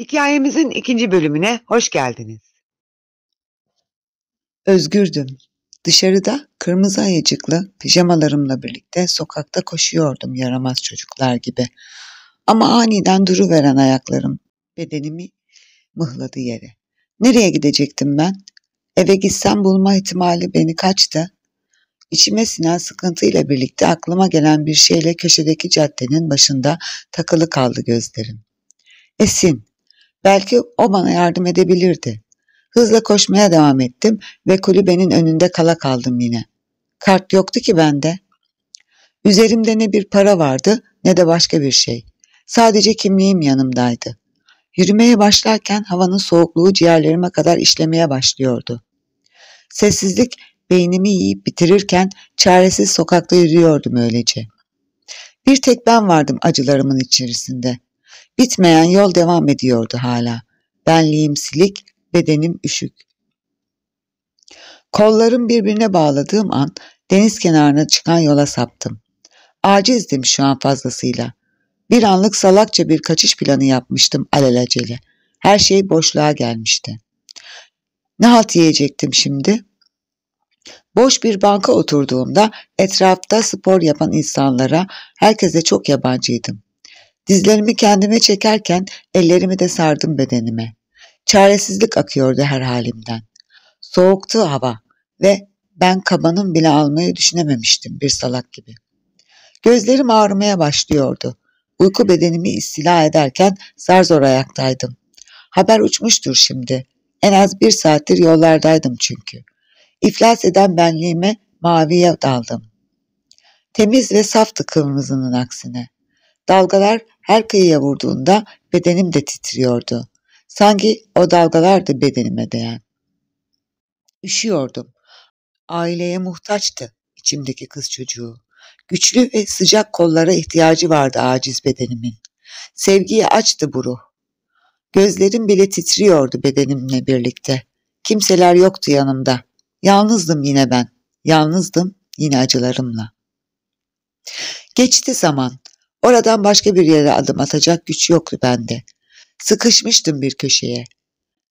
Hikayemizin ikinci bölümüne hoş geldiniz. Özgürdüm. Dışarıda kırmızı ayıcıklı pijamalarımla birlikte sokakta koşuyordum yaramaz çocuklar gibi. Ama aniden duruveren ayaklarım bedenimi mıhladı yere. Nereye gidecektim ben? Eve gitsem bulma ihtimali beni kaçtı. İçime sinen sıkıntıyla birlikte aklıma gelen bir şeyle köşedeki caddenin başında takılı kaldı gözlerim. Esin, Belki o bana yardım edebilirdi. Hızla koşmaya devam ettim ve kulübenin önünde kala kaldım yine. Kart yoktu ki bende. Üzerimde ne bir para vardı ne de başka bir şey. Sadece kimliğim yanımdaydı. Yürümeye başlarken havanın soğukluğu ciğerlerime kadar işlemeye başlıyordu. Sessizlik beynimi yiyip bitirirken çaresiz sokakta yürüyordum öylece. Bir tek ben vardım acılarımın içerisinde. Bitmeyen yol devam ediyordu hala. Benliğim silik, bedenim üşük. Kollarım birbirine bağladığım an deniz kenarına çıkan yola saptım. Acizdim şu an fazlasıyla. Bir anlık salakça bir kaçış planı yapmıştım alelacele. Her şey boşluğa gelmişti. Ne halt yiyecektim şimdi? Boş bir banka oturduğumda etrafta spor yapan insanlara, herkese çok yabancıydım. Dizlerimi kendime çekerken ellerimi de sardım bedenime. Çaresizlik akıyordu her halimden. Soğuktu hava ve ben kabanın bile almayı düşünememiştim bir salak gibi. Gözlerim ağrımaya başlıyordu. Uyku bedenimi istila ederken zar zor ayaktaydım. Haber uçmuştur şimdi. En az bir saattir yollardaydım çünkü. İflas eden benliğime maviye daldım. Temiz ve saftı kırmızının aksine. Dalgalar her kıyıya vurduğunda bedenim de titriyordu. Sanki o dalgalar da bedenime değen. Üşüyordum. Aileye muhtaçtı içimdeki kız çocuğu. Güçlü ve sıcak kollara ihtiyacı vardı aciz bedenimin. Sevgiyi açtı bu ruh. Gözlerim bile titriyordu bedenimle birlikte. Kimseler yoktu yanımda. Yalnızdım yine ben. Yalnızdım yine acılarımla. Geçti zaman. Oradan başka bir yere adım atacak güç yoktu bende. Sıkışmıştım bir köşeye.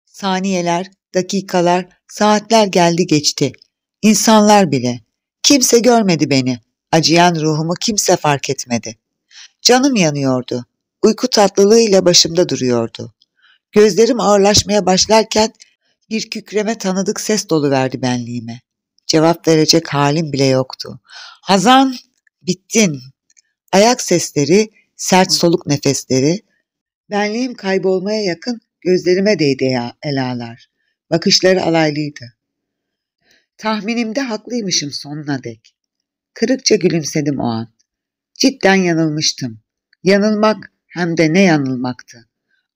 Saniyeler, dakikalar, saatler geldi geçti. İnsanlar bile. Kimse görmedi beni. Acıyan ruhumu kimse fark etmedi. Canım yanıyordu. Uyku tatlılığıyla başımda duruyordu. Gözlerim ağırlaşmaya başlarken bir kükreme tanıdık ses dolu verdi benliğime. Cevap verecek halim bile yoktu. Hazan, bittin, ayak sesleri, sert soluk nefesleri, benliğim kaybolmaya yakın gözlerime değdi ya elalar. Bakışları alaylıydı. Tahminimde haklıymışım sonuna dek. Kırıkça gülümsedim o an. Cidden yanılmıştım. Yanılmak hem de ne yanılmaktı.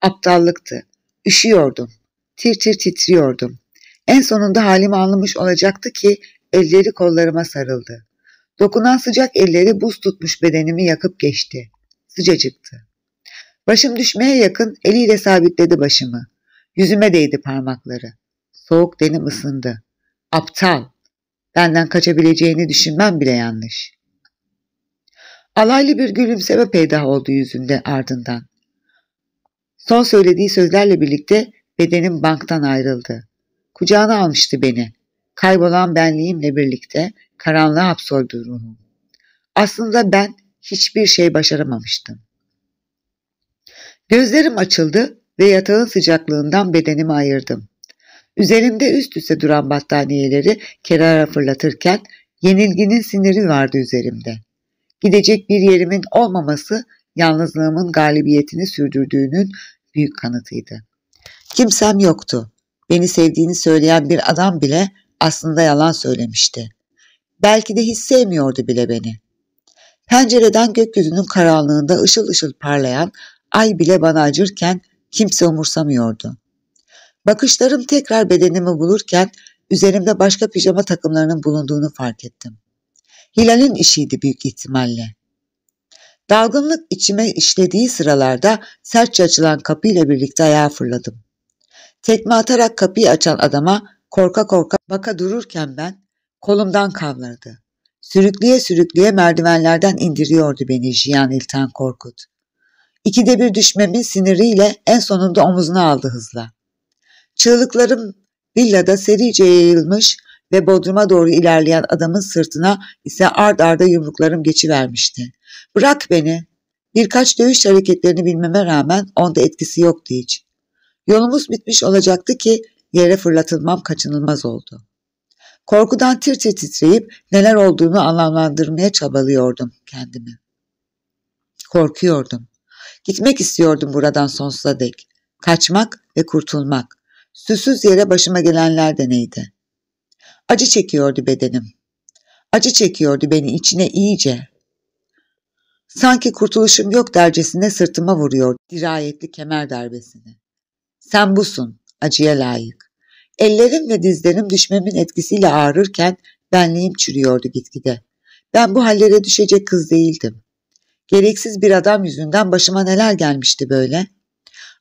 Aptallıktı. Üşüyordum. Tir tir titriyordum. En sonunda halimi anlamış olacaktı ki elleri kollarıma sarıldı. Dokunan sıcak elleri buz tutmuş bedenimi yakıp geçti. Sıcacıktı. Başım düşmeye yakın eliyle sabitledi başımı. Yüzüme değdi parmakları. Soğuk denim ısındı. Aptal. Benden kaçabileceğini düşünmem bile yanlış. Alaylı bir gülümseme peydah oldu yüzünde ardından. Son söylediği sözlerle birlikte bedenim banktan ayrıldı. Kucağına almıştı beni. Kaybolan benliğimle birlikte karanlığa hapsoldu ruhum. Aslında ben hiçbir şey başaramamıştım. Gözlerim açıldı ve yatağın sıcaklığından bedenimi ayırdım. Üzerimde üst üste duran battaniyeleri kenara fırlatırken yenilginin siniri vardı üzerimde. Gidecek bir yerimin olmaması yalnızlığımın galibiyetini sürdürdüğünün büyük kanıtıydı. Kimsem yoktu. Beni sevdiğini söyleyen bir adam bile aslında yalan söylemişti. Belki de hiç sevmiyordu bile beni. Pencereden gökyüzünün karanlığında ışıl ışıl parlayan ay bile bana acırken kimse umursamıyordu. Bakışlarım tekrar bedenimi bulurken üzerimde başka pijama takımlarının bulunduğunu fark ettim. Hilal'in işiydi büyük ihtimalle. Dalgınlık içime işlediği sıralarda sertçe açılan kapıyla birlikte ayağa fırladım. Tekme atarak kapıyı açan adama Korka korka baka dururken ben kolumdan kavladı. Sürükleye sürükleye merdivenlerden indiriyordu beni Jiyan İlten Korkut. İkide bir düşmemin siniriyle en sonunda omuzuna aldı hızla. Çığlıklarım villada serice yayılmış ve bodruma doğru ilerleyen adamın sırtına ise ard arda yumruklarım geçivermişti. Bırak beni. Birkaç dövüş hareketlerini bilmeme rağmen onda etkisi yoktu hiç. Yolumuz bitmiş olacaktı ki yere fırlatılmam kaçınılmaz oldu. Korkudan tir tir titreyip neler olduğunu anlamlandırmaya çabalıyordum kendimi. Korkuyordum. Gitmek istiyordum buradan sonsuza dek. Kaçmak ve kurtulmak. Süsüz yere başıma gelenler de neydi? Acı çekiyordu bedenim. Acı çekiyordu beni içine iyice. Sanki kurtuluşum yok dercesine sırtıma vuruyor dirayetli kemer darbesini. Sen busun, acıya layık. Ellerim ve dizlerim düşmemin etkisiyle ağrırken benliğim çürüyordu gitgide. Ben bu hallere düşecek kız değildim. Gereksiz bir adam yüzünden başıma neler gelmişti böyle.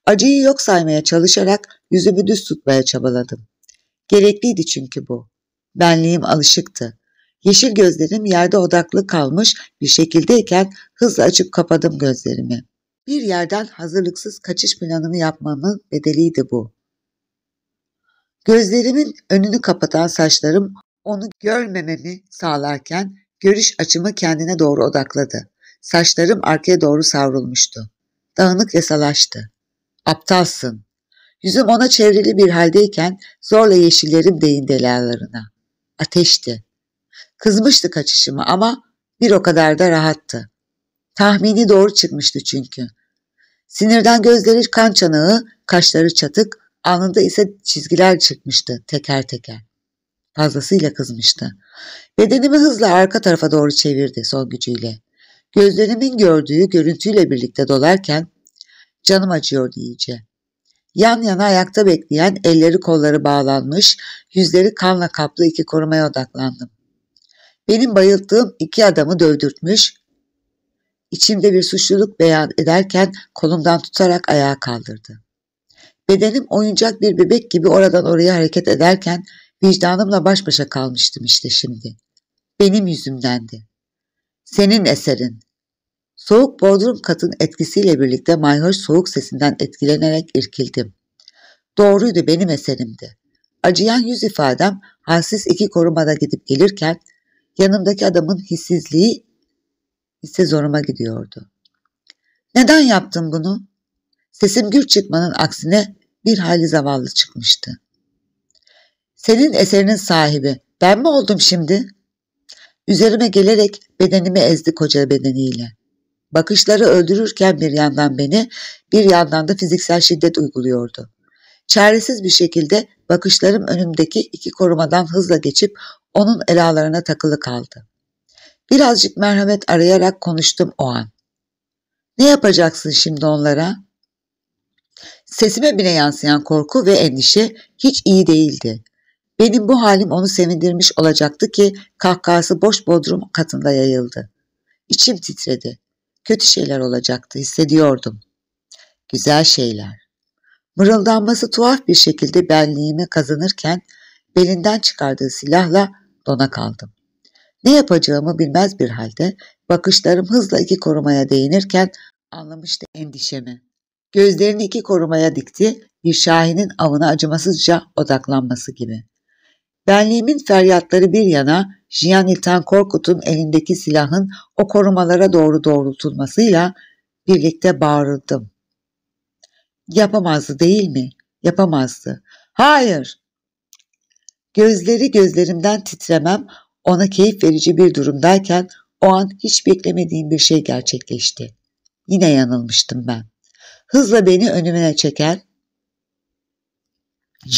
Acıyı yok saymaya çalışarak yüzümü düz tutmaya çabaladım. Gerekliydi çünkü bu. Benliğim alışıktı. Yeşil gözlerim yerde odaklı kalmış bir şekildeyken hızla açıp kapadım gözlerimi. Bir yerden hazırlıksız kaçış planımı yapmamın bedeliydi bu. Gözlerimin önünü kapatan saçlarım onu görmememi sağlarken görüş açımı kendine doğru odakladı. Saçlarım arkaya doğru savrulmuştu. Dağınık ve salaştı. Aptalsın. Yüzüm ona çevrili bir haldeyken zorla yeşillerim değindi delalarına. Ateşti. Kızmıştı kaçışımı ama bir o kadar da rahattı. Tahmini doğru çıkmıştı çünkü. Sinirden gözleri kan çanağı, kaşları çatık, Alnında ise çizgiler çıkmıştı teker teker. Fazlasıyla kızmıştı. Bedenimi hızla arka tarafa doğru çevirdi son gücüyle. Gözlerimin gördüğü görüntüyle birlikte dolarken canım acıyor iyice. Yan yana ayakta bekleyen elleri kolları bağlanmış, yüzleri kanla kaplı iki korumaya odaklandım. Benim bayılttığım iki adamı dövdürtmüş, içimde bir suçluluk beyan ederken kolumdan tutarak ayağa kaldırdı. Bedenim oyuncak bir bebek gibi oradan oraya hareket ederken vicdanımla baş başa kalmıştım işte şimdi. Benim yüzümdendi. Senin eserin. Soğuk bodrum katın etkisiyle birlikte mayhoş soğuk sesinden etkilenerek irkildim. Doğruydu benim eserimdi. Acıyan yüz ifadem halsiz iki korumada gidip gelirken yanımdaki adamın hissizliği ise zoruma gidiyordu. Neden yaptın bunu? Sesim gür çıkmanın aksine bir hayli zavallı çıkmıştı. Senin eserinin sahibi ben mi oldum şimdi? Üzerime gelerek bedenimi ezdi koca bedeniyle. Bakışları öldürürken bir yandan beni, bir yandan da fiziksel şiddet uyguluyordu. Çaresiz bir şekilde bakışlarım önümdeki iki korumadan hızla geçip onun elalarına takılı kaldı. Birazcık merhamet arayarak konuştum o an. Ne yapacaksın şimdi onlara? Sesime bile yansıyan korku ve endişe hiç iyi değildi. Benim bu halim onu sevindirmiş olacaktı ki kahkahası boş bodrum katında yayıldı. İçim titredi. Kötü şeyler olacaktı hissediyordum. Güzel şeyler. Mırıldanması tuhaf bir şekilde benliğime kazanırken belinden çıkardığı silahla dona kaldım. Ne yapacağımı bilmez bir halde bakışlarım hızla iki korumaya değinirken anlamıştı endişemi. Gözlerini iki korumaya dikti, bir şahinin avına acımasızca odaklanması gibi. Benliğimin feryatları bir yana, Jianitan Korkut'un elindeki silahın o korumalara doğru doğrultulmasıyla birlikte bağırdım. Yapamazdı değil mi? Yapamazdı. Hayır! Gözleri gözlerimden titremem ona keyif verici bir durumdayken o an hiç beklemediğim bir şey gerçekleşti. Yine yanılmıştım ben hızla beni önüme çeken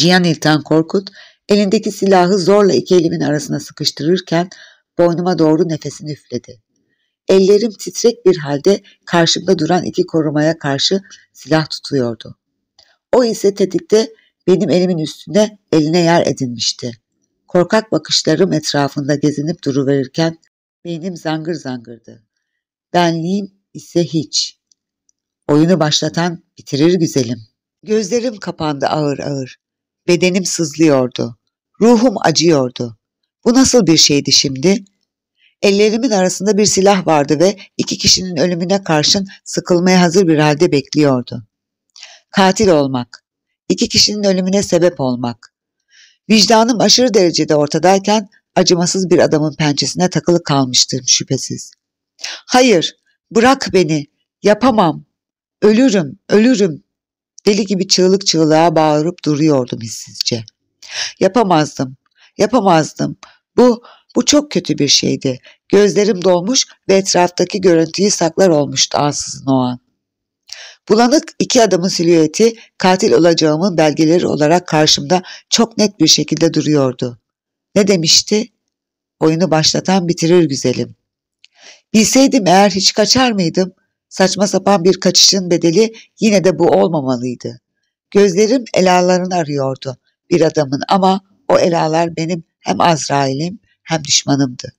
Gianil'ten Korkut elindeki silahı zorla iki elimin arasına sıkıştırırken boynuma doğru nefesini üfledi. Ellerim titrek bir halde karşımda duran iki korumaya karşı silah tutuyordu. O ise tetikte benim elimin üstüne eline yer edinmişti. Korkak bakışlarım etrafında gezinip duruverirken beynim zangır zangırdı. Benliğim ise hiç. Oyunu başlatan bitirir güzelim. Gözlerim kapandı ağır ağır. Bedenim sızlıyordu. Ruhum acıyordu. Bu nasıl bir şeydi şimdi? Ellerimin arasında bir silah vardı ve iki kişinin ölümüne karşın sıkılmaya hazır bir halde bekliyordu. Katil olmak, İki kişinin ölümüne sebep olmak. Vicdanım aşırı derecede ortadayken acımasız bir adamın pençesine takılı kalmıştım şüphesiz. Hayır, bırak beni, yapamam, Ölürüm, ölürüm. Deli gibi çığlık çığlığa bağırıp duruyordum hissizce. Yapamazdım, yapamazdım. Bu, bu çok kötü bir şeydi. Gözlerim dolmuş ve etraftaki görüntüyü saklar olmuştu ansızın o an. Bulanık iki adamın silüeti katil olacağımın belgeleri olarak karşımda çok net bir şekilde duruyordu. Ne demişti? Oyunu başlatan bitirir güzelim. Bilseydim eğer hiç kaçar mıydım? Saçma sapan bir kaçışın bedeli yine de bu olmamalıydı. Gözlerim elalarını arıyordu bir adamın ama o elalar benim hem Azrail'im hem düşmanımdı.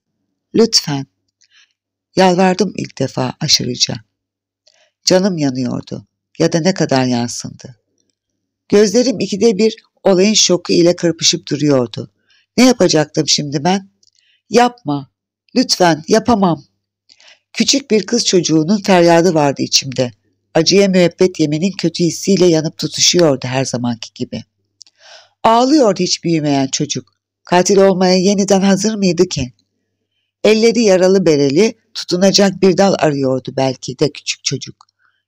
Lütfen. Yalvardım ilk defa aşırıca. Canım yanıyordu ya da ne kadar yansındı. Gözlerim ikide bir olayın şoku ile kırpışıp duruyordu. Ne yapacaktım şimdi ben? Yapma, lütfen yapamam Küçük bir kız çocuğunun feryadı vardı içimde. Acıya müebbet yemenin kötü hissiyle yanıp tutuşuyordu her zamanki gibi. Ağlıyordu hiç büyümeyen çocuk. Katil olmaya yeniden hazır mıydı ki? Elleri yaralı bereli, tutunacak bir dal arıyordu belki de küçük çocuk.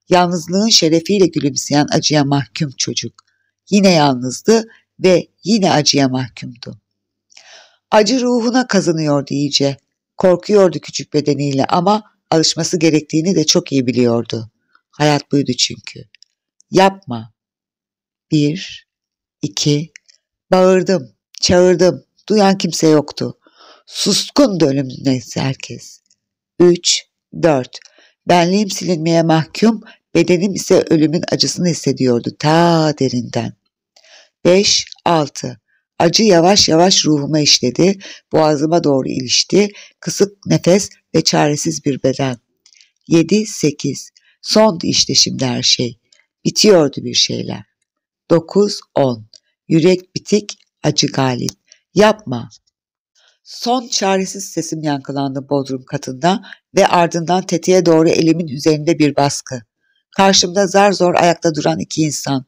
Yalnızlığın şerefiyle gülümseyen acıya mahkum çocuk. Yine yalnızdı ve yine acıya mahkumdu. Acı ruhuna kazınıyordu iyice. Korkuyordu küçük bedeniyle ama alışması gerektiğini de çok iyi biliyordu. Hayat buydu çünkü. Yapma. Bir, iki, bağırdım, çağırdım. Duyan kimse yoktu. Suskun ölümüne herkes. Üç, dört. Benliğim silinmeye mahkum, bedenim ise ölümün acısını hissediyordu ta derinden. Beş, altı. Acı yavaş yavaş ruhuma işledi, boğazıma doğru ilişti, kısık nefes ve çaresiz bir beden. 7-8 Sondu işte şimdi her şey. Bitiyordu bir şeyler. 9-10 Yürek bitik, acı galip. Yapma. Son çaresiz sesim yankılandı bodrum katında ve ardından tetiğe doğru elimin üzerinde bir baskı. Karşımda zar zor ayakta duran iki insan.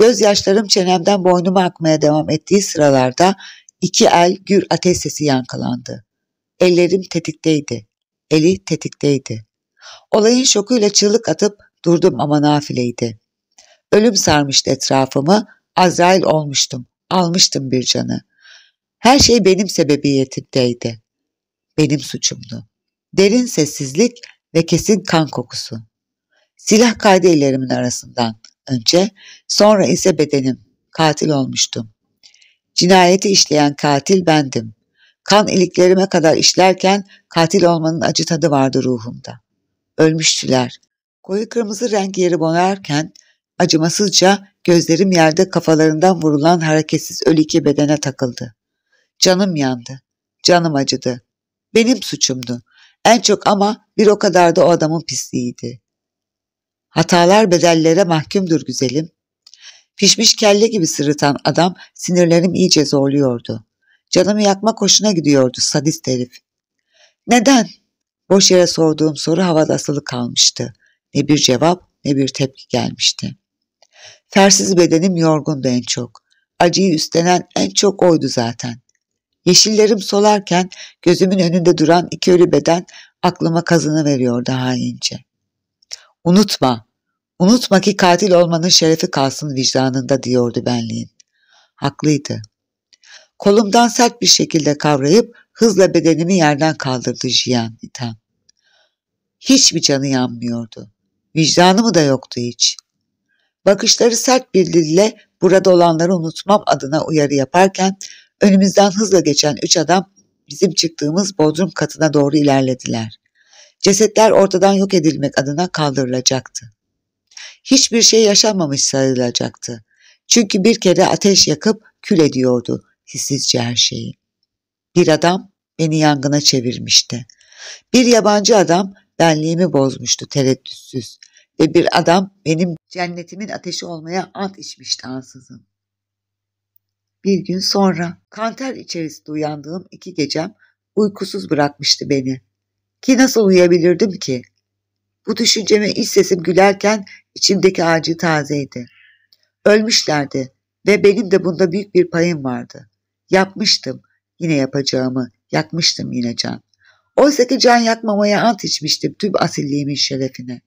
Gözyaşlarım çenemden boynuma akmaya devam ettiği sıralarda iki el gür ateş sesi yankılandı. Ellerim tetikteydi. Eli tetikteydi. Olayın şokuyla çığlık atıp durdum ama nafileydi. Ölüm sarmıştı etrafımı, Azrail olmuştum, almıştım bir canı. Her şey benim sebebiyetimdeydi. Benim suçumdu. Derin sessizlik ve kesin kan kokusu. Silah kaydı ellerimin arasından önce, sonra ise bedenim. Katil olmuştum. Cinayeti işleyen katil bendim. Kan iliklerime kadar işlerken katil olmanın acı tadı vardı ruhumda. Ölmüştüler. Koyu kırmızı renk yeri bonarken acımasızca gözlerim yerde kafalarından vurulan hareketsiz ölü iki bedene takıldı. Canım yandı. Canım acıdı. Benim suçumdu. En çok ama bir o kadar da o adamın pisliğiydi. Hatalar bedellere mahkumdur güzelim. Pişmiş kelle gibi sırıtan adam sinirlerim iyice zorluyordu. Canımı yakmak hoşuna gidiyordu sadist herif. Neden? Boş yere sorduğum soru havada asılı kalmıştı. Ne bir cevap ne bir tepki gelmişti. Fersiz bedenim yorgundu en çok. Acıyı üstlenen en çok oydu zaten. Yeşillerim solarken gözümün önünde duran iki ölü beden aklıma kazını veriyordu haince. Unutma, unutma ki katil olmanın şerefi kalsın vicdanında diyordu benliğin. Haklıydı. Kolumdan sert bir şekilde kavrayıp hızla bedenimi yerden kaldırdı Jiyan İtem. Hiçbir canı yanmıyordu? Vicdanı mı da yoktu hiç? Bakışları sert bir dille burada olanları unutmam adına uyarı yaparken önümüzden hızla geçen üç adam bizim çıktığımız bodrum katına doğru ilerlediler. Cesetler ortadan yok edilmek adına kaldırılacaktı. Hiçbir şey yaşanmamış sayılacaktı. Çünkü bir kere ateş yakıp kül ediyordu hissizce her şeyi. Bir adam beni yangına çevirmişti. Bir yabancı adam benliğimi bozmuştu tereddütsüz ve bir adam benim cennetimin ateşi olmaya ant içmişti ansızın. Bir gün sonra kanter içerisinde uyandığım iki gecem uykusuz bırakmıştı beni. Ki nasıl uyuyabilirdim ki? Bu düşünceme iç sesim gülerken içimdeki acı tazeydi. Ölmüşlerdi ve benim de bunda büyük bir payım vardı. Yapmıştım yine yapacağımı, yakmıştım yine can. Oysa ki can yakmamaya ant içmiştim tüm asilliğimin şerefine.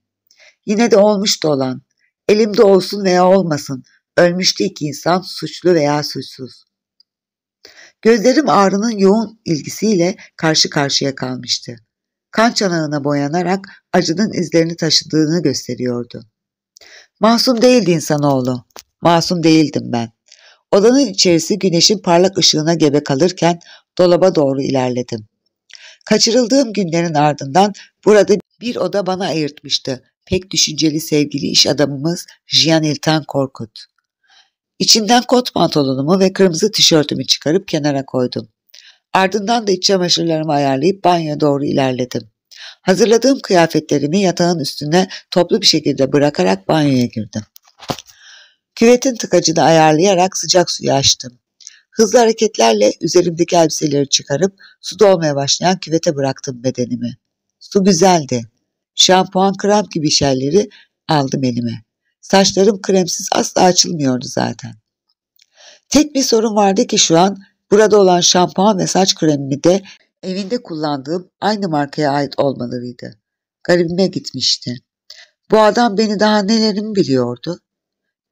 Yine de olmuştu olan. Elimde olsun veya olmasın. Ölmüştü iki insan suçlu veya suçsuz. Gözlerim ağrının yoğun ilgisiyle karşı karşıya kalmıştı kan çanağına boyanarak acının izlerini taşıdığını gösteriyordu. Masum değildi insanoğlu. Masum değildim ben. Odanın içerisi güneşin parlak ışığına gebe kalırken dolaba doğru ilerledim. Kaçırıldığım günlerin ardından burada bir oda bana ayırtmıştı pek düşünceli sevgili iş adamımız Jian İltan Korkut. İçinden kot pantolonumu ve kırmızı tişörtümü çıkarıp kenara koydum. Ardından da iç çamaşırlarımı ayarlayıp banyoya doğru ilerledim. Hazırladığım kıyafetlerimi yatağın üstüne toplu bir şekilde bırakarak banyoya girdim. Küvetin tıkacını ayarlayarak sıcak suyu açtım. Hızlı hareketlerle üzerimdeki elbiseleri çıkarıp su dolmaya başlayan küvete bıraktım bedenimi. Su güzeldi. Şampuan krem gibi şeyleri aldım elime. Saçlarım kremsiz asla açılmıyordu zaten. Tek bir sorun vardı ki şu an Burada olan şampuan ve saç kremimi de evinde kullandığım aynı markaya ait olmalarıydı. Garibime gitmişti. Bu adam beni daha nelerimi biliyordu.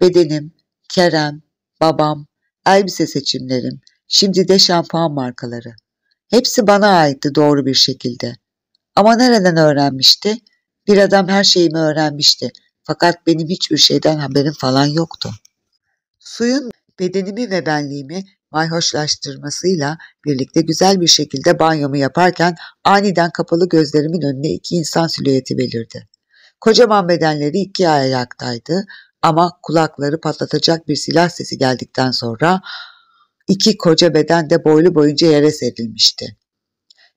Bedenim, Kerem, babam, elbise seçimlerim, şimdi de şampuan markaları. Hepsi bana aitti doğru bir şekilde. Ama nereden öğrenmişti? Bir adam her şeyimi öğrenmişti. Fakat benim hiçbir şeyden haberim falan yoktu. Suyun bedenimi ve benliğimi mayhoşlaştırmasıyla birlikte güzel bir şekilde banyomu yaparken aniden kapalı gözlerimin önüne iki insan silüeti belirdi. Kocaman bedenleri iki ayaktaydı ama kulakları patlatacak bir silah sesi geldikten sonra iki koca beden de boylu boyunca yere serilmişti.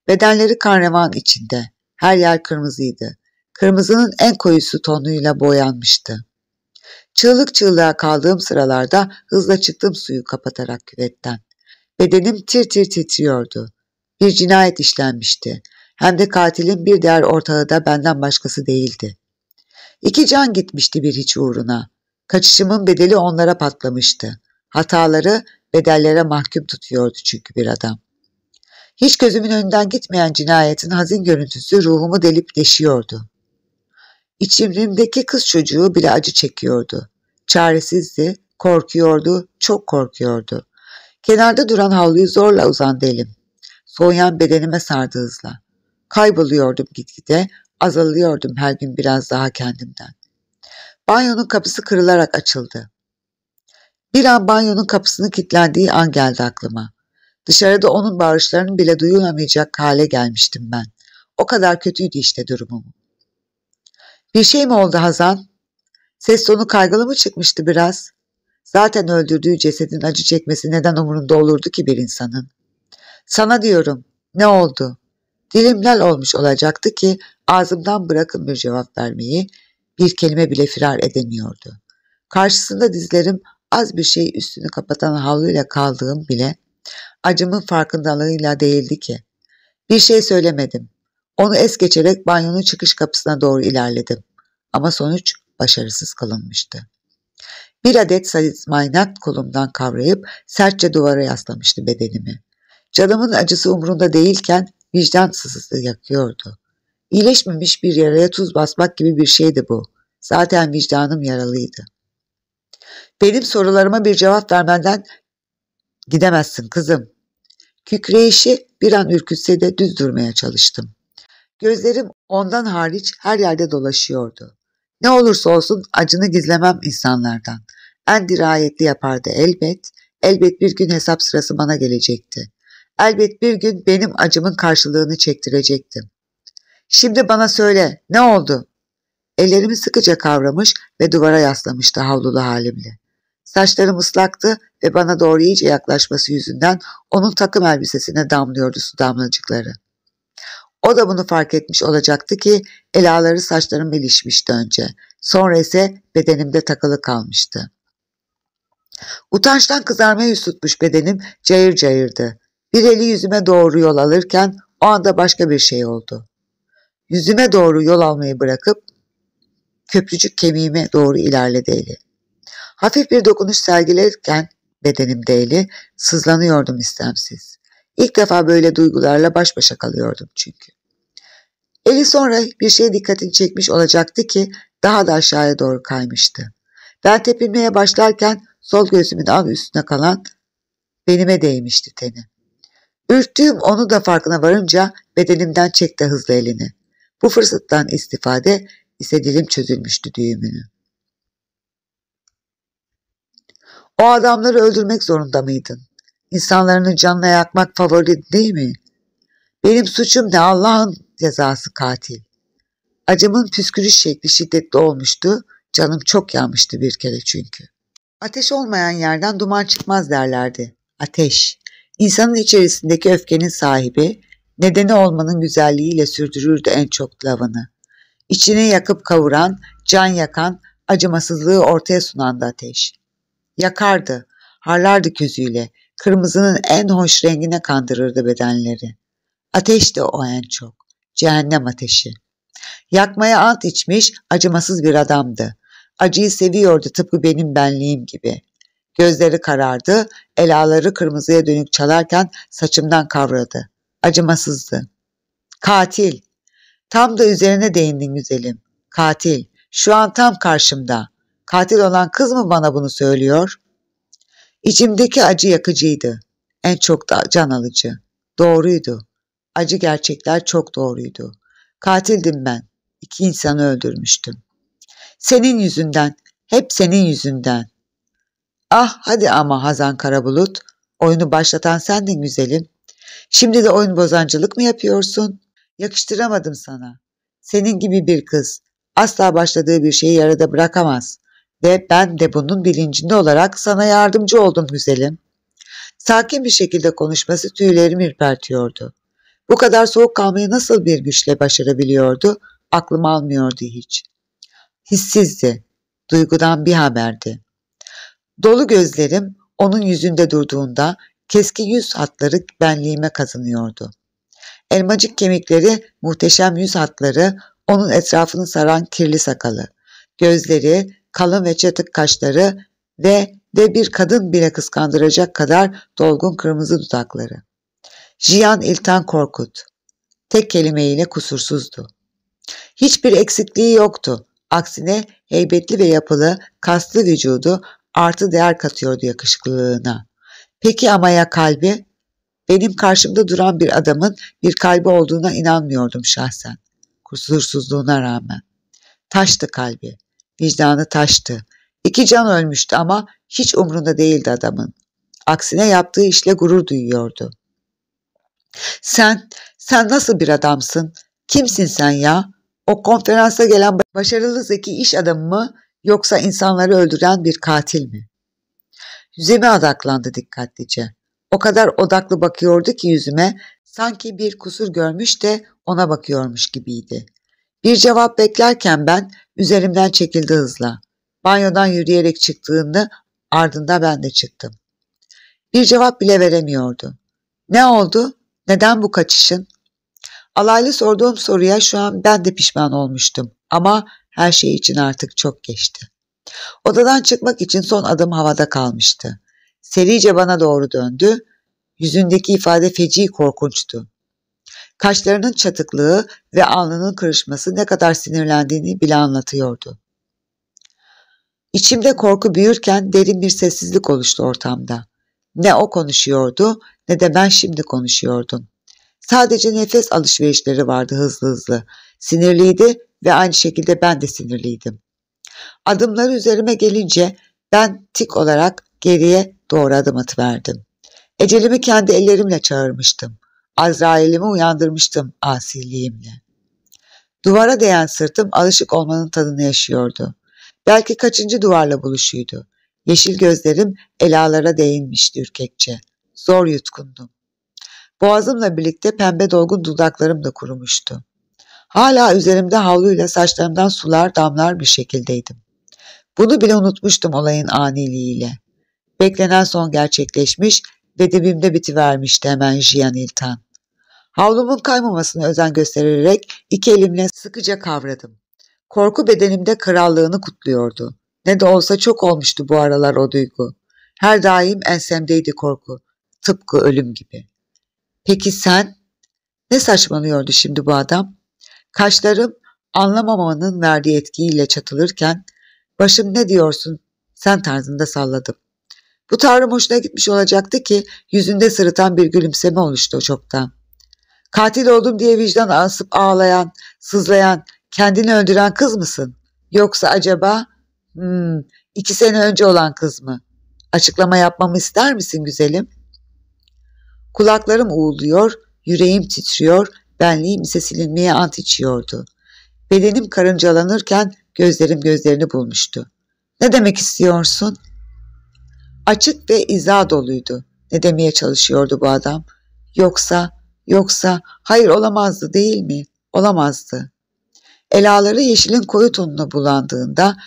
Bedenleri kan içinde. Her yer kırmızıydı. Kırmızının en koyusu tonuyla boyanmıştı. Çığlık çığlığa kaldığım sıralarda hızla çıktım suyu kapatarak küvetten. Bedenim tir tir titriyordu. Bir cinayet işlenmişti. Hem de katilin bir diğer ortağı da benden başkası değildi. İki can gitmişti bir hiç uğruna. Kaçışımın bedeli onlara patlamıştı. Hataları bedellere mahkum tutuyordu çünkü bir adam. Hiç gözümün önünden gitmeyen cinayetin hazin görüntüsü ruhumu delip deşiyordu. İçimdeki kız çocuğu bile acı çekiyordu. Çaresizdi, korkuyordu, çok korkuyordu. Kenarda duran havluyu zorla uzandı elim. Soğuyan bedenime sardı hızla. Kayboluyordum gitgide, azalıyordum her gün biraz daha kendimden. Banyonun kapısı kırılarak açıldı. Bir an banyonun kapısının kilitlendiği an geldi aklıma. Dışarıda onun bağırışlarını bile duyulamayacak hale gelmiştim ben. O kadar kötüydü işte durumum. Bir şey mi oldu Hazan? Ses tonu kaygılı mı çıkmıştı biraz? Zaten öldürdüğü cesedin acı çekmesi neden umurunda olurdu ki bir insanın? Sana diyorum, ne oldu? Dilim lal olmuş olacaktı ki ağzımdan bırakın bir cevap vermeyi, bir kelime bile firar edemiyordu. Karşısında dizlerim az bir şey üstünü kapatan havluyla kaldığım bile acımın farkındalığıyla değildi ki. Bir şey söylemedim. Onu es geçerek banyonun çıkış kapısına doğru ilerledim. Ama sonuç başarısız kalınmıştı. Bir adet salizmaynak kolumdan kavrayıp sertçe duvara yaslamıştı bedenimi. Canımın acısı umurunda değilken vicdan sızısı yakıyordu. İyileşmemiş bir yaraya tuz basmak gibi bir şeydi bu. Zaten vicdanım yaralıydı. Benim sorularıma bir cevap vermeden gidemezsin kızım. Kükreyişi bir an ürkütse de düz durmaya çalıştım. Gözlerim ondan hariç her yerde dolaşıyordu. Ne olursa olsun acını gizlemem insanlardan. En dirayetli yapardı elbet. Elbet bir gün hesap sırası bana gelecekti. Elbet bir gün benim acımın karşılığını çektirecektim. Şimdi bana söyle ne oldu? Ellerimi sıkıca kavramış ve duvara yaslamıştı havlulu halimle. Saçlarım ıslaktı ve bana doğru iyice yaklaşması yüzünden onun takım elbisesine damlıyordu su damlacıkları. O da bunu fark etmiş olacaktı ki el ağları saçlarım ilişmişti önce. Sonra ise bedenimde takılı kalmıştı. Utançtan kızarmaya yüz tutmuş bedenim cayır cayırdı. Bir eli yüzüme doğru yol alırken o anda başka bir şey oldu. Yüzüme doğru yol almayı bırakıp köprücük kemiğime doğru ilerledi eli. Hafif bir dokunuş sergilerken bedenimde eli sızlanıyordum istemsiz. İlk defa böyle duygularla baş başa kalıyordum çünkü. Eli sonra bir şey dikkatini çekmiş olacaktı ki daha da aşağıya doğru kaymıştı. Ben tepinmeye başlarken sol gözümün av üstüne kalan benime değmişti teni. Ürktüğüm onu da farkına varınca bedenimden çekti hızlı elini. Bu fırsattan istifade ise dilim çözülmüştü düğümünü. O adamları öldürmek zorunda mıydın? İnsanların canına yakmak favori değil mi? Benim suçum ne Allah'ın cezası katil. Acımın püskürüş şekli şiddetli olmuştu. Canım çok yanmıştı bir kere çünkü. Ateş olmayan yerden duman çıkmaz derlerdi. Ateş. insanın içerisindeki öfkenin sahibi, nedeni olmanın güzelliğiyle sürdürürdü en çok lavını. İçini yakıp kavuran, can yakan, acımasızlığı ortaya sunan da ateş. Yakardı, harlardı közüyle, Kırmızının en hoş rengine kandırırdı bedenleri. Ateş de o en çok. Cehennem ateşi. Yakmaya alt içmiş, acımasız bir adamdı. Acıyı seviyordu tıpkı benim benliğim gibi. Gözleri karardı, elaları kırmızıya dönük çalarken saçımdan kavradı. Acımasızdı. Katil. Tam da üzerine değindin güzelim. Katil. Şu an tam karşımda. Katil olan kız mı bana bunu söylüyor? İçimdeki acı yakıcıydı. En çok da can alıcı. Doğruydu. Acı gerçekler çok doğruydu. Katildim ben. İki insanı öldürmüştüm. Senin yüzünden, hep senin yüzünden. Ah hadi ama Hazan Karabulut, oyunu başlatan sendin güzelim. Şimdi de oyun bozancılık mı yapıyorsun? Yakıştıramadım sana. Senin gibi bir kız asla başladığı bir şeyi yarıda bırakamaz. Ve ben de bunun bilincinde olarak sana yardımcı oldum güzelim. Sakin bir şekilde konuşması tüylerimi ürpertiyordu. Bu kadar soğuk kalmayı nasıl bir güçle başarabiliyordu aklım almıyordu hiç. Hissizdi, duygudan bir haberdi. Dolu gözlerim onun yüzünde durduğunda keskin yüz hatları benliğime kazınıyordu. Elmacık kemikleri, muhteşem yüz hatları, onun etrafını saran kirli sakalı, gözleri, kalın ve çatık kaşları ve de bir kadın bile kıskandıracak kadar dolgun kırmızı dudakları. Jiyan İltan Korkut. Tek kelimeyle kusursuzdu. Hiçbir eksikliği yoktu. Aksine heybetli ve yapılı, kaslı vücudu artı değer katıyordu yakışıklılığına. Peki ama ya kalbi? Benim karşımda duran bir adamın bir kalbi olduğuna inanmıyordum şahsen. Kusursuzluğuna rağmen. Taştı kalbi. Vicdanı taştı. İki can ölmüştü ama hiç umrunda değildi adamın. Aksine yaptığı işle gurur duyuyordu. Sen, sen nasıl bir adamsın? Kimsin sen ya? O konferansa gelen başarılı zeki iş adamı mı yoksa insanları öldüren bir katil mi? Yüzüme odaklandı dikkatlice. O kadar odaklı bakıyordu ki yüzüme sanki bir kusur görmüş de ona bakıyormuş gibiydi. Bir cevap beklerken ben Üzerimden çekildi hızla. Banyodan yürüyerek çıktığında ardında ben de çıktım. Bir cevap bile veremiyordu. Ne oldu? Neden bu kaçışın? Alaylı sorduğum soruya şu an ben de pişman olmuştum ama her şey için artık çok geçti. Odadan çıkmak için son adım havada kalmıştı. Serice bana doğru döndü. Yüzündeki ifade feci korkunçtu kaşlarının çatıklığı ve alnının kırışması ne kadar sinirlendiğini bile anlatıyordu. İçimde korku büyürken derin bir sessizlik oluştu ortamda. Ne o konuşuyordu ne de ben şimdi konuşuyordum. Sadece nefes alışverişleri vardı hızlı hızlı. Sinirliydi ve aynı şekilde ben de sinirliydim. Adımları üzerime gelince ben tik olarak geriye doğru adım atıverdim. Ecelimi kendi ellerimle çağırmıştım. Azrail'imi uyandırmıştım asilliğimle. Duvara değen sırtım alışık olmanın tadını yaşıyordu. Belki kaçıncı duvarla buluşuydu. Yeşil gözlerim elalara değinmişti ürkekçe. Zor yutkundum. Boğazımla birlikte pembe dolgun dudaklarım da kurumuştu. Hala üzerimde havluyla saçlarımdan sular damlar bir şekildeydim. Bunu bile unutmuştum olayın aniliğiyle. Beklenen son gerçekleşmiş ve dibimde bitivermişti hemen Jiyan İltan. Havlumun kaymamasına özen göstererek iki elimle sıkıca kavradım. Korku bedenimde krallığını kutluyordu. Ne de olsa çok olmuştu bu aralar o duygu. Her daim ensemdeydi korku. Tıpkı ölüm gibi. Peki sen? Ne saçmalıyordu şimdi bu adam? Kaşlarım anlamamanın verdiği etkiyle çatılırken başım ne diyorsun sen tarzında salladım. Bu tavrım hoşuna gitmiş olacaktı ki yüzünde sırıtan bir gülümseme oluştu çoktan. Katil oldum diye vicdan asıp ağlayan, sızlayan, kendini öldüren kız mısın? Yoksa acaba hmm, iki sene önce olan kız mı? Açıklama yapmamı ister misin güzelim? Kulaklarım uğulduyor, yüreğim titriyor, benliğim ise silinmeye ant içiyordu. Bedenim karıncalanırken gözlerim gözlerini bulmuştu. Ne demek istiyorsun? Açık ve izah doluydu. Ne demeye çalışıyordu bu adam? Yoksa Yoksa hayır olamazdı değil mi? Olamazdı. Elaları yeşilin koyu tonuna bulandığında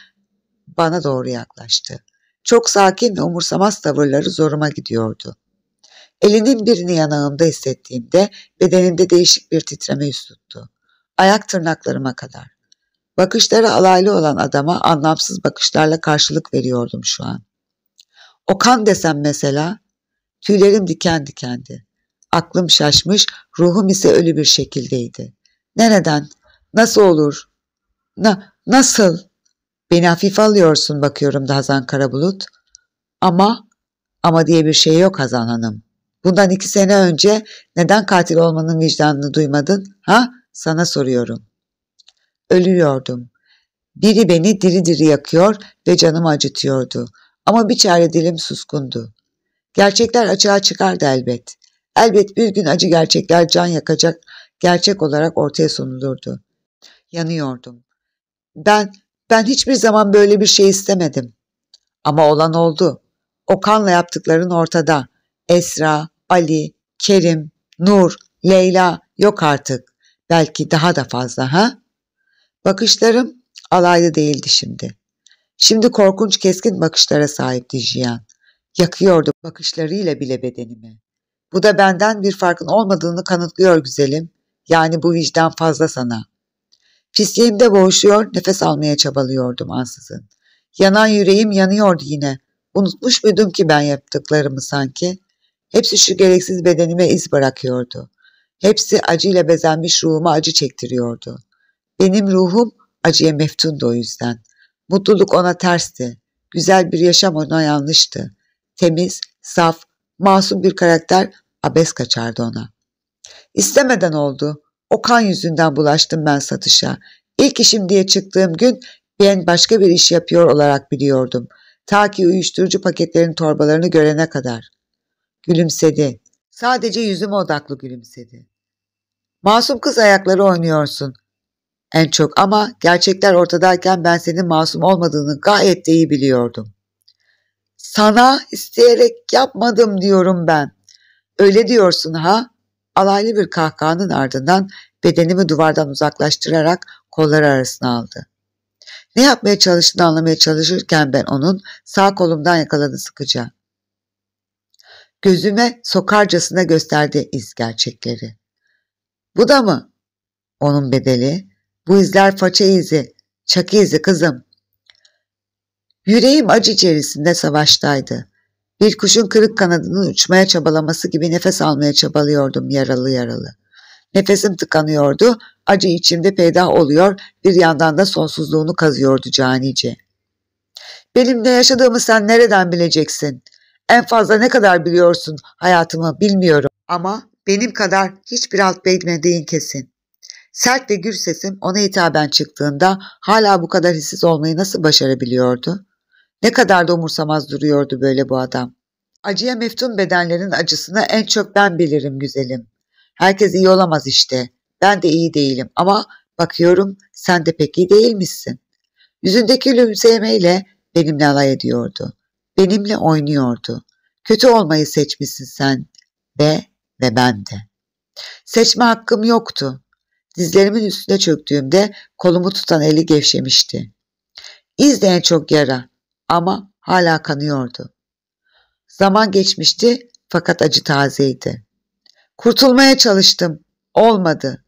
bana doğru yaklaştı. Çok sakin ve umursamaz tavırları zoruma gidiyordu. Elinin birini yanağımda hissettiğimde bedenimde değişik bir titreme yüz Ayak tırnaklarıma kadar. Bakışları alaylı olan adama anlamsız bakışlarla karşılık veriyordum şu an. Okan desem mesela, tüylerim diken dikendi. Aklım şaşmış, ruhum ise ölü bir şekildeydi. Nereden? Nasıl olur? Na, nasıl? Beni hafif alıyorsun bakıyorum da Hazan Karabulut. Ama, ama diye bir şey yok Hazan Hanım. Bundan iki sene önce neden katil olmanın vicdanını duymadın? Ha? Sana soruyorum. Ölüyordum. Biri beni diri diri yakıyor ve canımı acıtıyordu. Ama bir çare dilim suskundu. Gerçekler açığa çıkardı elbet. Elbet bir gün acı gerçekler can yakacak, gerçek olarak ortaya sunulurdu. Yanıyordum. Ben, ben hiçbir zaman böyle bir şey istemedim. Ama olan oldu. Okan'la yaptıkların ortada. Esra, Ali, Kerim, Nur, Leyla yok artık. Belki daha da fazla ha? Bakışlarım alaylı değildi şimdi. Şimdi korkunç keskin bakışlara sahipti Jiyan. Yakıyordu bakışlarıyla bile bedenimi. Bu da benden bir farkın olmadığını kanıtlıyor güzelim. Yani bu vicdan fazla sana. Pisliğimde boğuşuyor, nefes almaya çabalıyordum ansızın. Yanan yüreğim yanıyordu yine. Unutmuş muydum ki ben yaptıklarımı sanki? Hepsi şu gereksiz bedenime iz bırakıyordu. Hepsi acıyla bezenmiş ruhuma acı çektiriyordu. Benim ruhum acıya meftundu o yüzden. Mutluluk ona tersti. Güzel bir yaşam ona yanlıştı. Temiz, saf, masum bir karakter abes kaçardı ona. İstemeden oldu. O kan yüzünden bulaştım ben satışa. İlk işim diye çıktığım gün ben başka bir iş yapıyor olarak biliyordum. Ta ki uyuşturucu paketlerin torbalarını görene kadar. Gülümsedi. Sadece yüzüme odaklı gülümsedi. Masum kız ayakları oynuyorsun. En çok ama gerçekler ortadayken ben senin masum olmadığını gayet de iyi biliyordum. Sana isteyerek yapmadım diyorum ben. Öyle diyorsun ha? Alaylı bir kahkahanın ardından bedenimi duvardan uzaklaştırarak kolları arasına aldı. Ne yapmaya çalıştığını anlamaya çalışırken ben onun sağ kolumdan yakaladı sıkıca. Gözüme sokarcasına gösterdi iz gerçekleri. Bu da mı? Onun bedeli. Bu izler faça izi, çaki izi kızım. Yüreğim acı içerisinde savaştaydı. Bir kuşun kırık kanadının uçmaya çabalaması gibi nefes almaya çabalıyordum yaralı yaralı. Nefesim tıkanıyordu, acı içimde peydah oluyor, bir yandan da sonsuzluğunu kazıyordu canice. Benimle ne yaşadığımı sen nereden bileceksin? En fazla ne kadar biliyorsun hayatımı bilmiyorum ama benim kadar hiçbir alt bilmediğin kesin. Sert ve gür sesim ona hitaben çıktığında hala bu kadar hissiz olmayı nasıl başarabiliyordu? Ne kadar da umursamaz duruyordu böyle bu adam. Acıya meftun bedenlerin acısını en çok ben bilirim güzelim. Herkes iyi olamaz işte. Ben de iyi değilim ama bakıyorum sen de pek iyi değilmişsin. Yüzündeki gülümsemeyle benimle alay ediyordu. Benimle oynuyordu. Kötü olmayı seçmişsin sen ve ve ben de. Seçme hakkım yoktu. Dizlerimin üstüne çöktüğümde kolumu tutan eli gevşemişti. İzleyen çok yara ama hala kanıyordu. Zaman geçmişti fakat acı tazeydi. Kurtulmaya çalıştım. Olmadı.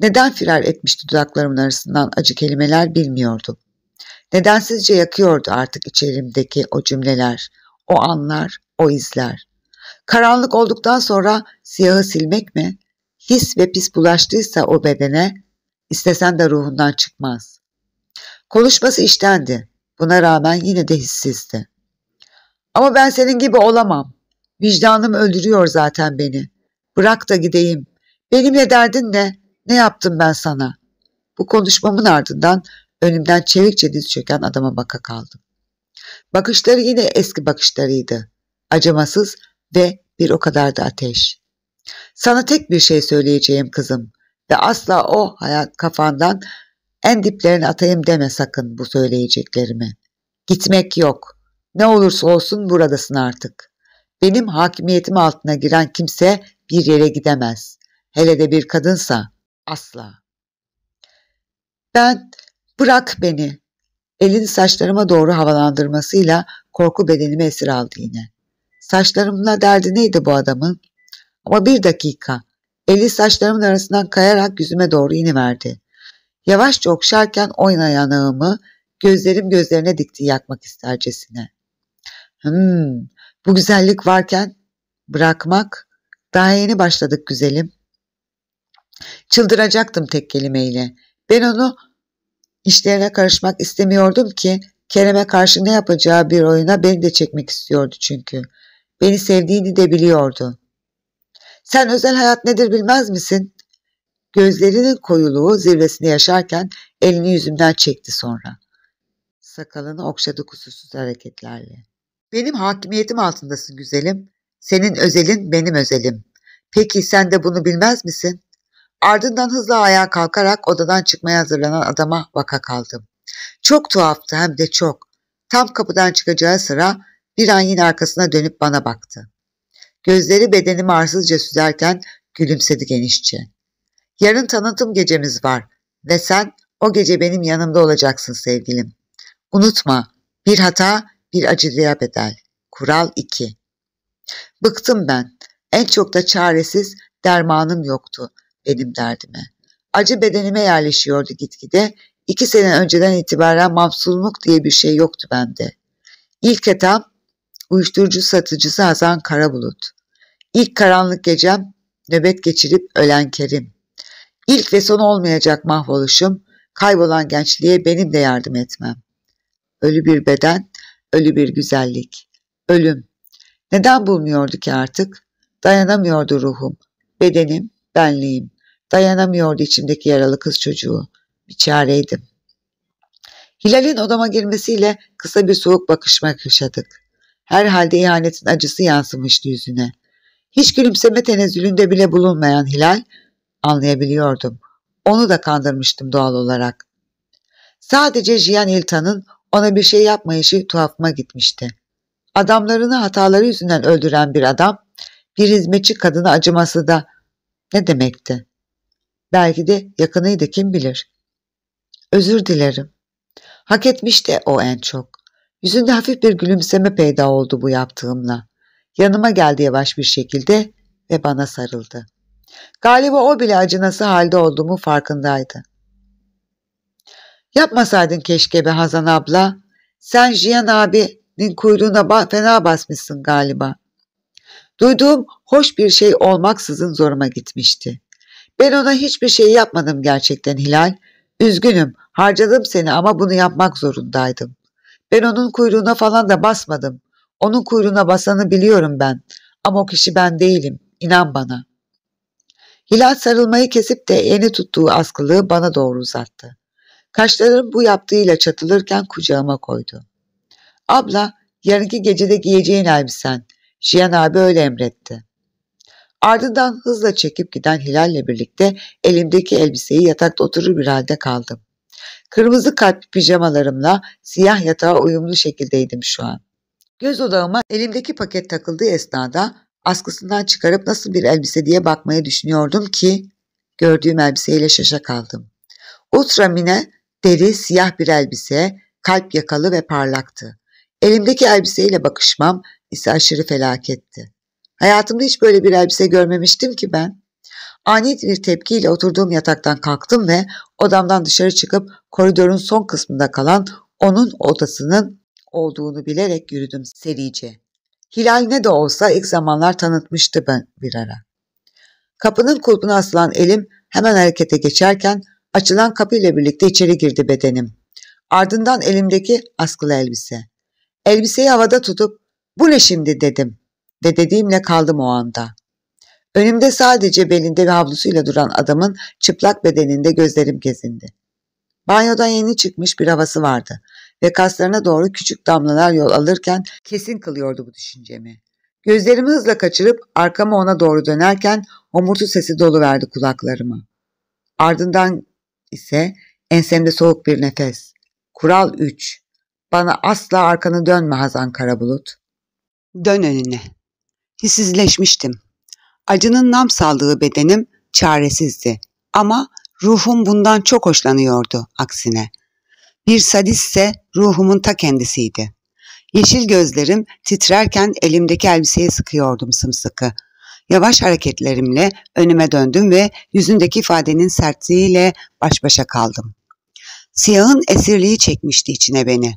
Neden firar etmişti dudaklarımın arasından acı kelimeler bilmiyordum. Nedensizce yakıyordu artık içerimdeki o cümleler, o anlar, o izler. Karanlık olduktan sonra siyahı silmek mi? His ve pis bulaştıysa o bedene, istesen de ruhundan çıkmaz. Konuşması iştendi. Buna rağmen yine de hissizdi. Ama ben senin gibi olamam. Vicdanım öldürüyor zaten beni. Bırak da gideyim. Benimle derdin ne? Ne yaptım ben sana? Bu konuşmamın ardından önümden çevikçe diz çöken adama baka kaldım. Bakışları yine eski bakışlarıydı. Acımasız ve bir o kadar da ateş. Sana tek bir şey söyleyeceğim kızım ve asla o hayat kafandan en diplerine atayım deme sakın bu söyleyeceklerimi. Gitmek yok. Ne olursa olsun buradasın artık. Benim hakimiyetim altına giren kimse bir yere gidemez. Hele de bir kadınsa asla. Ben bırak beni. Elini saçlarıma doğru havalandırmasıyla korku bedenime esir aldı yine. Saçlarımla derdi neydi bu adamın? Ama bir dakika. Eli saçlarımın arasından kayarak yüzüme doğru iniverdi. Yavaşça okşarken oynayan ağımı gözlerim gözlerine dikti yakmak istercesine. Hmm, bu güzellik varken bırakmak daha yeni başladık güzelim. Çıldıracaktım tek kelimeyle. Ben onu işlerine karışmak istemiyordum ki Kerem'e karşı ne yapacağı bir oyuna beni de çekmek istiyordu çünkü. Beni sevdiğini de biliyordu. Sen özel hayat nedir bilmez misin? Gözlerinin koyuluğu zirvesini yaşarken elini yüzümden çekti sonra. Sakalını okşadı kusursuz hareketlerle. Benim hakimiyetim altındasın güzelim. Senin özelin benim özelim. Peki sen de bunu bilmez misin? Ardından hızla ayağa kalkarak odadan çıkmaya hazırlanan adama vaka kaldım. Çok tuhaftı hem de çok. Tam kapıdan çıkacağı sıra bir an yine arkasına dönüp bana baktı. Gözleri bedenimi arsızca süzerken gülümsedi genişçe. Yarın tanıtım gecemiz var ve sen o gece benim yanımda olacaksın sevgilim. Unutma bir hata bir acılıya bedel. Kural 2 Bıktım ben. En çok da çaresiz dermanım yoktu benim derdime. Acı bedenime yerleşiyordu gitgide. İki sene önceden itibaren mamsulmuk diye bir şey yoktu bende. İlk etap uyuşturucu satıcısı Hasan Karabulut. İlk karanlık gecem nöbet geçirip ölen Kerim. İlk ve son olmayacak mahvoluşum, kaybolan gençliğe benim de yardım etmem. Ölü bir beden, ölü bir güzellik. Ölüm. Neden bulmuyordu ki artık? Dayanamıyordu ruhum, bedenim, benliğim. Dayanamıyordu içimdeki yaralı kız çocuğu. Bir çareydim. Hilal'in odama girmesiyle kısa bir soğuk bakışma yaşadık. Herhalde ihanetin acısı yansımıştı yüzüne. Hiç gülümseme tenezzülünde bile bulunmayan Hilal, anlayabiliyordum. Onu da kandırmıştım doğal olarak. Sadece Jian Hilton'ın ona bir şey yapmayışı tuhafıma gitmişti. Adamlarını hataları yüzünden öldüren bir adam, bir hizmetçi kadına acıması da ne demekti? Belki de yakınıydı kim bilir. Özür dilerim. Hak etmişti o en çok. Yüzünde hafif bir gülümseme peyda oldu bu yaptığımla. Yanıma geldi yavaş bir şekilde ve bana sarıldı. Galiba o bile acınası halde olduğumu farkındaydı. Yapmasaydın keşke be Hazan abla. Sen Jiyan abinin kuyruğuna ba fena basmışsın galiba. Duyduğum hoş bir şey olmaksızın zoruma gitmişti. Ben ona hiçbir şey yapmadım gerçekten Hilal. Üzgünüm, harcadım seni ama bunu yapmak zorundaydım. Ben onun kuyruğuna falan da basmadım. Onun kuyruğuna basanı biliyorum ben. Ama o kişi ben değilim, inan bana.'' Hilal sarılmayı kesip de yeni tuttuğu askılığı bana doğru uzattı. Kaşlarım bu yaptığıyla çatılırken kucağıma koydu. Abla yarınki gecede giyeceğin elbisen. Şiyan abi öyle emretti. Ardından hızla çekip giden Hilal'le birlikte elimdeki elbiseyi yatakta oturur bir halde kaldım. Kırmızı kalp pijamalarımla siyah yatağa uyumlu şekildeydim şu an. Göz odağıma elimdeki paket takıldığı esnada askısından çıkarıp nasıl bir elbise diye bakmaya düşünüyordum ki gördüğüm elbiseyle şaşa kaldım. Ultramine deri siyah bir elbise, kalp yakalı ve parlaktı. Elimdeki elbiseyle bakışmam ise aşırı felaketti. Hayatımda hiç böyle bir elbise görmemiştim ki ben. Ani bir tepkiyle oturduğum yataktan kalktım ve odamdan dışarı çıkıp koridorun son kısmında kalan onun odasının olduğunu bilerek yürüdüm serice. Hilal ne de olsa ilk zamanlar tanıtmıştı ben bir ara. Kapının kulpuna asılan elim hemen harekete geçerken açılan kapı ile birlikte içeri girdi bedenim. Ardından elimdeki askılı elbise. Elbiseyi havada tutup bu ne şimdi dedim ve dediğimle kaldım o anda. Önümde sadece belinde ve havlusuyla duran adamın çıplak bedeninde gözlerim gezindi. Banyodan yeni çıkmış bir havası vardı ve kaslarına doğru küçük damlalar yol alırken kesin kılıyordu bu düşüncemi. Gözlerimi hızla kaçırıp arkama ona doğru dönerken homurtu sesi dolu verdi kulaklarıma. Ardından ise ensemde soğuk bir nefes. Kural 3. Bana asla arkanı dönme Hazan Karabulut. Dön önüne. Hissizleşmiştim. Acının nam saldığı bedenim çaresizdi. Ama ruhum bundan çok hoşlanıyordu aksine. Bir sadistse ruhumun ta kendisiydi. Yeşil gözlerim titrerken elimdeki elbiseye sıkıyordum sımsıkı. Yavaş hareketlerimle önüme döndüm ve yüzündeki ifadenin sertliğiyle baş başa kaldım. Siyahın esirliği çekmişti içine beni.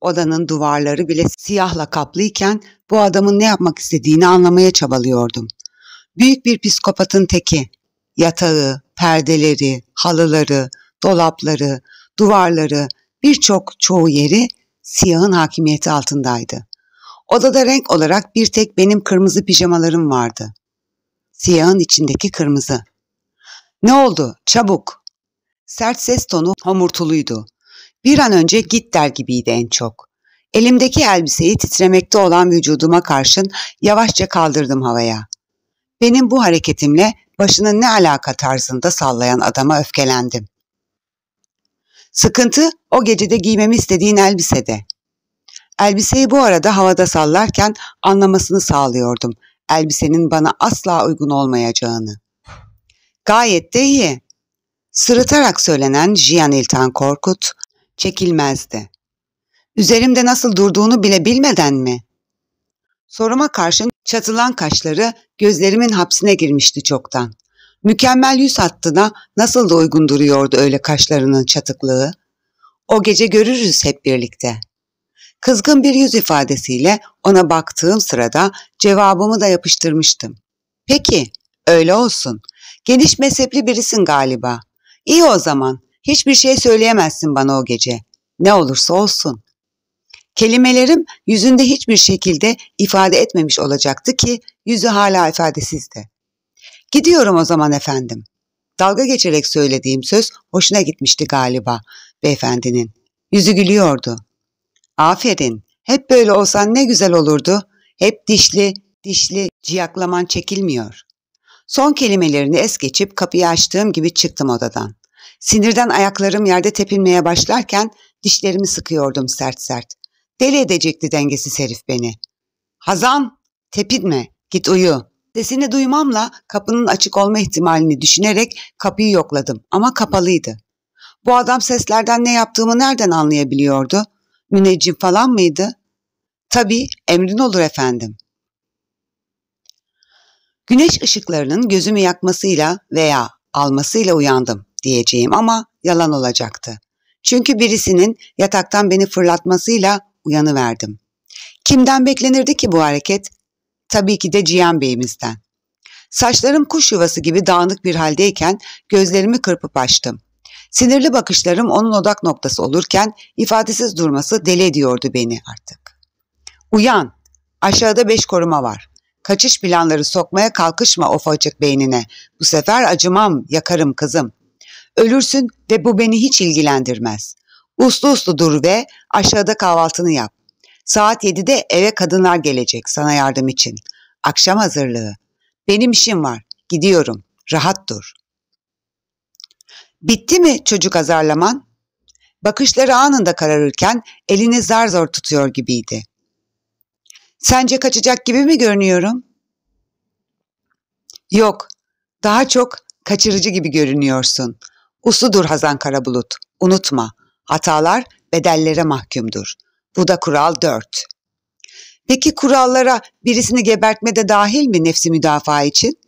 Odanın duvarları bile siyahla kaplıyken bu adamın ne yapmak istediğini anlamaya çabalıyordum. Büyük bir psikopatın teki. Yatağı, perdeleri, halıları, dolapları, duvarları, birçok çoğu yeri siyahın hakimiyeti altındaydı. Odada renk olarak bir tek benim kırmızı pijamalarım vardı. Siyahın içindeki kırmızı. Ne oldu? Çabuk. Sert ses tonu homurtuluydu. Bir an önce git der gibiydi en çok. Elimdeki elbiseyi titremekte olan vücuduma karşın yavaşça kaldırdım havaya. Benim bu hareketimle başını ne alaka tarzında sallayan adama öfkelendim. Sıkıntı o gecede giymemi istediğin elbisede. Elbiseyi bu arada havada sallarken anlamasını sağlıyordum. Elbisenin bana asla uygun olmayacağını. Gayet de iyi. Sırıtarak söylenen Jiyan İltan Korkut çekilmezdi. Üzerimde nasıl durduğunu bile bilmeden mi? Soruma karşın çatılan kaşları gözlerimin hapsine girmişti çoktan. Mükemmel yüz hattına nasıl da uygun duruyordu öyle kaşlarının çatıklığı. O gece görürüz hep birlikte. Kızgın bir yüz ifadesiyle ona baktığım sırada cevabımı da yapıştırmıştım. Peki, öyle olsun. Geniş mezhepli birisin galiba. İyi o zaman. Hiçbir şey söyleyemezsin bana o gece. Ne olursa olsun. Kelimelerim yüzünde hiçbir şekilde ifade etmemiş olacaktı ki yüzü hala ifadesizdi. Gidiyorum o zaman efendim. Dalga geçerek söylediğim söz hoşuna gitmişti galiba beyefendinin. Yüzü gülüyordu. Aferin, hep böyle olsan ne güzel olurdu. Hep dişli, dişli, ciyaklaman çekilmiyor. Son kelimelerini es geçip kapıyı açtığım gibi çıktım odadan. Sinirden ayaklarım yerde tepinmeye başlarken dişlerimi sıkıyordum sert sert. Deli edecekti dengesi serif beni. Hazan, tepinme, git uyu. Sesini duymamla kapının açık olma ihtimalini düşünerek kapıyı yokladım ama kapalıydı. Bu adam seslerden ne yaptığımı nereden anlayabiliyordu? Müneccim falan mıydı? Tabii emrin olur efendim. Güneş ışıklarının gözümü yakmasıyla veya almasıyla uyandım diyeceğim ama yalan olacaktı. Çünkü birisinin yataktan beni fırlatmasıyla uyanıverdim. Kimden beklenirdi ki bu hareket? tabii ki de Cihan Bey'imizden. Saçlarım kuş yuvası gibi dağınık bir haldeyken gözlerimi kırpıp açtım. Sinirli bakışlarım onun odak noktası olurken ifadesiz durması deli ediyordu beni artık. Uyan! Aşağıda beş koruma var. Kaçış planları sokmaya kalkışma ofacık beynine. Bu sefer acımam, yakarım kızım. Ölürsün ve bu beni hiç ilgilendirmez. Uslu uslu dur ve aşağıda kahvaltını yap. Saat 7'de eve kadınlar gelecek sana yardım için. Akşam hazırlığı. Benim işim var. Gidiyorum. Rahat dur. Bitti mi çocuk azarlaman? Bakışları anında kararırken elini zar zor tutuyor gibiydi. Sence kaçacak gibi mi görünüyorum? Yok, daha çok kaçırıcı gibi görünüyorsun. Usludur Hazan Karabulut, unutma. Hatalar bedellere mahkumdur. Bu da kural 4. Peki kurallara birisini gebertme de dahil mi nefsi müdafaa için?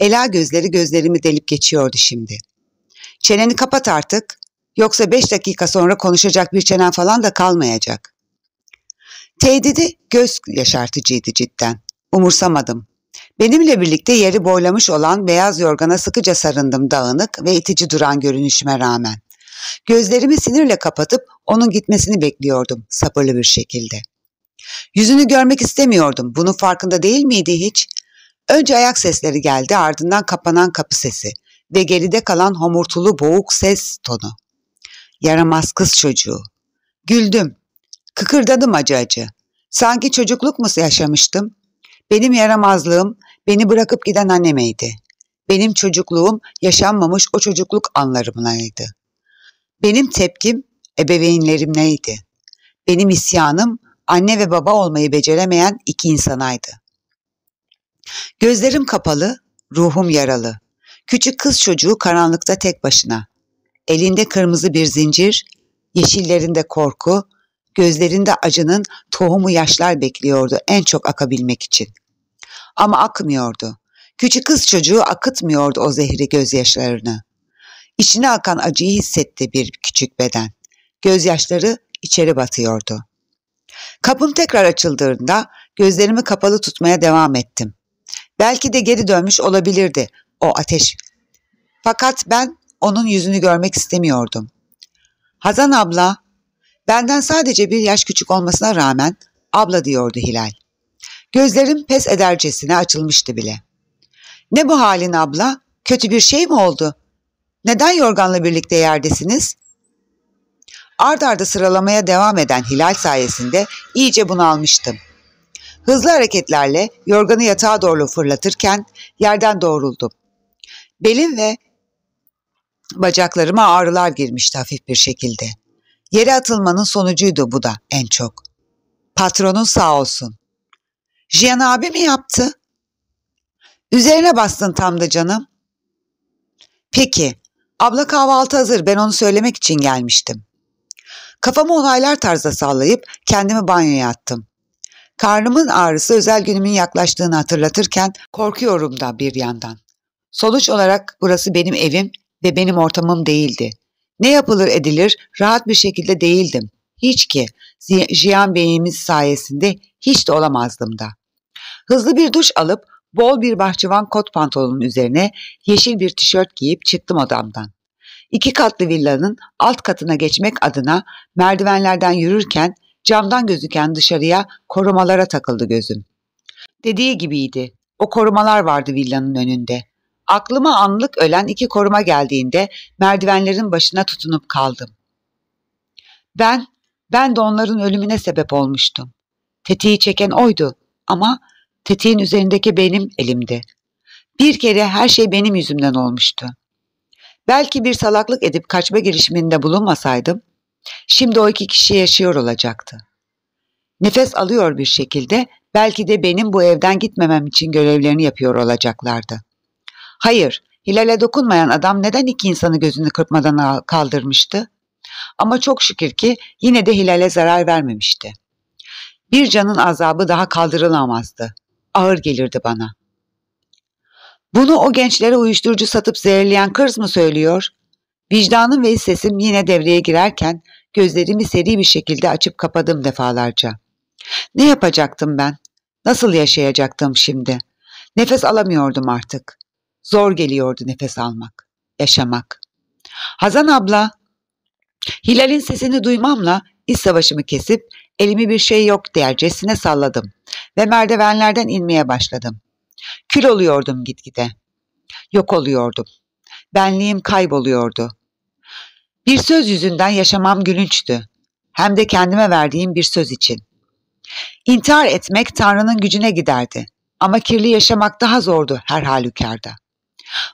Ela gözleri gözlerimi delip geçiyordu şimdi. Çeneni kapat artık. Yoksa beş dakika sonra konuşacak bir çenen falan da kalmayacak. Tehdidi göz yaşartıcıydı cidden. Umursamadım. Benimle birlikte yeri boylamış olan beyaz yorgana sıkıca sarındım dağınık ve itici duran görünüşüme rağmen. Gözlerimi sinirle kapatıp onun gitmesini bekliyordum sabırlı bir şekilde. Yüzünü görmek istemiyordum. Bunun farkında değil miydi hiç? Önce ayak sesleri geldi ardından kapanan kapı sesi ve geride kalan homurtulu boğuk ses tonu. Yaramaz kız çocuğu. Güldüm. Kıkırdadım acı acı. Sanki çocukluk mu yaşamıştım? Benim yaramazlığım beni bırakıp giden annemeydi. Benim çocukluğum yaşanmamış o çocukluk anlarımlaydı. Benim tepkim ebeveynlerim neydi? Benim isyanım anne ve baba olmayı beceremeyen iki insanaydı. Gözlerim kapalı, ruhum yaralı. Küçük kız çocuğu karanlıkta tek başına. Elinde kırmızı bir zincir, yeşillerinde korku, gözlerinde acının tohumu yaşlar bekliyordu en çok akabilmek için. Ama akmıyordu. Küçük kız çocuğu akıtmıyordu o zehri gözyaşlarını. İçine akan acıyı hissetti bir küçük beden. Gözyaşları içeri batıyordu. Kapım tekrar açıldığında gözlerimi kapalı tutmaya devam ettim. Belki de geri dönmüş olabilirdi o ateş. Fakat ben onun yüzünü görmek istemiyordum. Hazan abla, benden sadece bir yaş küçük olmasına rağmen abla diyordu Hilal. Gözlerim pes edercesine açılmıştı bile. Ne bu halin abla? Kötü bir şey mi oldu? Neden yorganla birlikte yerdesiniz? Ard arda sıralamaya devam eden hilal sayesinde iyice bunalmıştım. Hızlı hareketlerle yorganı yatağa doğru fırlatırken yerden doğruldum. Belim ve bacaklarıma ağrılar girmişti hafif bir şekilde. Yere atılmanın sonucuydu bu da en çok. Patronun sağ olsun. Jiyan abi mi yaptı? Üzerine bastın tam da canım. Peki, Abla kahvaltı hazır ben onu söylemek için gelmiştim. Kafamı onaylar tarzda sallayıp kendimi banyoya attım. Karnımın ağrısı özel günümün yaklaştığını hatırlatırken korkuyorum da bir yandan. Sonuç olarak burası benim evim ve benim ortamım değildi. Ne yapılır edilir rahat bir şekilde değildim. Hiç ki Jiyan Bey'imiz sayesinde hiç de olamazdım da. Hızlı bir duş alıp Bol bir bahçıvan kot pantolonun üzerine yeşil bir tişört giyip çıktım odamdan. İki katlı villanın alt katına geçmek adına merdivenlerden yürürken camdan gözüken dışarıya korumalara takıldı gözüm. Dediği gibiydi. O korumalar vardı villanın önünde. Aklıma anlık ölen iki koruma geldiğinde merdivenlerin başına tutunup kaldım. Ben, ben de onların ölümüne sebep olmuştum. Tetiği çeken oydu ama Tetiğin üzerindeki benim elimdi. Bir kere her şey benim yüzümden olmuştu. Belki bir salaklık edip kaçma girişiminde bulunmasaydım, şimdi o iki kişi yaşıyor olacaktı. Nefes alıyor bir şekilde belki de benim bu evden gitmemem için görevlerini yapıyor olacaklardı. Hayır, Hilal'e dokunmayan adam neden iki insanı gözünü kırpmadan kaldırmıştı? Ama çok şükür ki yine de Hilal'e zarar vermemişti. Bir canın azabı daha kaldırılamazdı ağır gelirdi bana. Bunu o gençlere uyuşturucu satıp zehirleyen kız mı söylüyor? Vicdanım ve sesim yine devreye girerken gözlerimi seri bir şekilde açıp kapadım defalarca. Ne yapacaktım ben? Nasıl yaşayacaktım şimdi? Nefes alamıyordum artık. Zor geliyordu nefes almak, yaşamak. Hazan abla, Hilal'in sesini duymamla iç savaşımı kesip elimi bir şey yok dercesine salladım ve merdivenlerden inmeye başladım. Kül oluyordum gitgide. Yok oluyordum. Benliğim kayboluyordu. Bir söz yüzünden yaşamam gülünçtü. Hem de kendime verdiğim bir söz için. İntihar etmek Tanrı'nın gücüne giderdi. Ama kirli yaşamak daha zordu her halükarda.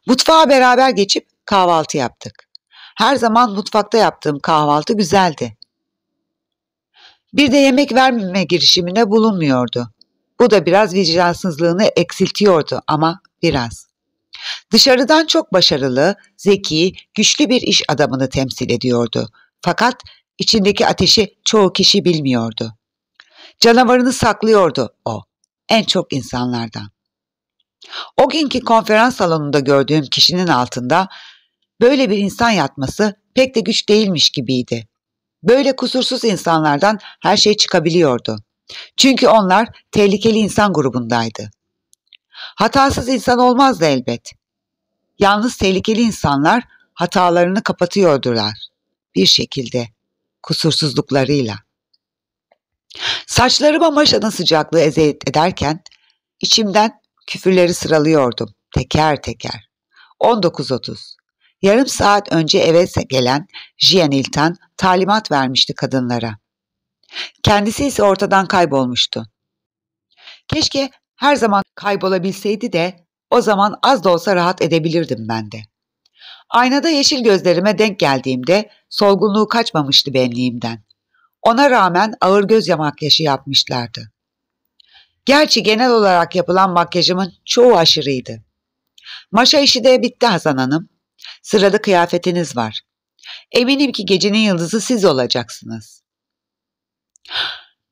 Mutfağa beraber geçip kahvaltı yaptık. Her zaman mutfakta yaptığım kahvaltı güzeldi. Bir de yemek vermeme girişimine bulunmuyordu. Bu da biraz vicdansızlığını eksiltiyordu ama biraz. Dışarıdan çok başarılı, zeki, güçlü bir iş adamını temsil ediyordu. Fakat içindeki ateşi çoğu kişi bilmiyordu. Canavarını saklıyordu o, en çok insanlardan. O günkü konferans salonunda gördüğüm kişinin altında böyle bir insan yatması pek de güç değilmiş gibiydi. Böyle kusursuz insanlardan her şey çıkabiliyordu. Çünkü onlar tehlikeli insan grubundaydı. Hatasız insan olmazdı elbet. Yalnız tehlikeli insanlar hatalarını kapatıyordular. Bir şekilde, kusursuzluklarıyla. Saçlarıma maşanın sıcaklığı eziyet ederken içimden küfürleri sıralıyordum teker teker. 19.30 Yarım saat önce eve gelen Jian İltan talimat vermişti kadınlara. Kendisi ise ortadan kaybolmuştu. Keşke her zaman kaybolabilseydi de o zaman az da olsa rahat edebilirdim ben de. Aynada yeşil gözlerime denk geldiğimde solgunluğu kaçmamıştı benliğimden. Ona rağmen ağır göz makyajı yapmışlardı. Gerçi genel olarak yapılan makyajımın çoğu aşırıydı. Maşa işi de bitti Hasan Hanım. Sırada kıyafetiniz var. Eminim ki gecenin yıldızı siz olacaksınız.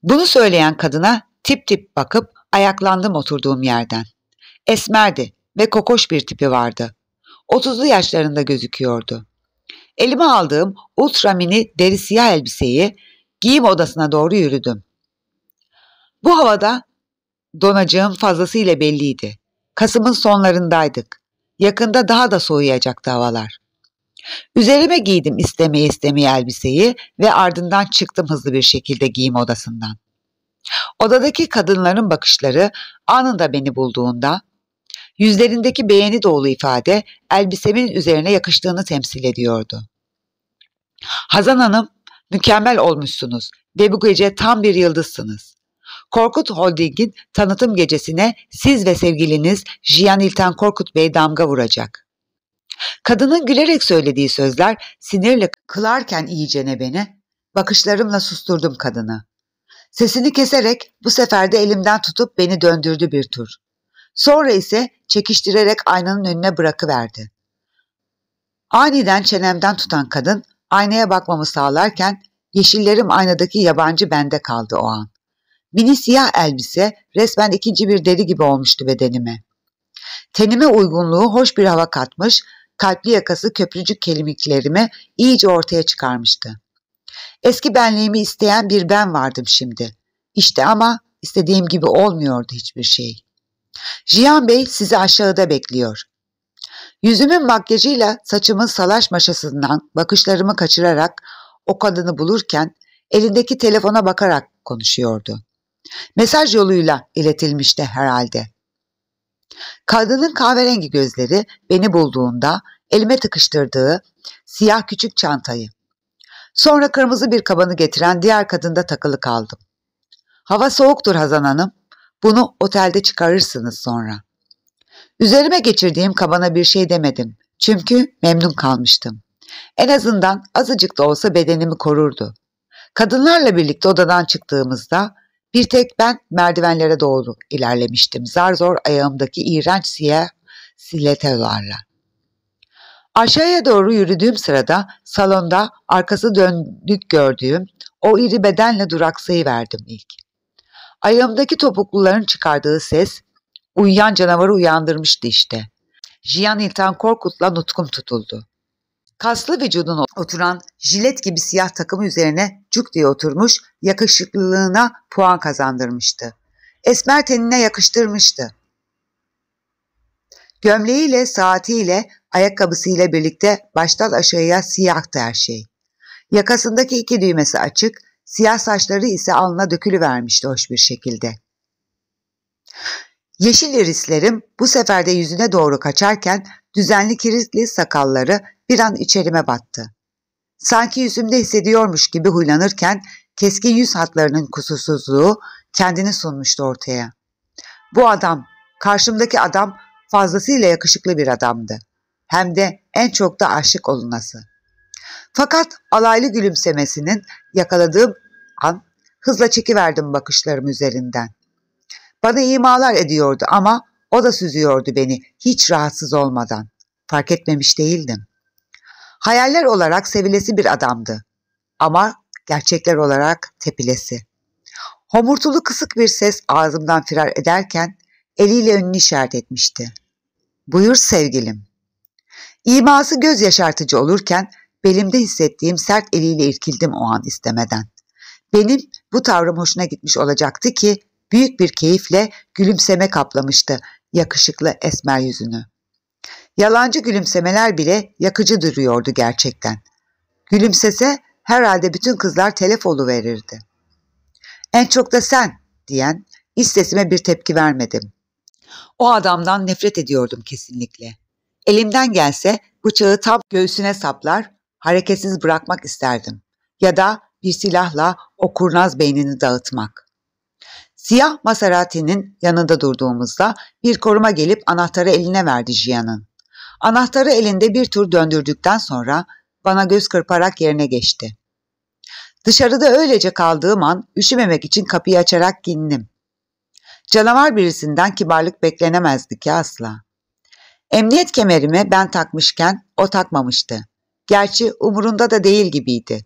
Bunu söyleyen kadına tip tip bakıp ayaklandım oturduğum yerden. Esmerdi ve kokoş bir tipi vardı. Otuzlu yaşlarında gözüküyordu. Elime aldığım ultra mini deri siyah elbiseyi giyim odasına doğru yürüdüm. Bu havada donacağım fazlasıyla belliydi. Kasım'ın sonlarındaydık. Yakında daha da soğuyacaktı havalar. Üzerime giydim istemeye istemeye elbiseyi ve ardından çıktım hızlı bir şekilde giyim odasından. Odadaki kadınların bakışları anında beni bulduğunda yüzlerindeki beğeni dolu ifade elbisemin üzerine yakıştığını temsil ediyordu. Hazan Hanım mükemmel olmuşsunuz ve bu gece tam bir yıldızsınız. Korkut Holding'in tanıtım gecesine siz ve sevgiliniz Jiyan İlten Korkut Bey damga vuracak. Kadının gülerek söylediği sözler sinirli kılarken iyicene beni, bakışlarımla susturdum kadını. Sesini keserek bu sefer de elimden tutup beni döndürdü bir tur. Sonra ise çekiştirerek aynanın önüne bırakıverdi. Aniden çenemden tutan kadın aynaya bakmamı sağlarken yeşillerim aynadaki yabancı bende kaldı o an. Mini siyah elbise resmen ikinci bir deri gibi olmuştu bedenime. Tenime uygunluğu hoş bir hava katmış, kalpli yakası köprücük kemiklerimi iyice ortaya çıkarmıştı. Eski benliğimi isteyen bir ben vardım şimdi. İşte ama istediğim gibi olmuyordu hiçbir şey. Jiyan Bey sizi aşağıda bekliyor. Yüzümün makyajıyla saçımın salaş maşasından bakışlarımı kaçırarak o kadını bulurken elindeki telefona bakarak konuşuyordu. Mesaj yoluyla iletilmişti herhalde. Kadının kahverengi gözleri beni bulduğunda elime tıkıştırdığı siyah küçük çantayı. Sonra kırmızı bir kabanı getiren diğer kadında takılı kaldım. Hava soğuktur Hazan Hanım. Bunu otelde çıkarırsınız sonra. Üzerime geçirdiğim kabana bir şey demedim. Çünkü memnun kalmıştım. En azından azıcık da olsa bedenimi korurdu. Kadınlarla birlikte odadan çıktığımızda bir tek ben merdivenlere doğru ilerlemiştim. Zar zor ayağımdaki iğrenç siyah siletolarla. Aşağıya doğru yürüdüğüm sırada salonda arkası döndük gördüğüm o iri bedenle duraksayıverdim ilk. Ayağımdaki topukluların çıkardığı ses uyuyan canavarı uyandırmıştı işte. Jian İltan Korkut'la nutkum tutuldu. Kaslı vücuduna oturan jilet gibi siyah takımı üzerine cuk diye oturmuş yakışıklılığına puan kazandırmıştı. Esmer tenine yakıştırmıştı. Gömleğiyle, saatiyle, ayakkabısıyla birlikte baştan aşağıya siyahtı her şey. Yakasındaki iki düğmesi açık, siyah saçları ise alnına dökülüvermişti hoş bir şekilde. Yeşil irislerim bu sefer de yüzüne doğru kaçarken düzenli kiritli sakalları bir an içerime battı. Sanki yüzümde hissediyormuş gibi huylanırken keskin yüz hatlarının kusursuzluğu kendini sunmuştu ortaya. Bu adam, karşımdaki adam fazlasıyla yakışıklı bir adamdı. Hem de en çok da aşık olunası. Fakat alaylı gülümsemesinin yakaladığım an hızla çekiverdim bakışlarım üzerinden. Bana imalar ediyordu ama o da süzüyordu beni hiç rahatsız olmadan. Fark etmemiş değildim. Hayaller olarak sevilesi bir adamdı. Ama gerçekler olarak tepilesi. Homurtulu kısık bir ses ağzımdan firar ederken eliyle önünü işaret etmişti. Buyur sevgilim. İması göz yaşartıcı olurken belimde hissettiğim sert eliyle irkildim o an istemeden. Benim bu tavrım hoşuna gitmiş olacaktı ki büyük bir keyifle gülümseme kaplamıştı yakışıklı esmer yüzünü. Yalancı gülümsemeler bile yakıcı duruyordu gerçekten. Gülümsese herhalde bütün kızlar telef verirdi. En çok da sen diyen iç sesime bir tepki vermedim. O adamdan nefret ediyordum kesinlikle. Elimden gelse bıçağı tam göğsüne saplar, hareketsiz bırakmak isterdim. Ya da bir silahla o kurnaz beynini dağıtmak. Siyah Maserati'nin yanında durduğumuzda bir koruma gelip anahtarı eline verdi Jia'nın. Anahtarı elinde bir tur döndürdükten sonra bana göz kırparak yerine geçti. Dışarıda öylece kaldığım an üşümemek için kapıyı açarak gindim. Canavar birisinden kibarlık beklenemezdi ki asla. Emniyet kemerimi ben takmışken o takmamıştı. Gerçi umurunda da değil gibiydi.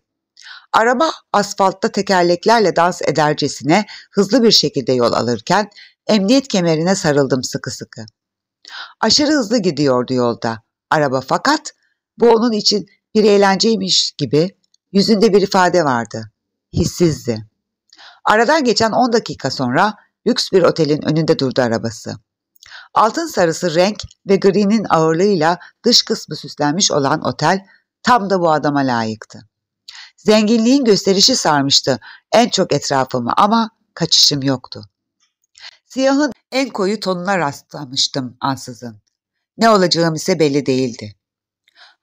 Araba asfaltta tekerleklerle dans edercesine hızlı bir şekilde yol alırken emniyet kemerine sarıldım sıkı sıkı. Aşırı hızlı gidiyordu yolda araba fakat bu onun için bir eğlenceymiş gibi yüzünde bir ifade vardı. Hissizdi. Aradan geçen 10 dakika sonra lüks bir otelin önünde durdu arabası. Altın sarısı renk ve gri'nin ağırlığıyla dış kısmı süslenmiş olan otel tam da bu adama layıktı. Zenginliğin gösterişi sarmıştı en çok etrafımı ama kaçışım yoktu. Siyahın en koyu tonuna rastlamıştım ansızın. Ne olacağım ise belli değildi.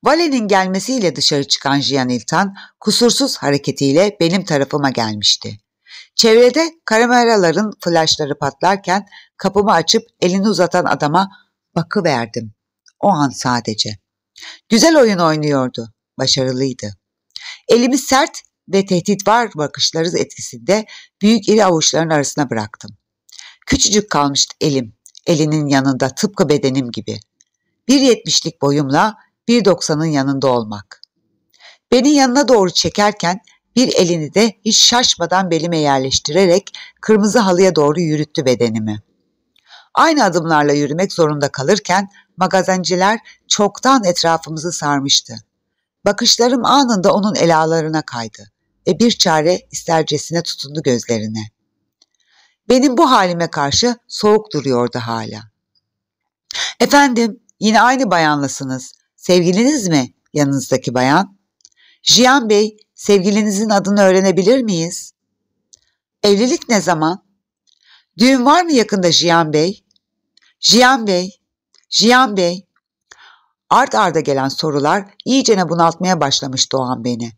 Vale'nin gelmesiyle dışarı çıkan Jiyan İltan kusursuz hareketiyle benim tarafıma gelmişti. Çevrede kameraların flaşları patlarken kapımı açıp elini uzatan adama bakıverdim. O an sadece. Güzel oyun oynuyordu. Başarılıydı. Elimi sert ve tehdit var bakışları etkisinde büyük iri avuçların arasına bıraktım. Küçücük kalmıştı elim, elinin yanında tıpkı bedenim gibi. 1.70'lik boyumla 1.90'ın yanında olmak. Beni yanına doğru çekerken bir elini de hiç şaşmadan belime yerleştirerek kırmızı halıya doğru yürüttü bedenimi. Aynı adımlarla yürümek zorunda kalırken magazenciler çoktan etrafımızı sarmıştı. Bakışlarım anında onun elalarına kaydı ve bir çare istercesine tutundu gözlerine. Benim bu halime karşı soğuk duruyordu hala. Efendim yine aynı bayanlasınız. Sevgiliniz mi yanınızdaki bayan? Jiyan Bey sevgilinizin adını öğrenebilir miyiz? Evlilik ne zaman? Düğün var mı yakında Jiyan Bey? Jiyan Bey, Jiyan Bey Art arda gelen sorular iyicene bunaltmaya başlamış Doğan beni.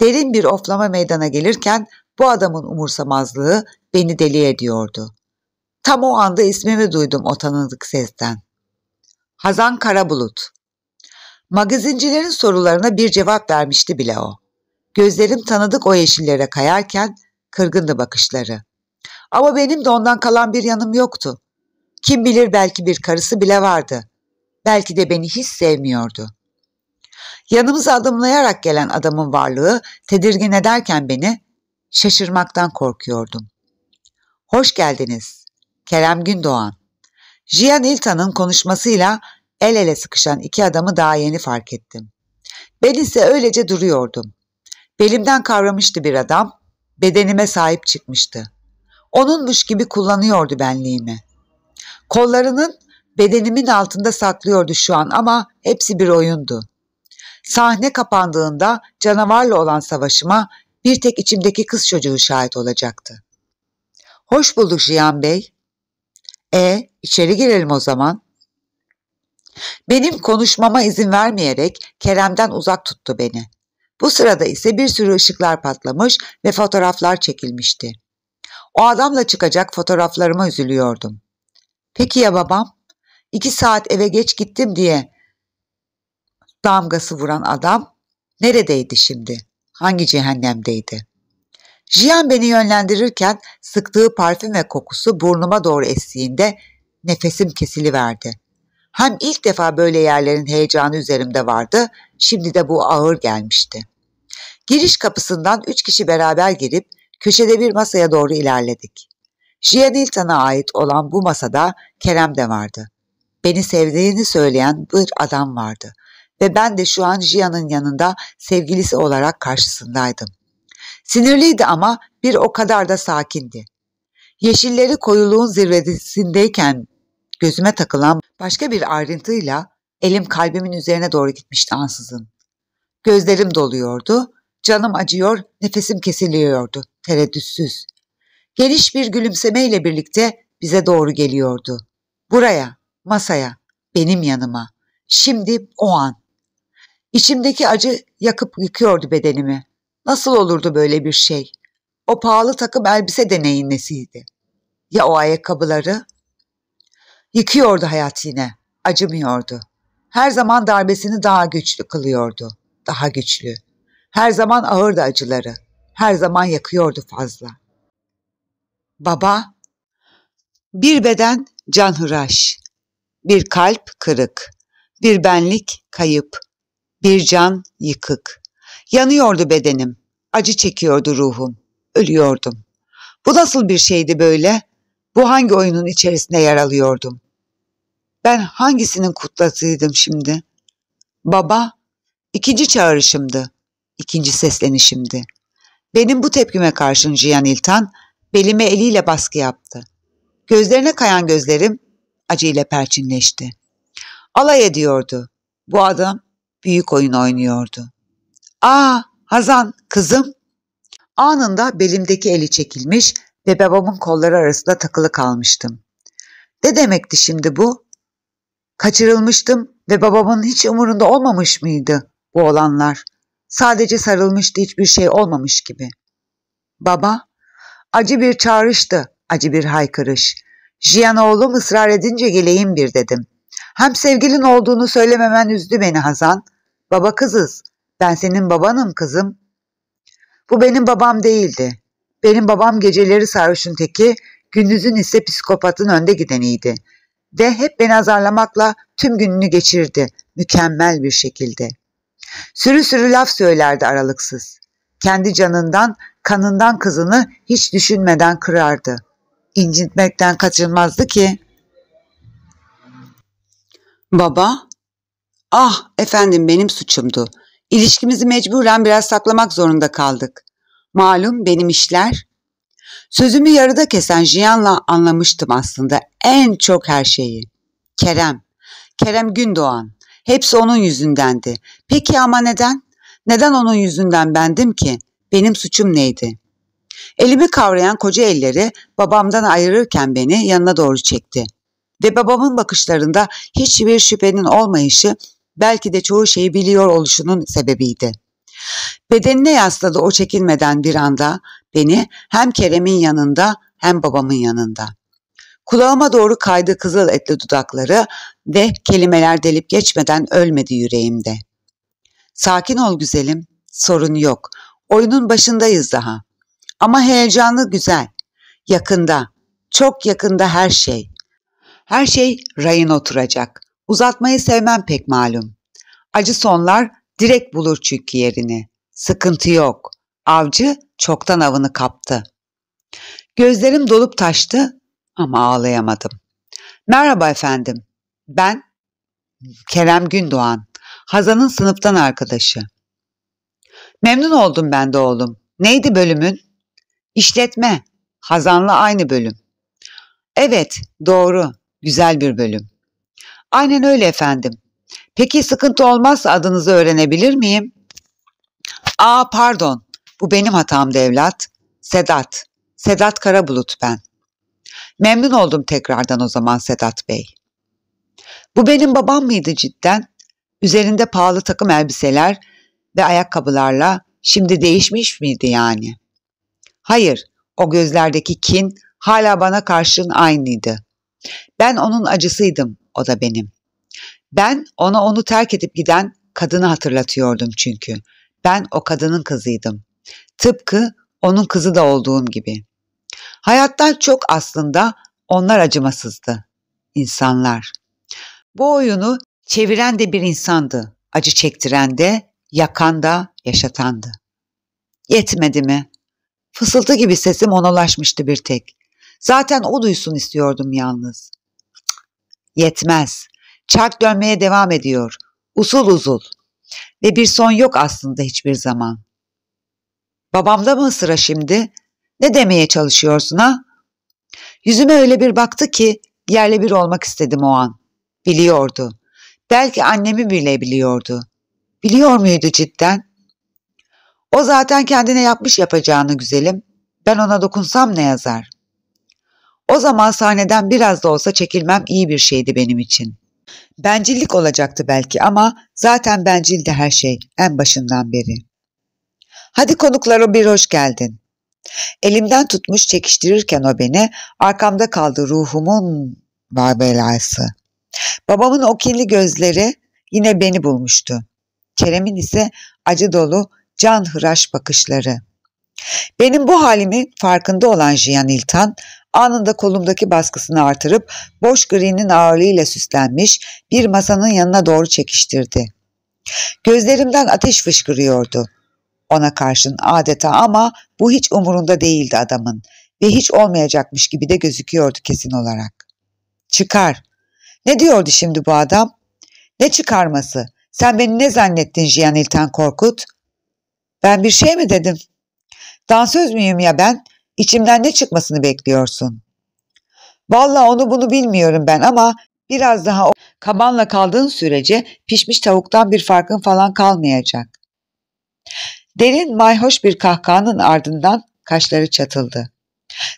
Derin bir oflama meydana gelirken bu adamın umursamazlığı beni deli ediyordu. Tam o anda ismimi duydum o tanıdık sesten. Hazan Karabulut. Magazincilerin sorularına bir cevap vermişti bile o. Gözlerim tanıdık o yeşillere kayarken kırgındı bakışları. Ama benim de ondan kalan bir yanım yoktu. Kim bilir belki bir karısı bile vardı. Belki de beni hiç sevmiyordu. Yanımıza adımlayarak gelen adamın varlığı tedirgin ederken beni şaşırmaktan korkuyordum. Hoş geldiniz. Kerem Gündoğan. Jian İltan'ın konuşmasıyla el ele sıkışan iki adamı daha yeni fark ettim. Ben ise öylece duruyordum. Belimden kavramıştı bir adam, bedenime sahip çıkmıştı. Onunmuş gibi kullanıyordu benliğimi. Kollarının bedenimin altında saklıyordu şu an ama hepsi bir oyundu. Sahne kapandığında canavarla olan savaşıma bir tek içimdeki kız çocuğu şahit olacaktı. Hoş bulduk Cihan Bey. E içeri girelim o zaman. Benim konuşmama izin vermeyerek Kerem'den uzak tuttu beni. Bu sırada ise bir sürü ışıklar patlamış ve fotoğraflar çekilmişti. O adamla çıkacak fotoğraflarıma üzülüyordum. Peki ya babam? 2 saat eve geç gittim diye damgası vuran adam neredeydi şimdi? Hangi cehennemdeydi? Jiyan beni yönlendirirken sıktığı parfüm ve kokusu burnuma doğru estiğinde nefesim kesiliverdi. Hem ilk defa böyle yerlerin heyecanı üzerimde vardı, şimdi de bu ağır gelmişti. Giriş kapısından üç kişi beraber girip köşede bir masaya doğru ilerledik. Jiyan İltan'a ait olan bu masada Kerem de vardı beni sevdiğini söyleyen bir adam vardı ve ben de şu an Jia'nın yanında sevgilisi olarak karşısındaydım. Sinirliydi ama bir o kadar da sakindi. Yeşilleri koyuluğun zirvesindeyken gözüme takılan başka bir ayrıntıyla elim kalbimin üzerine doğru gitmişti ansızın. Gözlerim doluyordu, canım acıyor, nefesim kesiliyordu, tereddütsüz. Geniş bir gülümsemeyle birlikte bize doğru geliyordu. Buraya, masaya, benim yanıma. Şimdi o an. İçimdeki acı yakıp yıkıyordu bedenimi. Nasıl olurdu böyle bir şey? O pahalı takım elbise deneyin nesiydi? Ya o ayakkabıları? Yıkıyordu hayat yine. Acımıyordu. Her zaman darbesini daha güçlü kılıyordu. Daha güçlü. Her zaman ağırdı acıları. Her zaman yakıyordu fazla. Baba, bir beden can hıraş bir kalp kırık, bir benlik kayıp, bir can yıkık. Yanıyordu bedenim, acı çekiyordu ruhum, ölüyordum. Bu nasıl bir şeydi böyle? Bu hangi oyunun içerisinde yer alıyordum? Ben hangisinin kutlasıydım şimdi? Baba, ikinci çağrışımdı, ikinci seslenişimdi. Benim bu tepkime karşın Cihan İltan, belime eliyle baskı yaptı. Gözlerine kayan gözlerim acıyla perçinleşti. Alay ediyordu. Bu adam büyük oyun oynuyordu. Aa Hazan kızım. Anında belimdeki eli çekilmiş ve babamın kolları arasında takılı kalmıştım. Ne demekti şimdi bu? Kaçırılmıştım ve babamın hiç umurunda olmamış mıydı bu olanlar? Sadece sarılmıştı hiçbir şey olmamış gibi. Baba, acı bir çağrıştı, acı bir haykırış. Jiyan oğlum ısrar edince geleyim bir dedim. Hem sevgilin olduğunu söylememen üzdü beni Hazan. Baba kızız. Ben senin babanım kızım. Bu benim babam değildi. Benim babam geceleri sarhoşun teki, gündüzün ise psikopatın önde gideniydi. Ve hep beni azarlamakla tüm gününü geçirdi. Mükemmel bir şekilde. Sürü sürü laf söylerdi aralıksız. Kendi canından, kanından kızını hiç düşünmeden kırardı.'' incitmekten kaçınmazdı ki. Baba, ah efendim benim suçumdu. İlişkimizi mecburen biraz saklamak zorunda kaldık. Malum benim işler. Sözümü yarıda kesen Jiyan'la anlamıştım aslında en çok her şeyi. Kerem, Kerem Gündoğan. Hepsi onun yüzündendi. Peki ama neden? Neden onun yüzünden bendim ki? Benim suçum neydi? Elimi kavrayan koca elleri babamdan ayırırken beni yanına doğru çekti. Ve babamın bakışlarında hiçbir şüphenin olmayışı belki de çoğu şeyi biliyor oluşunun sebebiydi. Bedenine yasladı o çekilmeden bir anda beni hem Kerem'in yanında hem babamın yanında. Kulağıma doğru kaydı kızıl etli dudakları ve kelimeler delip geçmeden ölmedi yüreğimde. Sakin ol güzelim, sorun yok. Oyunun başındayız daha. Ama heyecanlı güzel. Yakında, çok yakında her şey. Her şey rayın oturacak. Uzatmayı sevmem pek malum. Acı sonlar direkt bulur çünkü yerini. Sıkıntı yok. Avcı çoktan avını kaptı. Gözlerim dolup taştı ama ağlayamadım. Merhaba efendim. Ben Kerem Gündoğan. Hazan'ın sınıftan arkadaşı. Memnun oldum ben de oğlum. Neydi bölümün? İşletme, Hazan'la aynı bölüm. Evet, doğru, güzel bir bölüm. Aynen öyle efendim. Peki sıkıntı olmazsa adınızı öğrenebilir miyim? Aa pardon, bu benim hata'm evlat. Sedat, Sedat Karabulut ben. Memnun oldum tekrardan o zaman Sedat Bey. Bu benim babam mıydı cidden? Üzerinde pahalı takım elbiseler ve ayakkabılarla şimdi değişmiş miydi yani? Hayır, o gözlerdeki kin hala bana karşın aynıydı. Ben onun acısıydım, o da benim. Ben ona onu terk edip giden kadını hatırlatıyordum çünkü. Ben o kadının kızıydım. Tıpkı onun kızı da olduğum gibi. Hayattan çok aslında onlar acımasızdı. İnsanlar. Bu oyunu çeviren de bir insandı. Acı çektiren de, yakan da, yaşatandı. Yetmedi mi? Fısıltı gibi sesim ona ulaşmıştı bir tek. Zaten o duysun istiyordum yalnız. Yetmez. Çark dönmeye devam ediyor. Usul uzul. Ve bir son yok aslında hiçbir zaman. Babamda mı sıra şimdi? Ne demeye çalışıyorsun ha? Yüzüme öyle bir baktı ki yerle bir olmak istedim o an. Biliyordu. Belki annemi bile biliyordu. Biliyor muydu cidden? O zaten kendine yapmış yapacağını güzelim. Ben ona dokunsam ne yazar? O zaman sahneden biraz da olsa çekilmem iyi bir şeydi benim için. Bencillik olacaktı belki ama zaten bencildi her şey en başından beri. Hadi konuklara bir hoş geldin. Elimden tutmuş çekiştirirken o beni arkamda kaldı ruhumun var belası. Babamın o kirli gözleri yine beni bulmuştu. Kerem'in ise acı dolu can hıraş bakışları. Benim bu halimi farkında olan Jian İltan anında kolumdaki baskısını artırıp boş grinin ağırlığıyla süslenmiş bir masanın yanına doğru çekiştirdi. Gözlerimden ateş fışkırıyordu. Ona karşın adeta ama bu hiç umurunda değildi adamın ve hiç olmayacakmış gibi de gözüküyordu kesin olarak. Çıkar. Ne diyordu şimdi bu adam? Ne çıkarması? Sen beni ne zannettin Jiyan İlten Korkut? Ben bir şey mi dedim? Dansöz müyüm ya ben? İçimden ne çıkmasını bekliyorsun? Vallahi onu bunu bilmiyorum ben ama biraz daha o kabanla kaldığın sürece pişmiş tavuktan bir farkın falan kalmayacak. Derin mayhoş bir kahkahanın ardından kaşları çatıldı.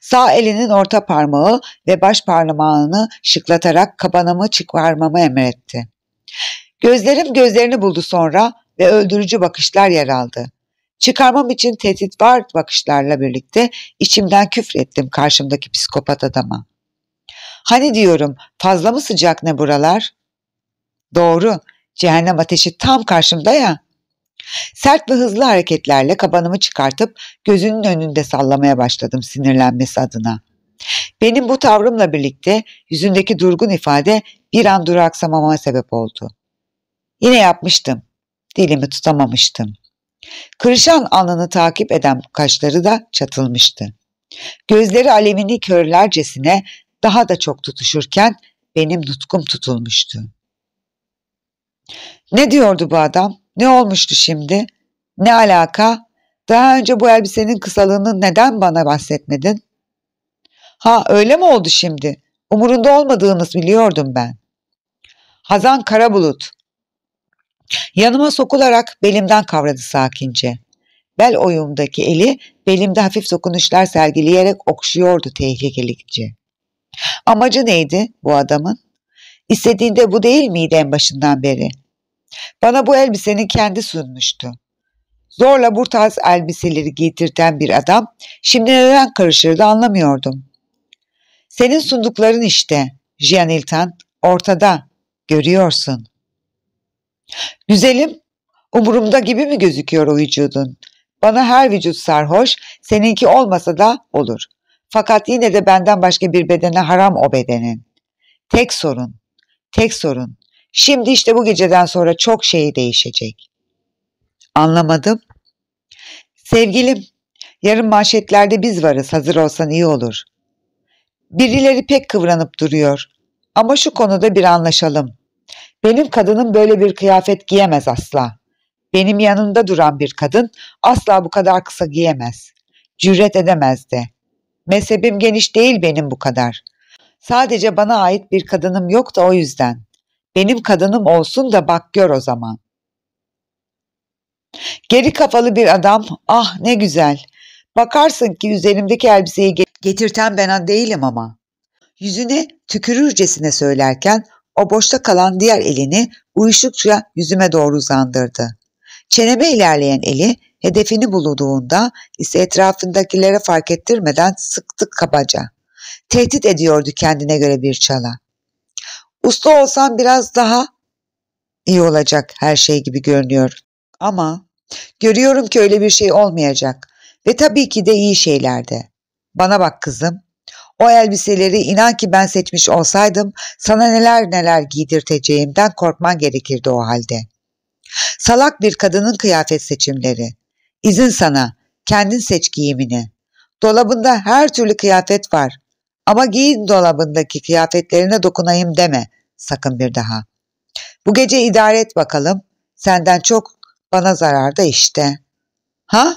Sağ elinin orta parmağı ve baş parmağını şıklatarak kabanamı çıkarmamı emretti. Gözlerim gözlerini buldu sonra ve öldürücü bakışlar yer aldı. Çıkarmam için tehdit var bakışlarla birlikte içimden küfür ettim karşımdaki psikopat adama. Hani diyorum fazla mı sıcak ne buralar? Doğru, cehennem ateşi tam karşımda ya. Sert ve hızlı hareketlerle kabanımı çıkartıp gözünün önünde sallamaya başladım sinirlenmesi adına. Benim bu tavrımla birlikte yüzündeki durgun ifade bir an duraksamama sebep oldu. Yine yapmıştım. Dilimi tutamamıştım. Kırışan alnını takip eden kaşları da çatılmıştı. Gözleri alemini körlercesine daha da çok tutuşurken benim nutkum tutulmuştu. Ne diyordu bu adam? Ne olmuştu şimdi? Ne alaka? Daha önce bu elbisenin kısalığını neden bana bahsetmedin? Ha öyle mi oldu şimdi? Umurunda olmadığınız biliyordum ben. Hazan Karabulut, Yanıma sokularak belimden kavradı sakince. Bel oyumdaki eli belimde hafif dokunuşlar sergileyerek okşuyordu tehlikelikçe. Amacı neydi bu adamın? İstediğinde bu değil miydi en başından beri? Bana bu elbisenin kendi sunmuştu. Zorla bu tarz elbiseleri giydirten bir adam şimdi neden karışırdı anlamıyordum. Senin sundukların işte Jianiltan ortada görüyorsun. Güzelim, umurumda gibi mi gözüküyor o vücudun? Bana her vücut sarhoş, seninki olmasa da olur. Fakat yine de benden başka bir bedene haram o bedenin. Tek sorun, tek sorun. Şimdi işte bu geceden sonra çok şey değişecek. Anlamadım. Sevgilim, yarın manşetlerde biz varız, hazır olsan iyi olur. Birileri pek kıvranıp duruyor. Ama şu konuda bir anlaşalım.'' Benim kadının böyle bir kıyafet giyemez asla. Benim yanımda duran bir kadın asla bu kadar kısa giyemez. Cüret edemez de. Mezhebim geniş değil benim bu kadar. Sadece bana ait bir kadınım yok da o yüzden. Benim kadınım olsun da bak gör o zaman. Geri kafalı bir adam, ah ne güzel. Bakarsın ki üzerimdeki elbiseyi getirten ben değilim ama. Yüzüne tükürürcesine söylerken o boşta kalan diğer elini uyuşukça yüzüme doğru uzandırdı. Çeneme ilerleyen eli hedefini bulduğunda ise etrafındakilere fark ettirmeden sıktık kabaca. Tehdit ediyordu kendine göre bir çala. Usta olsam biraz daha iyi olacak her şey gibi görünüyor. Ama görüyorum ki öyle bir şey olmayacak ve tabii ki de iyi şeylerde. Bana bak kızım, o elbiseleri inan ki ben seçmiş olsaydım sana neler neler giydirteceğimden korkman gerekirdi o halde. Salak bir kadının kıyafet seçimleri. İzin sana, kendin seç giyimini. Dolabında her türlü kıyafet var. Ama giyin dolabındaki kıyafetlerine dokunayım deme sakın bir daha. Bu gece idare et bakalım. Senden çok bana zararda işte. Ha?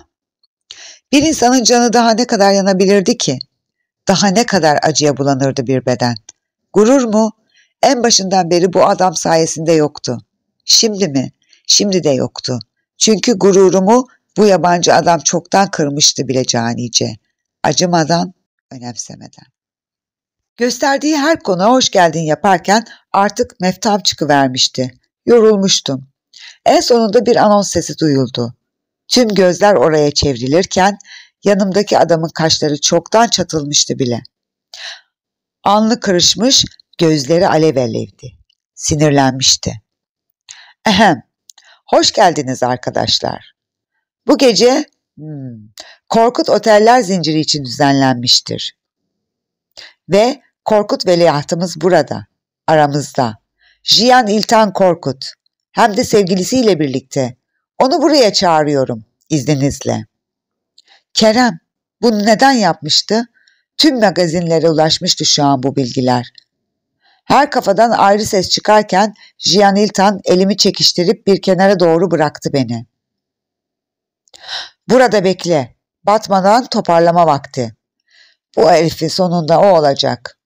Bir insanın canı daha ne kadar yanabilirdi ki? Daha ne kadar acıya bulanırdı bir beden. Gurur mu? En başından beri bu adam sayesinde yoktu. Şimdi mi? Şimdi de yoktu. Çünkü gururumu bu yabancı adam çoktan kırmıştı bile canice. Acımadan, önemsemeden. Gösterdiği her konuya hoş geldin yaparken artık meftam çıkıvermişti. Yorulmuştum. En sonunda bir anons sesi duyuldu. Tüm gözler oraya çevrilirken Yanımdaki adamın kaşları çoktan çatılmıştı bile. Anlı kırışmış, gözleri alev alevdi. Sinirlenmişti. Ehem, hoş geldiniz arkadaşlar. Bu gece hmm, Korkut Oteller Zinciri için düzenlenmiştir. Ve Korkut veliahtımız burada, aramızda. Jiyan İltan Korkut. Hem de sevgilisiyle birlikte. Onu buraya çağırıyorum izninizle.'' Kerem bunu neden yapmıştı? Tüm magazinlere ulaşmıştı şu an bu bilgiler. Her kafadan ayrı ses çıkarken Jianiltan elimi çekiştirip bir kenara doğru bıraktı beni. Burada bekle. Batmadan toparlama vakti. Bu herifin sonunda o olacak.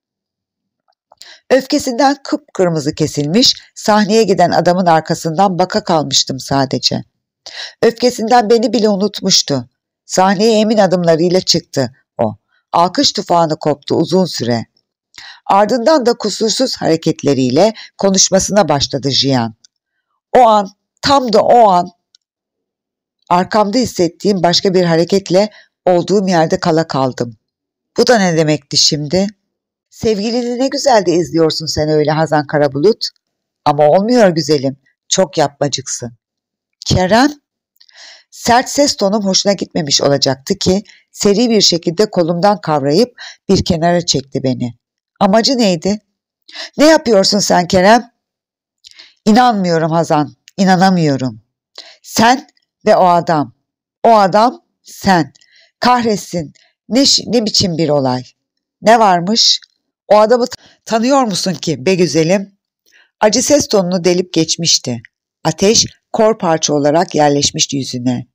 Öfkesinden kıpkırmızı kesilmiş, sahneye giden adamın arkasından baka kalmıştım sadece. Öfkesinden beni bile unutmuştu. Sahneye emin adımlarıyla çıktı o. Alkış tufanı koptu uzun süre. Ardından da kusursuz hareketleriyle konuşmasına başladı Jian. O an, tam da o an arkamda hissettiğim başka bir hareketle olduğum yerde kala kaldım. Bu da ne demekti şimdi? Sevgilini ne güzel de izliyorsun sen öyle Hazan Karabulut. Ama olmuyor güzelim. Çok yapmacıksın. Kerem Sert ses tonum hoşuna gitmemiş olacaktı ki seri bir şekilde kolumdan kavrayıp bir kenara çekti beni. Amacı neydi? Ne yapıyorsun sen Kerem? İnanmıyorum Hazan, inanamıyorum. Sen ve o adam. O adam sen. Kahretsin. Ne, ne biçim bir olay. Ne varmış? O adamı tanıyor musun ki be güzelim? Acı ses tonunu delip geçmişti. Ateş kor parça olarak yerleşmişti yüzüne.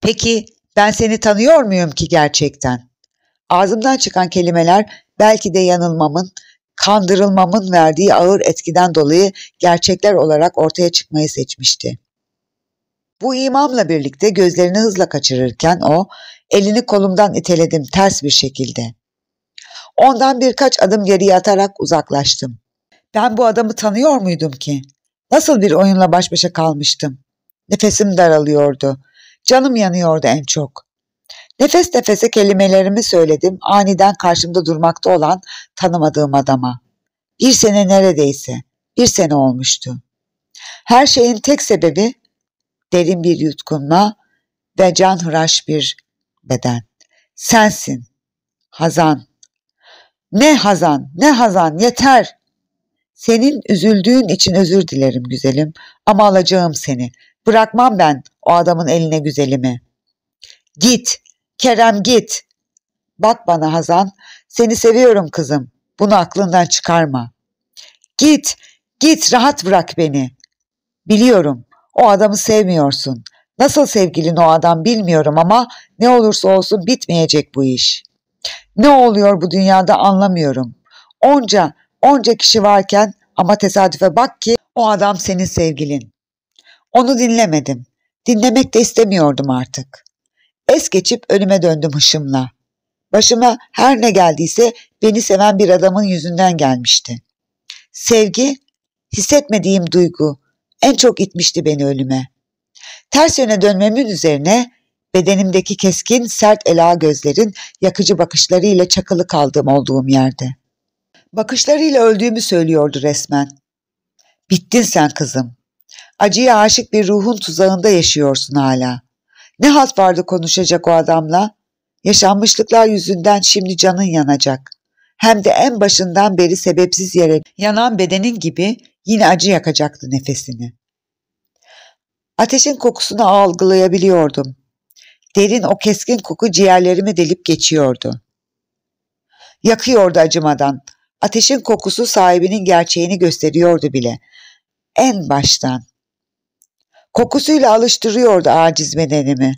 Peki ben seni tanıyor muyum ki gerçekten? Ağzımdan çıkan kelimeler belki de yanılmamın, kandırılmamın verdiği ağır etkiden dolayı gerçekler olarak ortaya çıkmayı seçmişti. Bu imamla birlikte gözlerini hızla kaçırırken o, elini kolumdan iteledim ters bir şekilde. Ondan birkaç adım geriye atarak uzaklaştım. Ben bu adamı tanıyor muydum ki? Nasıl bir oyunla baş başa kalmıştım? Nefesim daralıyordu. Canım yanıyordu en çok. Nefes nefese kelimelerimi söyledim aniden karşımda durmakta olan tanımadığım adama. Bir sene neredeyse, bir sene olmuştu. Her şeyin tek sebebi derin bir yutkunma ve canhıraş bir beden. Sensin, Hazan. Ne Hazan, ne Hazan, yeter. Senin üzüldüğün için özür dilerim güzelim ama alacağım seni. Bırakmam ben o adamın eline güzelimi. Git, Kerem git. Bak bana Hazan, seni seviyorum kızım. Bunu aklından çıkarma. Git, git rahat bırak beni. Biliyorum, o adamı sevmiyorsun. Nasıl sevgilin o adam bilmiyorum ama ne olursa olsun bitmeyecek bu iş. Ne oluyor bu dünyada anlamıyorum. Onca, onca kişi varken ama tesadüfe bak ki o adam senin sevgilin. Onu dinlemedim. Dinlemek de istemiyordum artık. Es geçip önüme döndüm hışımla. Başıma her ne geldiyse beni seven bir adamın yüzünden gelmişti. Sevgi, hissetmediğim duygu en çok itmişti beni ölüme. Ters yöne dönmemin üzerine bedenimdeki keskin sert ela gözlerin yakıcı bakışlarıyla çakılı kaldığım olduğum yerde. Bakışlarıyla öldüğümü söylüyordu resmen. Bittin sen kızım. Acıya aşık bir ruhun tuzağında yaşıyorsun hala. Ne halt vardı konuşacak o adamla? Yaşanmışlıklar yüzünden şimdi canın yanacak. Hem de en başından beri sebepsiz yere yanan bedenin gibi yine acı yakacaktı nefesini. Ateşin kokusunu algılayabiliyordum. Derin o keskin koku ciğerlerimi delip geçiyordu. Yakıyordu acımadan. Ateşin kokusu sahibinin gerçeğini gösteriyordu bile. En baştan. Kokusuyla alıştırıyordu aciz bedenimi.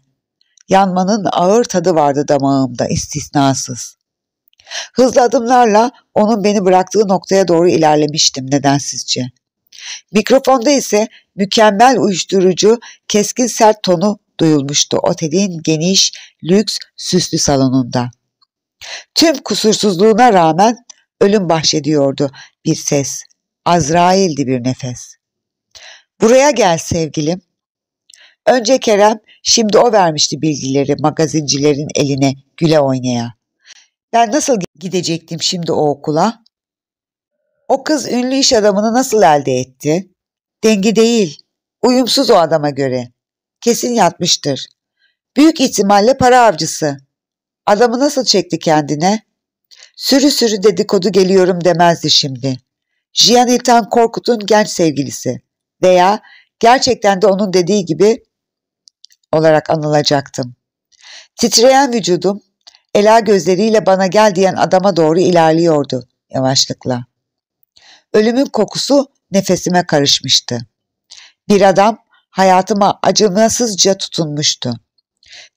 Yanmanın ağır tadı vardı damağımda istisnasız. Hızlı adımlarla onun beni bıraktığı noktaya doğru ilerlemiştim nedensizce. Mikrofonda ise mükemmel uyuşturucu, keskin sert tonu duyulmuştu otelin geniş, lüks, süslü salonunda. Tüm kusursuzluğuna rağmen ölüm bahşediyordu bir ses. Azrail'di bir nefes. Buraya gel sevgilim. Önce Kerem, şimdi o vermişti bilgileri magazincilerin eline güle oynaya. Ben nasıl gidecektim şimdi o okula? O kız ünlü iş adamını nasıl elde etti? Dengi değil. Uyumsuz o adama göre. Kesin yatmıştır. Büyük ihtimalle para avcısı. Adamı nasıl çekti kendine? Sürü sürü dedikodu geliyorum demezdi şimdi. Jiyan İltan Korkut'un genç sevgilisi veya gerçekten de onun dediği gibi olarak anılacaktım. Titreyen vücudum ela gözleriyle bana gel diyen adama doğru ilerliyordu yavaşlıkla. Ölümün kokusu nefesime karışmıştı. Bir adam hayatıma acımasızca tutunmuştu.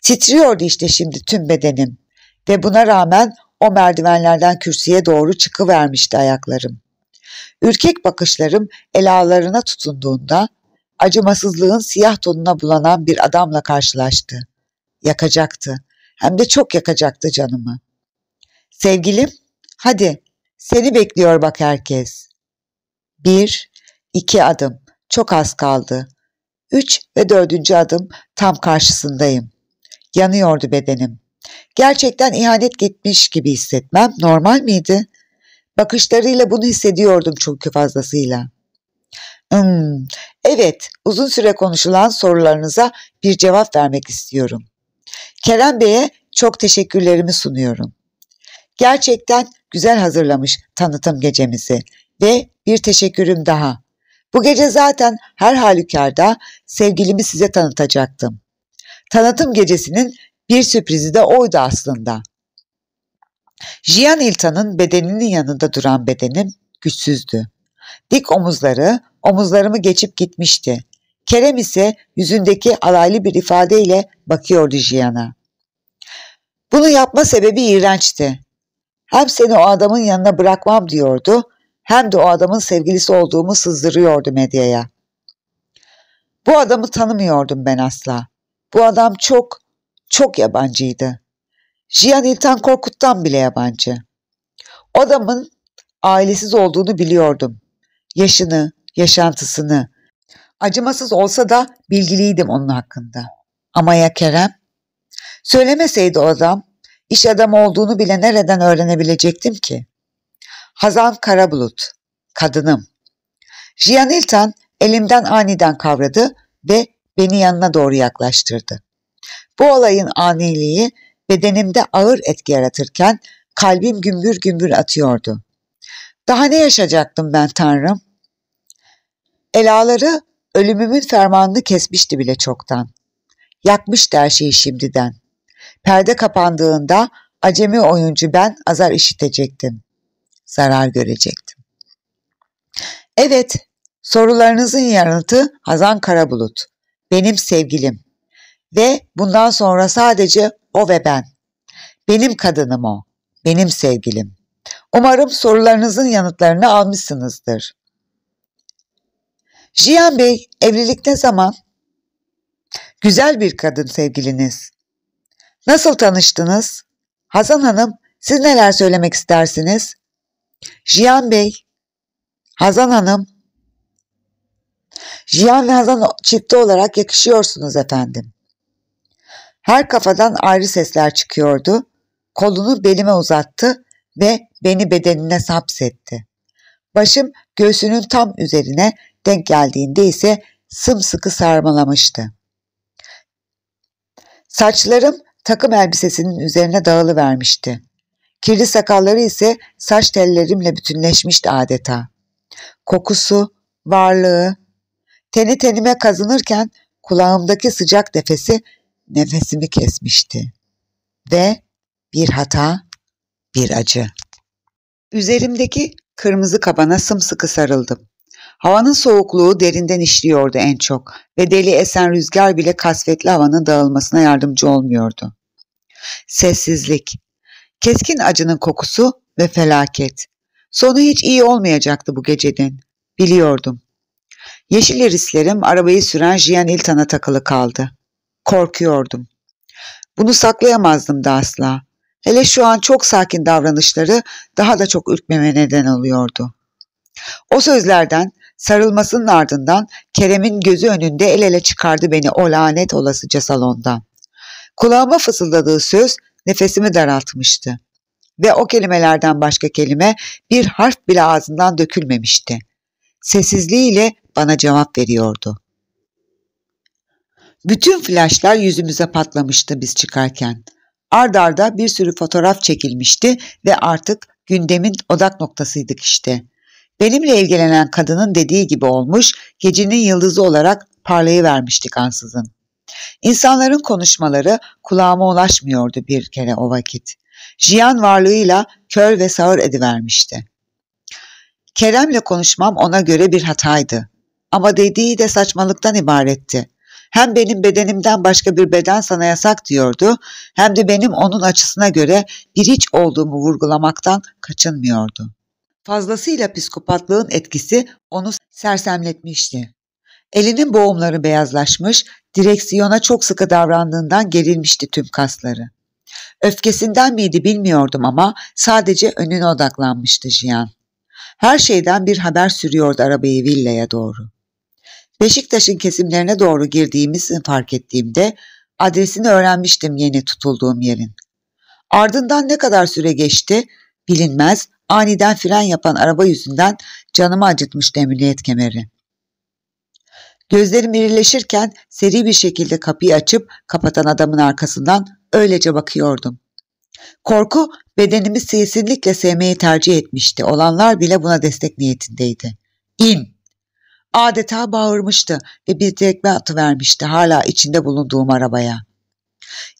Titriyordu işte şimdi tüm bedenim ve buna rağmen o merdivenlerden kürsüye doğru çıkıvermişti ayaklarım. Ürkek bakışlarım elalarına tutunduğunda acımasızlığın siyah tonuna bulanan bir adamla karşılaştı. Yakacaktı. Hem de çok yakacaktı canımı. Sevgilim, hadi seni bekliyor bak herkes. Bir, iki adım. Çok az kaldı. Üç ve dördüncü adım tam karşısındayım. Yanıyordu bedenim. Gerçekten ihanet gitmiş gibi hissetmem normal miydi? Bakışlarıyla bunu hissediyordum çünkü fazlasıyla. Hmm, evet, uzun süre konuşulan sorularınıza bir cevap vermek istiyorum. Kerem Bey'e çok teşekkürlerimi sunuyorum. Gerçekten güzel hazırlamış tanıtım gecemizi ve bir teşekkürüm daha. Bu gece zaten her halükarda sevgilimi size tanıtacaktım. Tanıtım gecesinin bir sürprizi de oydu aslında. Jian İltan'ın bedeninin yanında duran bedenim güçsüzdü. Dik omuzları omuzlarımı geçip gitmişti. Kerem ise yüzündeki alaylı bir ifadeyle bakıyordu Jiyan'a. Bunu yapma sebebi iğrençti. Hem seni o adamın yanına bırakmam diyordu hem de o adamın sevgilisi olduğumu sızdırıyordu medyaya. Bu adamı tanımıyordum ben asla. Bu adam çok, çok yabancıydı. Jiyan İltan Korkut'tan bile yabancı. adamın ailesiz olduğunu biliyordum. Yaşını, yaşantısını. Acımasız olsa da bilgiliydim onun hakkında. Ama ya Kerem? Söylemeseydi o adam, iş adamı olduğunu bile nereden öğrenebilecektim ki? Hazan Karabulut, kadınım. Jiyan İltan elimden aniden kavradı ve beni yanına doğru yaklaştırdı. Bu olayın aniliği bedenimde ağır etki yaratırken kalbim gümbür gümbür atıyordu. Daha ne yaşayacaktım ben Tanrım? Elaları ölümümün fermanını kesmişti bile çoktan. Yakmıştı her şeyi şimdiden. Perde kapandığında acemi oyuncu ben azar işitecektim. Zarar görecektim. Evet, sorularınızın yanıtı Hazan Karabulut. Benim sevgilim. Ve bundan sonra sadece o ve ben. Benim kadınım o. Benim sevgilim. Umarım sorularınızın yanıtlarını almışsınızdır. Jiyan Bey, evlilik ne zaman? Güzel bir kadın sevgiliniz. Nasıl tanıştınız? Hazan Hanım, siz neler söylemek istersiniz? Jiyan Bey, Hazan Hanım. Jiyan ve Hazan çifti olarak yakışıyorsunuz efendim. Her kafadan ayrı sesler çıkıyordu. Kolunu belime uzattı ve beni bedenine sapsetti. Başım göğsünün tam üzerine denk geldiğinde ise sımsıkı sarmalamıştı. Saçlarım takım elbisesinin üzerine vermişti. Kirli sakalları ise saç tellerimle bütünleşmişti adeta. Kokusu, varlığı, teni tenime kazınırken kulağımdaki sıcak nefesi nefesimi kesmişti ve bir hata, bir acı. Üzerimdeki kırmızı kabana sımsıkı sarıldım. Havanın soğukluğu derinden işliyordu en çok ve deli esen rüzgar bile kasvetli havanın dağılmasına yardımcı olmuyordu. Sessizlik, keskin acının kokusu ve felaket. Sonu hiç iyi olmayacaktı bu gecenin. Biliyordum. Yeşil irislerim arabayı süren Jian Iltan'a takılı kaldı. Korkuyordum. Bunu saklayamazdım da asla. Hele şu an çok sakin davranışları daha da çok ürkmeme neden oluyordu. O sözlerden sarılmasının ardından Kerem'in gözü önünde el ele çıkardı beni o lanet olasıca salondan. Kulağıma fısıldadığı söz nefesimi daraltmıştı. Ve o kelimelerden başka kelime bir harf bile ağzından dökülmemişti. Sessizliğiyle bana cevap veriyordu. Bütün flaşlar yüzümüze patlamıştı biz çıkarken. Ardarda bir sürü fotoğraf çekilmişti ve artık gündemin odak noktasıydık işte. Benimle ilgilenen kadının dediği gibi olmuş, gecenin yıldızı olarak parlayıvermiştik ansızın. İnsanların konuşmaları kulağıma ulaşmıyordu bir kere o vakit. Jiyan varlığıyla kör ve sağır edivermişti. Kerem'le konuşmam ona göre bir hataydı. Ama dediği de saçmalıktan ibaretti. Hem benim bedenimden başka bir beden sana yasak diyordu hem de benim onun açısına göre bir hiç olduğumu vurgulamaktan kaçınmıyordu. Fazlasıyla psikopatlığın etkisi onu sersemletmişti. Elinin boğumları beyazlaşmış, direksiyona çok sıkı davrandığından gerilmişti tüm kasları. Öfkesinden miydi bilmiyordum ama sadece önüne odaklanmıştı Jiyan. Her şeyden bir haber sürüyordu arabayı villaya doğru. Beşiktaş'ın kesimlerine doğru girdiğimizi fark ettiğimde adresini öğrenmiştim yeni tutulduğum yerin. Ardından ne kadar süre geçti bilinmez aniden fren yapan araba yüzünden canımı acıtmıştı emniyet kemeri. Gözlerim irileşirken seri bir şekilde kapıyı açıp kapatan adamın arkasından öylece bakıyordum. Korku bedenimi sesinlikle sevmeyi tercih etmişti. Olanlar bile buna destek niyetindeydi. İn! Adeta bağırmıştı ve bir tekme atıvermişti hala içinde bulunduğum arabaya.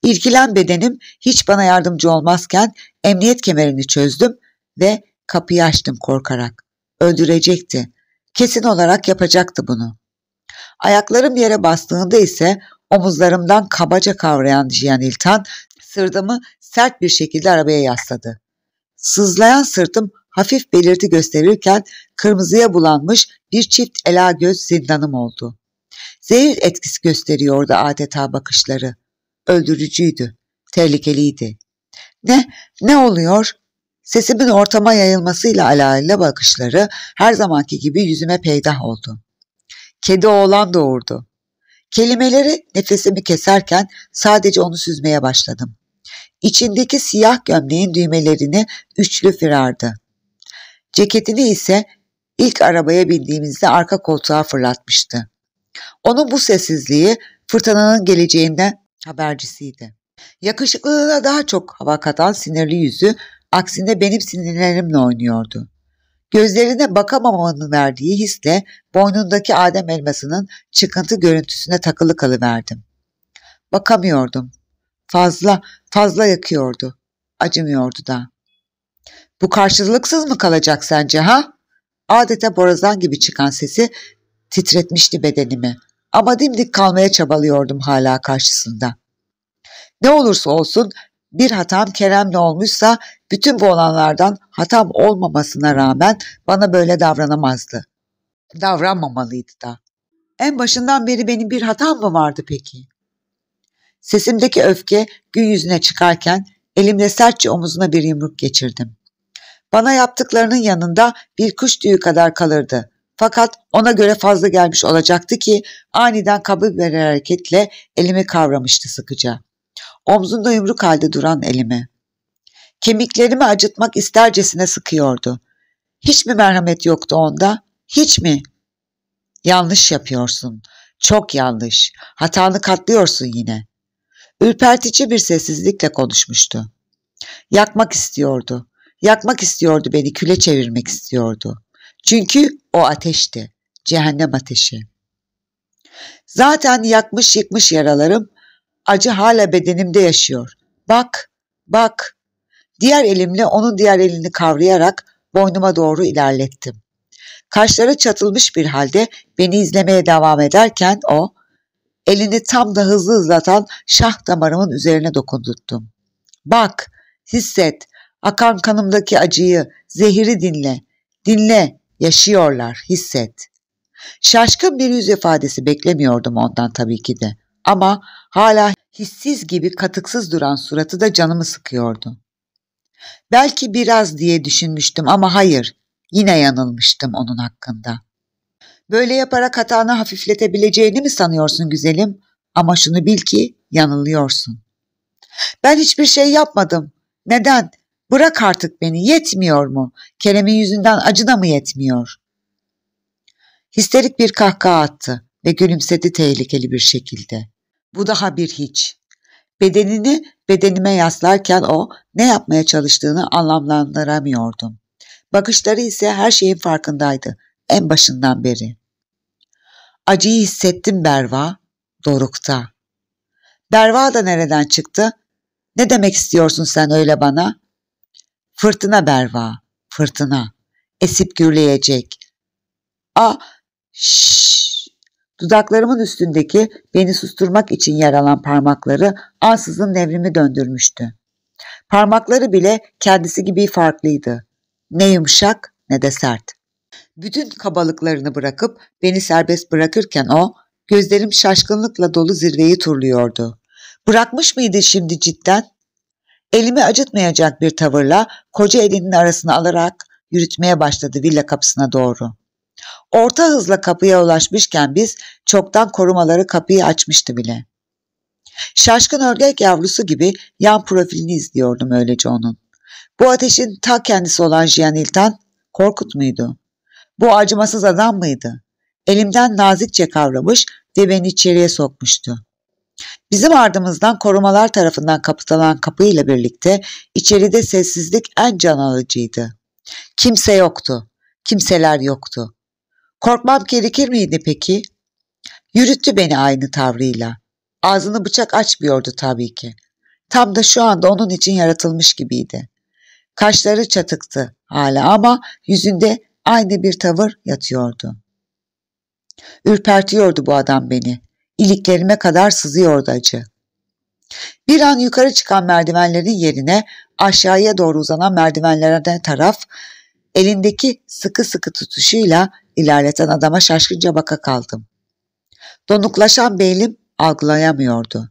İlkilen bedenim hiç bana yardımcı olmazken emniyet kemerini çözdüm ve kapıyı açtım korkarak. Öldürecekti. Kesin olarak yapacaktı bunu. Ayaklarım yere bastığında ise omuzlarımdan kabaca kavrayan Cihan İltan sırtımı sert bir şekilde arabaya yasladı. Sızlayan sırtım hafif belirti gösterirken kırmızıya bulanmış bir çift ela göz zindanım oldu. Zehir etkisi gösteriyordu adeta bakışları. Öldürücüydü, tehlikeliydi. Ne, ne oluyor? Sesimin ortama yayılmasıyla alayla bakışları her zamanki gibi yüzüme peydah oldu. Kedi oğlan doğurdu. Kelimeleri nefesimi keserken sadece onu süzmeye başladım. İçindeki siyah gömleğin düğmelerini üçlü firardı. Ceketini ise ilk arabaya bindiğimizde arka koltuğa fırlatmıştı. Onun bu sessizliği fırtınanın geleceğinden habercisiydi. Yakışıklılığına daha çok hava katan sinirli yüzü aksine benim sinirlerimle oynuyordu. Gözlerine bakamamanın verdiği hisle boynundaki Adem elmasının çıkıntı görüntüsüne takılı kalıverdim. Bakamıyordum. Fazla, fazla yakıyordu. Acımıyordu da. Bu karşılıksız mı kalacak sence ha? Adeta borazan gibi çıkan sesi titretmişti bedenimi. Ama dimdik kalmaya çabalıyordum hala karşısında. Ne olursa olsun bir hatam Kerem'le olmuşsa bütün bu olanlardan hatam olmamasına rağmen bana böyle davranamazdı. Davranmamalıydı da. En başından beri benim bir hatam mı vardı peki? Sesimdeki öfke gün yüzüne çıkarken elimle sertçe omuzuna bir yumruk geçirdim. Bana yaptıklarının yanında bir kuş tüyü kadar kalırdı. Fakat ona göre fazla gelmiş olacaktı ki aniden kabul verir hareketle elimi kavramıştı sıkıca. Omzunda yumruk halde duran elimi. Kemiklerimi acıtmak istercesine sıkıyordu. Hiç mi merhamet yoktu onda? Hiç mi? Yanlış yapıyorsun. Çok yanlış. Hatanı katlıyorsun yine. Ürpertici bir sessizlikle konuşmuştu. Yakmak istiyordu. Yakmak istiyordu beni, küle çevirmek istiyordu. Çünkü o ateşti, cehennem ateşi. Zaten yakmış yıkmış yaralarım, acı hala bedenimde yaşıyor. Bak, bak. Diğer elimle onun diğer elini kavrayarak boynuma doğru ilerlettim. Kaşları çatılmış bir halde beni izlemeye devam ederken o, elini tam da hızlı hızlatan şah damarımın üzerine dokundurttum. Bak, hisset, Akan kanımdaki acıyı, zehiri dinle. Dinle, yaşıyorlar, hisset. Şaşkın bir yüz ifadesi beklemiyordum ondan tabii ki de. Ama hala hissiz gibi katıksız duran suratı da canımı sıkıyordu. Belki biraz diye düşünmüştüm ama hayır, yine yanılmıştım onun hakkında. Böyle yaparak hatanı hafifletebileceğini mi sanıyorsun güzelim? Ama şunu bil ki yanılıyorsun. Ben hiçbir şey yapmadım. Neden? Bırak artık beni yetmiyor mu? Kerem'in yüzünden acı da mı yetmiyor? Histerik bir kahkaha attı ve gülümsedi tehlikeli bir şekilde. Bu daha bir hiç. Bedenini bedenime yaslarken o ne yapmaya çalıştığını anlamlandıramıyordum. Bakışları ise her şeyin farkındaydı en başından beri. Acıyı hissettim Berva, Doruk'ta. Berva da nereden çıktı? Ne demek istiyorsun sen öyle bana? Fırtına berva, fırtına. Esip gürleyecek. A, şşş. Dudaklarımın üstündeki beni susturmak için yer alan parmakları ansızın nevrimi döndürmüştü. Parmakları bile kendisi gibi farklıydı. Ne yumuşak ne de sert. Bütün kabalıklarını bırakıp beni serbest bırakırken o, gözlerim şaşkınlıkla dolu zirveyi turluyordu. Bırakmış mıydı şimdi cidden? Elimi acıtmayacak bir tavırla koca elinin arasını alarak yürütmeye başladı villa kapısına doğru. Orta hızla kapıya ulaşmışken biz çoktan korumaları kapıyı açmıştı bile. Şaşkın ördek yavrusu gibi yan profilini izliyordum öylece onun. Bu ateşin ta kendisi olan Jiyan İltan, Korkut muydu? Bu acımasız adam mıydı? Elimden nazikçe kavramış ve beni içeriye sokmuştu. Bizim ardımızdan korumalar tarafından kapatılan kapıyla birlikte içeride sessizlik en can alıcıydı. Kimse yoktu. Kimseler yoktu. Korkmam gerekir miydi peki? Yürüttü beni aynı tavrıyla. Ağzını bıçak açmıyordu tabii ki. Tam da şu anda onun için yaratılmış gibiydi. Kaşları çatıktı hala ama yüzünde aynı bir tavır yatıyordu. Ürpertiyordu bu adam beni iliklerime kadar sızıyordu acı. Bir an yukarı çıkan merdivenlerin yerine aşağıya doğru uzanan merdivenlerden taraf elindeki sıkı sıkı tutuşuyla ilerleten adama şaşkınca baka kaldım. Donuklaşan beynim algılayamıyordu.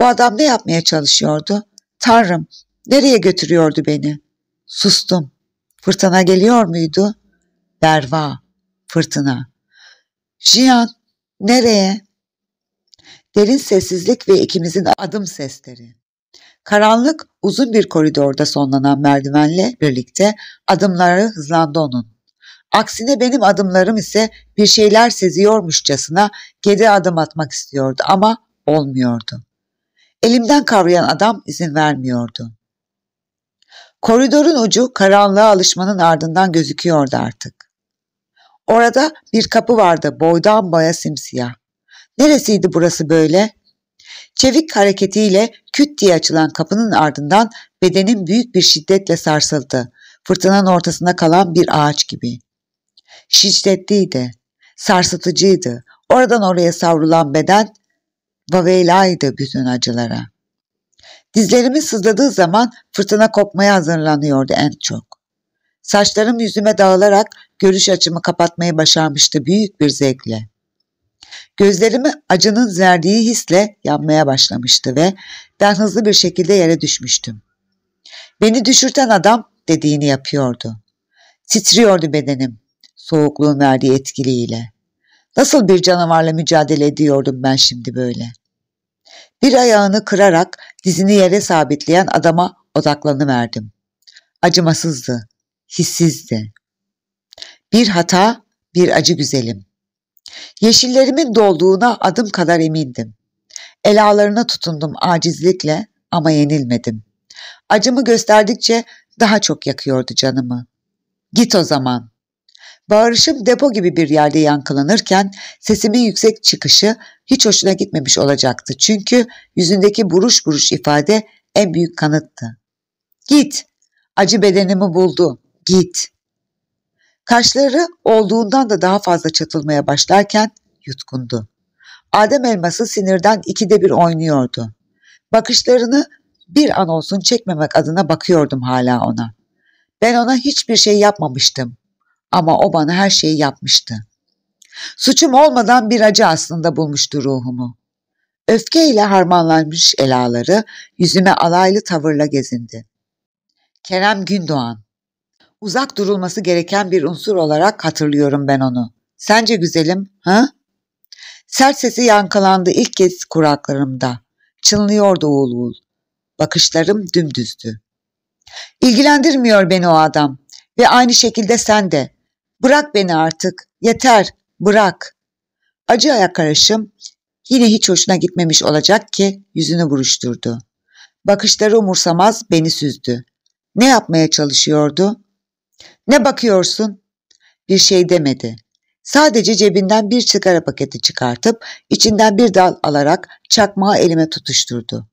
Bu adam ne yapmaya çalışıyordu? Tanrım, nereye götürüyordu beni? Sustum. Fırtına geliyor muydu? Berva, fırtına. Jiyan, nereye? Derin sessizlik ve ikimizin adım sesleri. Karanlık uzun bir koridorda sonlanan merdivenle birlikte adımları hızlandı onun. Aksine benim adımlarım ise bir şeyler seziyormuşçasına geri adım atmak istiyordu ama olmuyordu. Elimden kavrayan adam izin vermiyordu. Koridorun ucu karanlığa alışmanın ardından gözüküyordu artık. Orada bir kapı vardı boydan boya simsiyah. Neresiydi burası böyle? Çevik hareketiyle küt diye açılan kapının ardından bedenin büyük bir şiddetle sarsıldı. Fırtınanın ortasına kalan bir ağaç gibi. Şiddetliydi. Sarsıtıcıydı. Oradan oraya savrulan beden vaveylaydı bütün acılara. Dizlerimi sızladığı zaman fırtına kopmaya hazırlanıyordu en çok. Saçlarım yüzüme dağılarak görüş açımı kapatmayı başarmıştı büyük bir zevkle. Gözlerimi acının verdiği hisle yanmaya başlamıştı ve ben hızlı bir şekilde yere düşmüştüm. Beni düşürten adam dediğini yapıyordu. Titriyordu bedenim soğukluğun verdiği etkiliğiyle. Nasıl bir canavarla mücadele ediyordum ben şimdi böyle. Bir ayağını kırarak dizini yere sabitleyen adama odaklanıverdim. Acımasızdı, hissizdi. Bir hata, bir acı güzelim. Yeşillerimin dolduğuna adım kadar emindim. Elalarına tutundum acizlikle ama yenilmedim. Acımı gösterdikçe daha çok yakıyordu canımı. Git o zaman. Bağırışım depo gibi bir yerde yankılanırken sesimin yüksek çıkışı hiç hoşuna gitmemiş olacaktı. Çünkü yüzündeki buruş buruş ifade en büyük kanıttı. Git. Acı bedenimi buldu. Git. Kaşları olduğundan da daha fazla çatılmaya başlarken yutkundu. Adem elması sinirden ikide bir oynuyordu. Bakışlarını bir an olsun çekmemek adına bakıyordum hala ona. Ben ona hiçbir şey yapmamıştım ama o bana her şeyi yapmıştı. Suçum olmadan bir acı aslında bulmuştu ruhumu. Öfkeyle harmanlanmış elaları yüzüme alaylı tavırla gezindi. Kerem Gündoğan Uzak durulması gereken bir unsur olarak hatırlıyorum ben onu. Sence güzelim, ha? Sert sesi yankılandı ilk kez kuraklarımda. Çınlıyordu uğul uğul. Bakışlarım dümdüzdü. İlgilendirmiyor beni o adam ve aynı şekilde sen de. Bırak beni artık, yeter, bırak. Acı ayak karışım yine hiç hoşuna gitmemiş olacak ki yüzünü buruşturdu. Bakışları umursamaz beni süzdü. Ne yapmaya çalışıyordu? Ne bakıyorsun? Bir şey demedi. Sadece cebinden bir sigara paketi çıkartıp içinden bir dal alarak çakmağı elime tutuşturdu.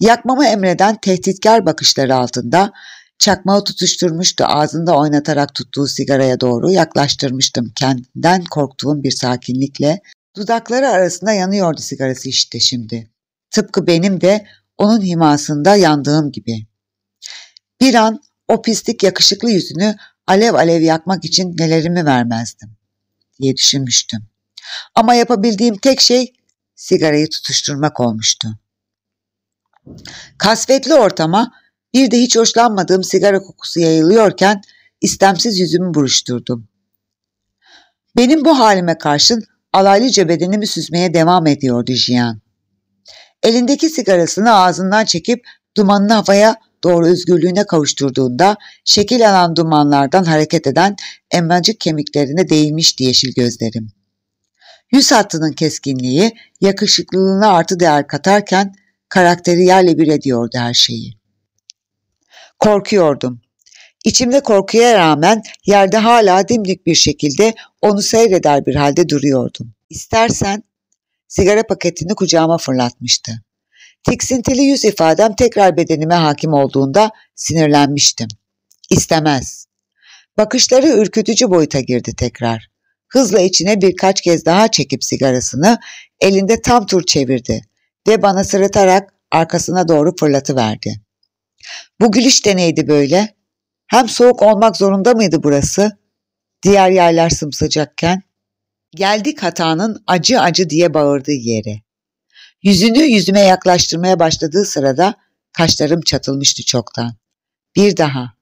Yakmamı emreden tehditkar bakışları altında çakmağı tutuşturmuştu ağzında oynatarak tuttuğu sigaraya doğru yaklaştırmıştım kendinden korktuğum bir sakinlikle. Dudakları arasında yanıyordu sigarası işte şimdi. Tıpkı benim de onun himasında yandığım gibi. Bir an o pislik yakışıklı yüzünü alev alev yakmak için nelerimi vermezdim diye düşünmüştüm. Ama yapabildiğim tek şey sigarayı tutuşturmak olmuştu. Kasvetli ortama bir de hiç hoşlanmadığım sigara kokusu yayılıyorken istemsiz yüzümü buruşturdum. Benim bu halime karşın alaylıca bedenimi süzmeye devam ediyordu Jiyan. Elindeki sigarasını ağzından çekip dumanını havaya doğru özgürlüğüne kavuşturduğunda şekil alan dumanlardan hareket eden emmancık kemiklerine değmişti yeşil gözlerim. Yüz hattının keskinliği yakışıklılığına artı değer katarken karakteri yerle bir ediyordu her şeyi. Korkuyordum. İçimde korkuya rağmen yerde hala dimdik bir şekilde onu seyreder bir halde duruyordum. İstersen sigara paketini kucağıma fırlatmıştı. Tiksintili yüz ifadem tekrar bedenime hakim olduğunda sinirlenmiştim. İstemez. Bakışları ürkütücü boyuta girdi tekrar. Hızla içine birkaç kez daha çekip sigarasını elinde tam tur çevirdi ve bana sırıtarak arkasına doğru fırlatıverdi. Bu gülüş deneydi böyle? Hem soğuk olmak zorunda mıydı burası? Diğer yerler sımsıcakken. Geldik hatanın acı acı diye bağırdığı yere. Yüzünü yüzüme yaklaştırmaya başladığı sırada kaşlarım çatılmıştı çoktan. Bir daha,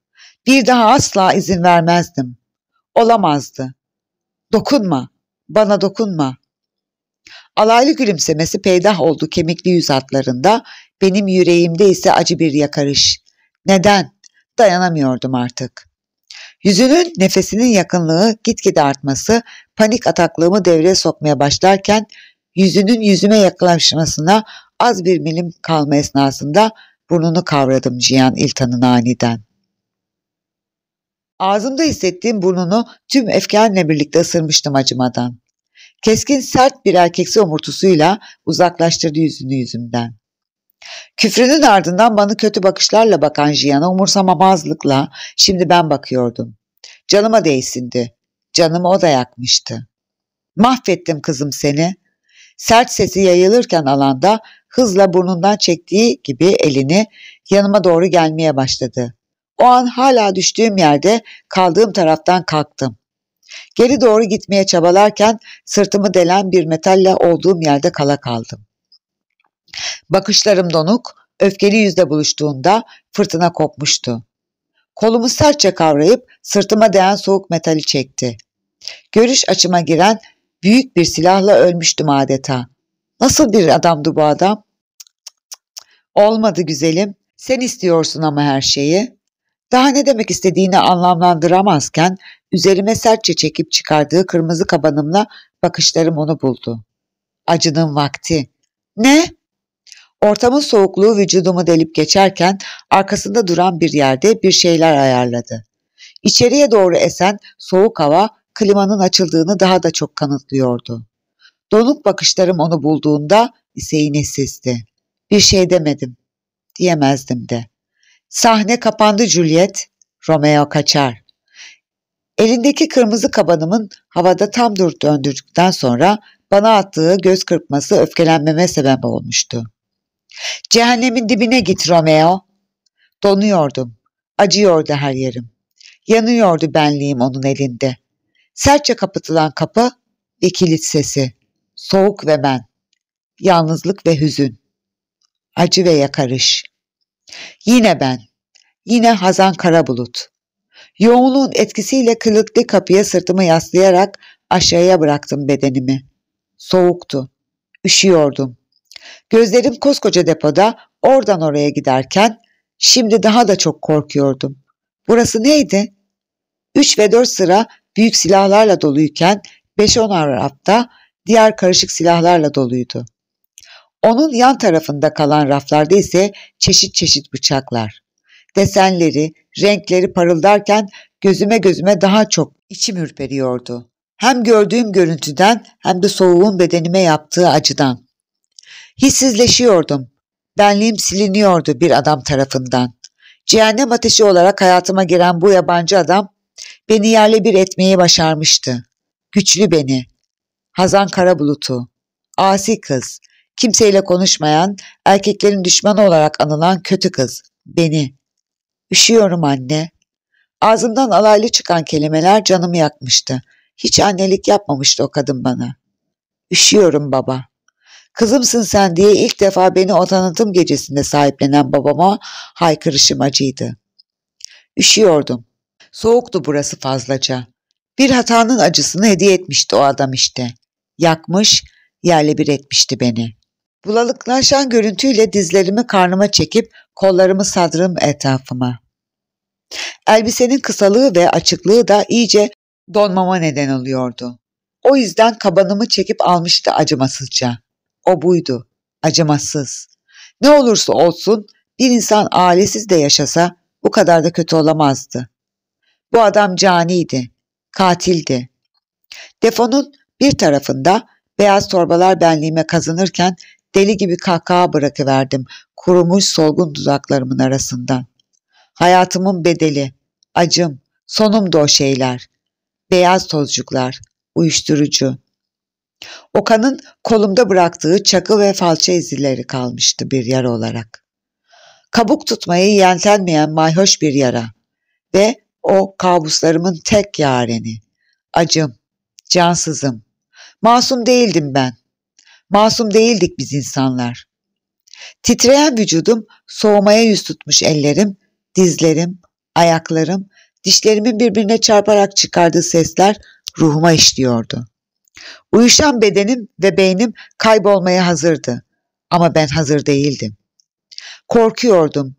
bir daha asla izin vermezdim. Olamazdı. Dokunma, bana dokunma. Alaylı gülümsemesi peydah oldu kemikli yüz hatlarında, benim yüreğimde ise acı bir yakarış. Neden? Dayanamıyordum artık. Yüzünün nefesinin yakınlığı gitgide artması panik ataklığımı devreye sokmaya başlarken yüzünün yüzüme yaklaşmasına az bir milim kalma esnasında burnunu kavradım Cihan İltan'ın aniden. Ağzımda hissettiğim burnunu tüm efkarla birlikte ısırmıştım acımadan. Keskin sert bir erkeksi omurtusuyla uzaklaştırdı yüzünü yüzümden. Küfrünün ardından bana kötü bakışlarla bakan Jiyan'a umursamamazlıkla şimdi ben bakıyordum. Canıma değsindi. Canımı o da yakmıştı. Mahvettim kızım seni. Sert sesi yayılırken alanda hızla burnundan çektiği gibi elini yanıma doğru gelmeye başladı. O an hala düştüğüm yerde kaldığım taraftan kalktım. Geri doğru gitmeye çabalarken sırtımı delen bir metalle olduğum yerde kala kaldım. Bakışlarım donuk, öfkeli yüzle buluştuğunda fırtına kopmuştu. Kolumu sertçe kavrayıp sırtıma değen soğuk metali çekti. Görüş açıma giren Büyük bir silahla ölmüştüm adeta. Nasıl bir adamdı bu adam? Olmadı güzelim. Sen istiyorsun ama her şeyi. Daha ne demek istediğini anlamlandıramazken üzerime sertçe çekip çıkardığı kırmızı kabanımla bakışlarım onu buldu. Acının vakti. Ne? Ortamın soğukluğu vücudumu delip geçerken arkasında duran bir yerde bir şeyler ayarladı. İçeriye doğru esen soğuk hava klimanın açıldığını daha da çok kanıtlıyordu. Donuk bakışlarım onu bulduğunda ise inesizdi. Bir şey demedim. Diyemezdim de. Sahne kapandı Juliet. Romeo kaçar. Elindeki kırmızı kabanımın havada tam dur döndürdükten sonra bana attığı göz kırpması öfkelenmeme sebep olmuştu. Cehennemin dibine git Romeo. Donuyordum. Acıyordu her yerim. Yanıyordu benliğim onun elinde. Sertçe kapatılan kapı ve kilit sesi. Soğuk ve ben. Yalnızlık ve hüzün. Acı ve yakarış. Yine ben. Yine Hazan Karabulut. Yoğunluğun etkisiyle kılıklı kapıya sırtımı yaslayarak aşağıya bıraktım bedenimi. Soğuktu. Üşüyordum. Gözlerim koskoca depoda oradan oraya giderken şimdi daha da çok korkuyordum. Burası neydi? Üç ve dört sıra büyük silahlarla doluyken 5-10 rafta diğer karışık silahlarla doluydu. Onun yan tarafında kalan raflarda ise çeşit çeşit bıçaklar. Desenleri, renkleri parıldarken gözüme gözüme daha çok içim ürperiyordu. Hem gördüğüm görüntüden hem de soğuğun bedenime yaptığı acıdan. Hissizleşiyordum. Benliğim siliniyordu bir adam tarafından. Cehennem ateşi olarak hayatıma giren bu yabancı adam Beni yerle bir etmeyi başarmıştı. Güçlü beni. Hazan Karabulut'u. Asi kız. Kimseyle konuşmayan, erkeklerin düşmanı olarak anılan kötü kız. Beni. Üşüyorum anne. Ağzımdan alaylı çıkan kelimeler canımı yakmıştı. Hiç annelik yapmamıştı o kadın bana. Üşüyorum baba. Kızımsın sen diye ilk defa beni o tanıtım gecesinde sahiplenen babama haykırışım acıydı. Üşüyordum. Soğuktu burası fazlaca. Bir hatanın acısını hediye etmişti o adam işte. Yakmış, yerle bir etmişti beni. Bulalıklaşan görüntüyle dizlerimi karnıma çekip kollarımı sadrım etrafıma. Elbisenin kısalığı ve açıklığı da iyice donmama neden oluyordu. O yüzden kabanımı çekip almıştı acımasızca. O buydu, acımasız. Ne olursa olsun bir insan ailesiz de yaşasa bu kadar da kötü olamazdı. Bu adam caniydi, katildi. Defonun bir tarafında beyaz torbalar benliğime kazanırken deli gibi kahkaha bırakıverdim kurumuş solgun dudaklarımın arasından. Hayatımın bedeli, acım, sonum da o şeyler. Beyaz tozcuklar, uyuşturucu. Okan'ın kolumda bıraktığı çakı ve falça izleri kalmıştı bir yara olarak. Kabuk tutmayı yentenmeyen mayhoş bir yara ve o kabuslarımın tek yareni. Acım, cansızım. Masum değildim ben. Masum değildik biz insanlar. Titreyen vücudum, soğumaya yüz tutmuş ellerim, dizlerim, ayaklarım, dişlerimin birbirine çarparak çıkardığı sesler ruhuma işliyordu. Uyuşan bedenim ve beynim kaybolmaya hazırdı. Ama ben hazır değildim. Korkuyordum,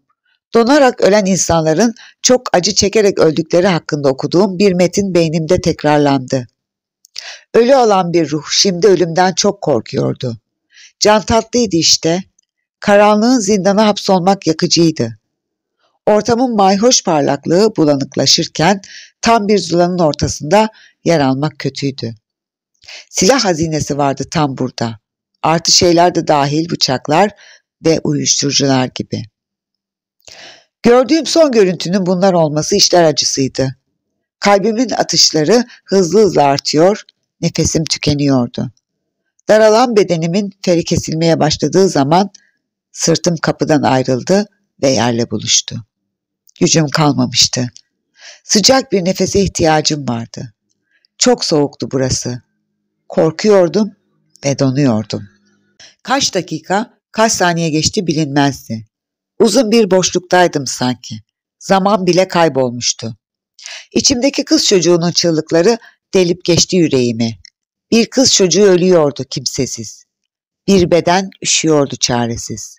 Donarak ölen insanların çok acı çekerek öldükleri hakkında okuduğum bir metin beynimde tekrarlandı. Ölü olan bir ruh şimdi ölümden çok korkuyordu. Can tatlıydı işte. Karanlığın zindana hapsolmak yakıcıydı. Ortamın mayhoş parlaklığı bulanıklaşırken tam bir zulanın ortasında yer almak kötüydü. Silah hazinesi vardı tam burada. Artı şeyler de dahil bıçaklar ve uyuşturucular gibi.'' Gördüğüm son görüntünün bunlar olması işler acısıydı. Kalbimin atışları hızlı hızlı artıyor, nefesim tükeniyordu. Daralan bedenimin feri kesilmeye başladığı zaman sırtım kapıdan ayrıldı ve yerle buluştu. Gücüm kalmamıştı. Sıcak bir nefese ihtiyacım vardı. Çok soğuktu burası. Korkuyordum ve donuyordum. Kaç dakika, kaç saniye geçti bilinmezdi. Uzun bir boşluktaydım sanki. Zaman bile kaybolmuştu. İçimdeki kız çocuğunun çığlıkları delip geçti yüreğimi. Bir kız çocuğu ölüyordu kimsesiz. Bir beden üşüyordu çaresiz.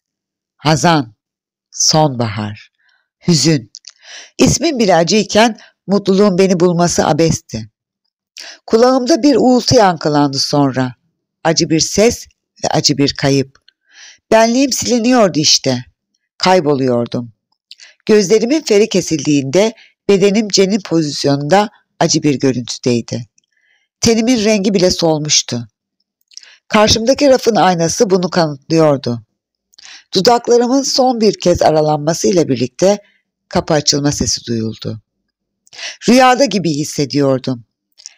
Hazan, sonbahar, hüzün. İsmim bile acıyken mutluluğun beni bulması abesti. Kulağımda bir uğultu yankılandı sonra. Acı bir ses ve acı bir kayıp. Benliğim siliniyordu işte. Kayboluyordum. Gözlerimin feri kesildiğinde bedenim cenin pozisyonunda acı bir görüntüdeydi. Tenimin rengi bile solmuştu. Karşımdaki rafın aynası bunu kanıtlıyordu. Dudaklarımın son bir kez aralanmasıyla birlikte kapı açılma sesi duyuldu. Rüyada gibi hissediyordum.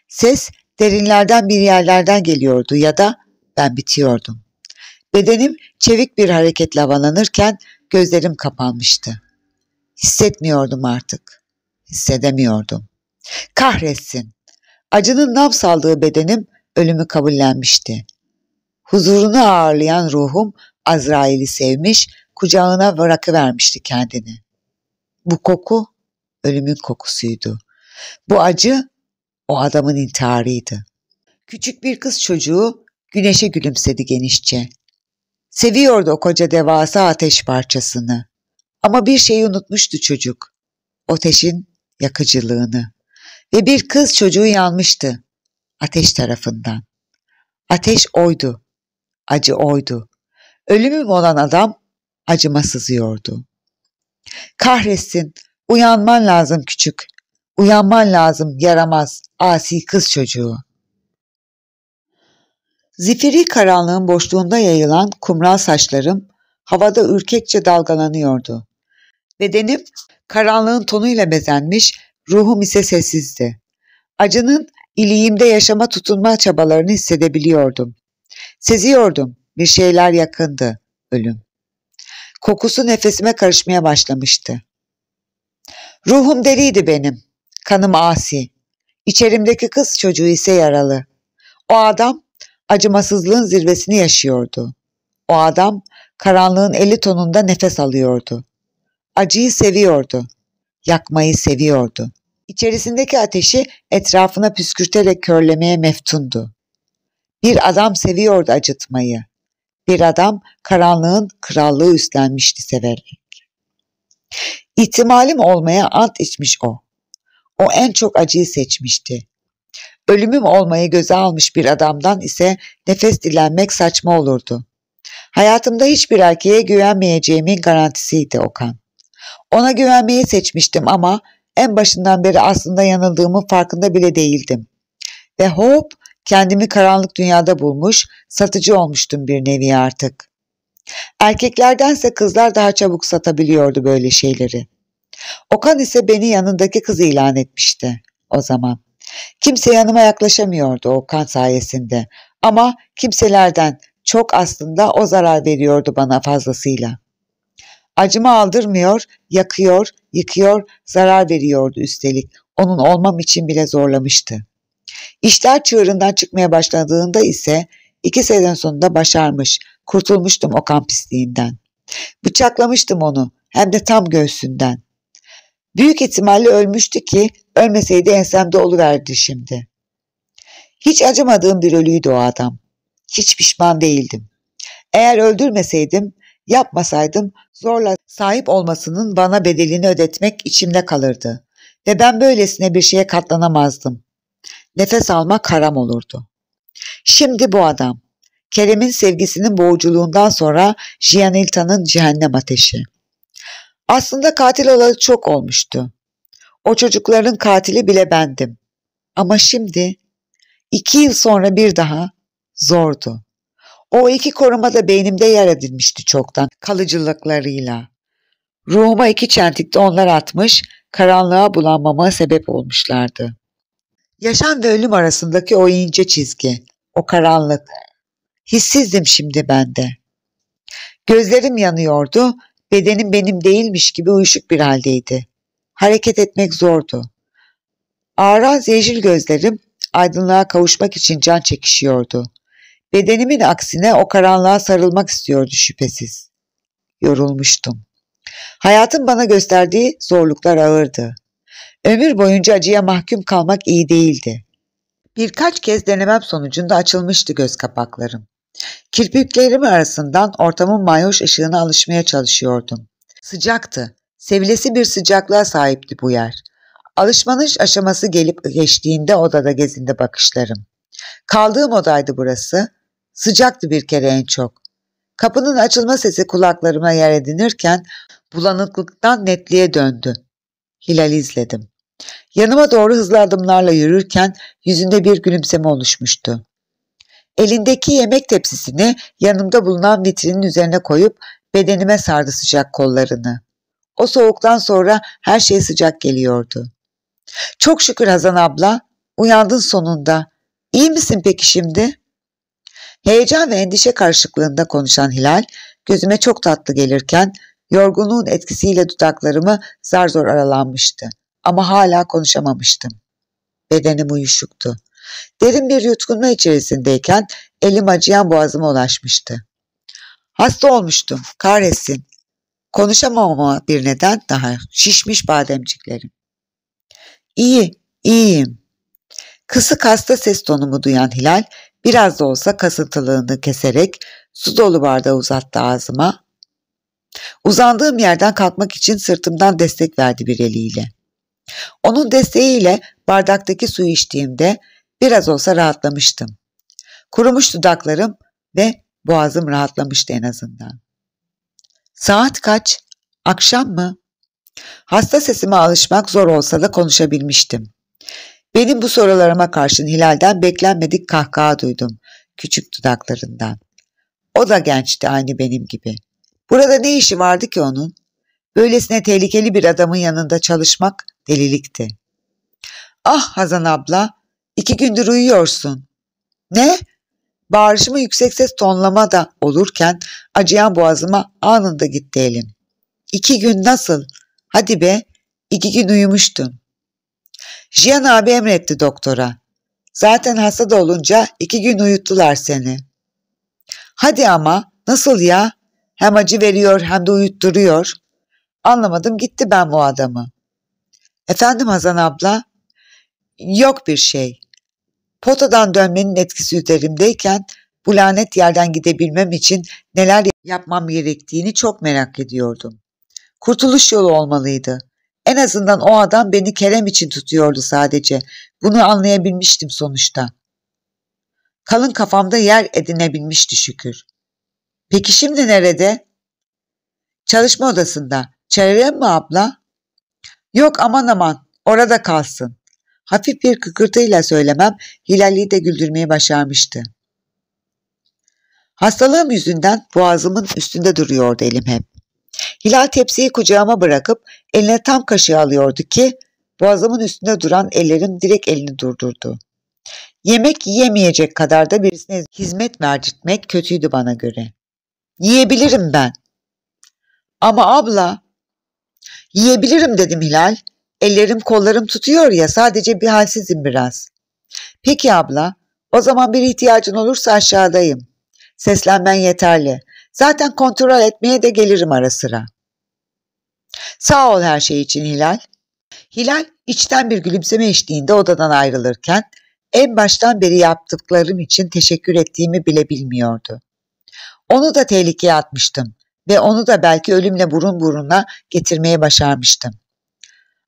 Ses derinlerden bir yerlerden geliyordu ya da ben bitiyordum. Bedenim çevik bir hareketle havalanırken Gözlerim kapanmıştı. Hissetmiyordum artık. Hissedemiyordum. Kahretsin. Acının nam saldığı bedenim ölümü kabullenmişti. Huzurunu ağırlayan ruhum Azrail'i sevmiş, kucağına bırakıvermişti kendini. Bu koku ölümün kokusuydu. Bu acı o adamın intiharıydı. Küçük bir kız çocuğu güneşe gülümsedi genişçe. Seviyordu o koca devasa ateş parçasını. Ama bir şeyi unutmuştu çocuk. Ateşin yakıcılığını. Ve bir kız çocuğu yanmıştı. Ateş tarafından. Ateş oydu. Acı oydu. Ölümüm olan adam acıma sızıyordu. Kahretsin, uyanman lazım küçük. Uyanman lazım yaramaz, asi kız çocuğu.'' Zifiri karanlığın boşluğunda yayılan kumral saçlarım havada ürkekçe dalgalanıyordu. Bedenim karanlığın tonuyla bezenmiş, ruhum ise sessizdi. Acının iliğimde yaşama tutunma çabalarını hissedebiliyordum. Seziyordum bir şeyler yakındı, ölüm. Kokusu nefesime karışmaya başlamıştı. Ruhum deliydi benim, kanım asi. İçerimdeki kız çocuğu ise yaralı. O adam acımasızlığın zirvesini yaşıyordu. O adam karanlığın eli tonunda nefes alıyordu. Acıyı seviyordu. Yakmayı seviyordu. İçerisindeki ateşi etrafına püskürterek körlemeye meftundu. Bir adam seviyordu acıtmayı. Bir adam karanlığın krallığı üstlenmişti severek. İhtimalim olmaya ant içmiş o. O en çok acıyı seçmişti. Ölümüm olmayı göze almış bir adamdan ise nefes dilenmek saçma olurdu. Hayatımda hiçbir erkeğe güvenmeyeceğimin garantisiydi Okan. Ona güvenmeyi seçmiştim ama en başından beri aslında yanıldığımın farkında bile değildim. Ve hop kendimi karanlık dünyada bulmuş, satıcı olmuştum bir nevi artık. Erkeklerdense kızlar daha çabuk satabiliyordu böyle şeyleri. Okan ise beni yanındaki kız ilan etmişti o zaman. Kimse yanıma yaklaşamıyordu o kan sayesinde ama kimselerden çok aslında o zarar veriyordu bana fazlasıyla. Acımı aldırmıyor, yakıyor, yıkıyor, zarar veriyordu üstelik. Onun olmam için bile zorlamıştı. İşler çığırından çıkmaya başladığında ise iki sezon sonunda başarmış, kurtulmuştum o kan pisliğinden. Bıçaklamıştım onu, hem de tam göğsünden. Büyük ihtimalle ölmüştü ki Ölmeseydi ensemde oluverdi şimdi. Hiç acımadığım bir ölüydü o adam. Hiç pişman değildim. Eğer öldürmeseydim, yapmasaydım zorla sahip olmasının bana bedelini ödetmek içimde kalırdı. Ve ben böylesine bir şeye katlanamazdım. Nefes almak haram olurdu. Şimdi bu adam. Kerem'in sevgisinin boğuculuğundan sonra Gianilta'nın cehennem ateşi. Aslında katil olalı çok olmuştu. O çocukların katili bile bendim. Ama şimdi, iki yıl sonra bir daha, zordu. O iki koruma da beynimde yer edilmişti çoktan, kalıcılıklarıyla. Ruhuma iki çentikte onlar atmış, karanlığa bulanmama sebep olmuşlardı. Yaşam ve ölüm arasındaki o ince çizgi, o karanlık. Hissizdim şimdi bende. Gözlerim yanıyordu, bedenim benim değilmiş gibi uyuşuk bir haldeydi. Hareket etmek zordu. Ağran yeşil gözlerim aydınlığa kavuşmak için can çekişiyordu. Bedenimin aksine o karanlığa sarılmak istiyordu şüphesiz. Yorulmuştum. Hayatın bana gösterdiği zorluklar ağırdı. Ömür boyunca acıya mahkum kalmak iyi değildi. Birkaç kez denemem sonucunda açılmıştı göz kapaklarım. Kirpiklerim arasından ortamın mayhoş ışığına alışmaya çalışıyordum. Sıcaktı Sevilesi bir sıcaklığa sahipti bu yer. Alışmanış aşaması gelip geçtiğinde odada gezindi bakışlarım. Kaldığım odaydı burası. Sıcaktı bir kere en çok. Kapının açılma sesi kulaklarıma yer edinirken bulanıklıktan netliğe döndü. Hilal izledim. Yanıma doğru hızlı adımlarla yürürken yüzünde bir gülümseme oluşmuştu. Elindeki yemek tepsisini yanımda bulunan vitrinin üzerine koyup bedenime sardı sıcak kollarını. O soğuktan sonra her şey sıcak geliyordu. Çok şükür Hazan abla, uyandın sonunda. İyi misin peki şimdi? Heyecan ve endişe karışıklığında konuşan Hilal, gözüme çok tatlı gelirken yorgunluğun etkisiyle dudaklarımı zar zor aralanmıştı. Ama hala konuşamamıştım. Bedenim uyuşuktu. Derin bir yutkunma içerisindeyken elim acıyan boğazıma ulaşmıştı. Hasta olmuştum, kahretsin. Konuşamama bir neden daha. Şişmiş bademciklerim. İyi, iyiyim. Kısık hasta ses tonumu duyan Hilal biraz da olsa kasıntılığını keserek su dolu bardağı uzattı ağzıma. Uzandığım yerden kalkmak için sırtımdan destek verdi bir eliyle. Onun desteğiyle bardaktaki suyu içtiğimde biraz olsa rahatlamıştım. Kurumuş dudaklarım ve boğazım rahatlamıştı en azından. Saat kaç? Akşam mı? Hasta sesime alışmak zor olsa da konuşabilmiştim. Benim bu sorularıma karşın Hilal'den beklenmedik kahkaha duydum küçük dudaklarından. O da gençti aynı benim gibi. Burada ne işi vardı ki onun? Böylesine tehlikeli bir adamın yanında çalışmak delilikti. Ah Hazan abla, iki gündür uyuyorsun. Ne? Bağırışımı yüksek ses tonlama da olurken acıyan boğazıma anında gitti elim. İki gün nasıl? Hadi be iki gün uyumuştun. Jiyan abi emretti doktora. Zaten hasta da olunca iki gün uyuttular seni. Hadi ama nasıl ya? Hem acı veriyor hem de uyutturuyor. Anlamadım gitti ben bu adamı. Efendim Hazan abla? Yok bir şey. Potadan dönmenin etkisi üzerimdeyken bu lanet yerden gidebilmem için neler yapmam gerektiğini çok merak ediyordum. Kurtuluş yolu olmalıydı. En azından o adam beni Kerem için tutuyordu sadece. Bunu anlayabilmiştim sonuçta. Kalın kafamda yer edinebilmişti şükür. Peki şimdi nerede? Çalışma odasında. Çağırayım mı abla? Yok aman aman orada kalsın. Hafif bir kıkırtıyla söylemem Hilal'i de güldürmeye başarmıştı. Hastalığım yüzünden boğazımın üstünde duruyordu elim hep. Hilal tepsiyi kucağıma bırakıp eline tam kaşığı alıyordu ki boğazımın üstünde duran ellerim direkt elini durdurdu. Yemek yiyemeyecek kadar da birisine hizmet verdirtmek kötüydü bana göre. Yiyebilirim ben. Ama abla, yiyebilirim dedim Hilal. Ellerim kollarım tutuyor ya sadece bir halsizim biraz. Peki abla o zaman bir ihtiyacın olursa aşağıdayım. Seslenmen yeterli. Zaten kontrol etmeye de gelirim ara sıra. Sağ ol her şey için Hilal. Hilal içten bir gülümseme eşliğinde odadan ayrılırken en baştan beri yaptıklarım için teşekkür ettiğimi bile bilmiyordu. Onu da tehlikeye atmıştım ve onu da belki ölümle burun buruna getirmeye başarmıştım.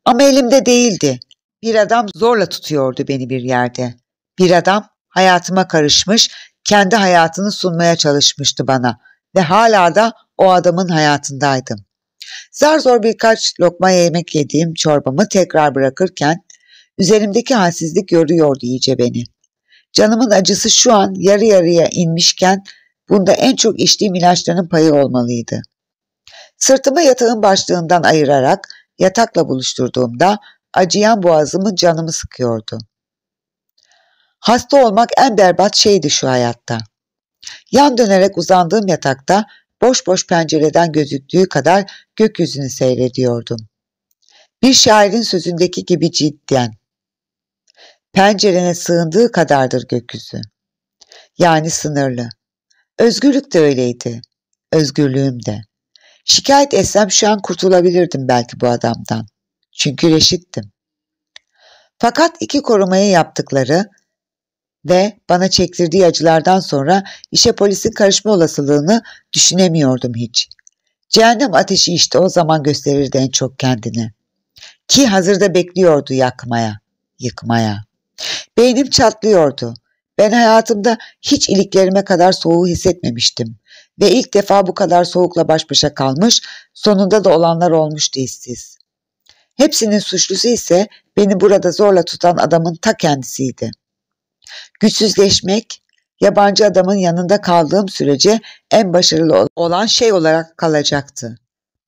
Ama elimde değildi. Bir adam zorla tutuyordu beni bir yerde. Bir adam hayatıma karışmış, kendi hayatını sunmaya çalışmıştı bana ve hala da o adamın hayatındaydım. Zar zor birkaç lokma yemek yediğim çorbamı tekrar bırakırken üzerimdeki halsizlik yoruyordu iyice beni. Canımın acısı şu an yarı yarıya inmişken bunda en çok içtiğim ilaçların payı olmalıydı. Sırtımı yatağın başlığından ayırarak yatakla buluşturduğumda acıyan boğazımı canımı sıkıyordu. Hasta olmak en berbat şeydi şu hayatta. Yan dönerek uzandığım yatakta boş boş pencereden gözüktüğü kadar gökyüzünü seyrediyordum. Bir şairin sözündeki gibi cidden. Pencerene sığındığı kadardır gökyüzü. Yani sınırlı. Özgürlük de öyleydi. Özgürlüğüm de. Şikayet etsem şu an kurtulabilirdim belki bu adamdan. Çünkü reşittim. Fakat iki korumaya yaptıkları ve bana çektirdiği acılardan sonra işe polisin karışma olasılığını düşünemiyordum hiç. Cehennem ateşi işte o zaman gösterirdi en çok kendini. Ki hazırda bekliyordu yakmaya, yıkmaya. Beynim çatlıyordu. Ben hayatımda hiç iliklerime kadar soğuğu hissetmemiştim ve ilk defa bu kadar soğukla baş başa kalmış, sonunda da olanlar olmuştu işsiz. Hepsinin suçlusu ise beni burada zorla tutan adamın ta kendisiydi. Güçsüzleşmek, yabancı adamın yanında kaldığım sürece en başarılı olan şey olarak kalacaktı.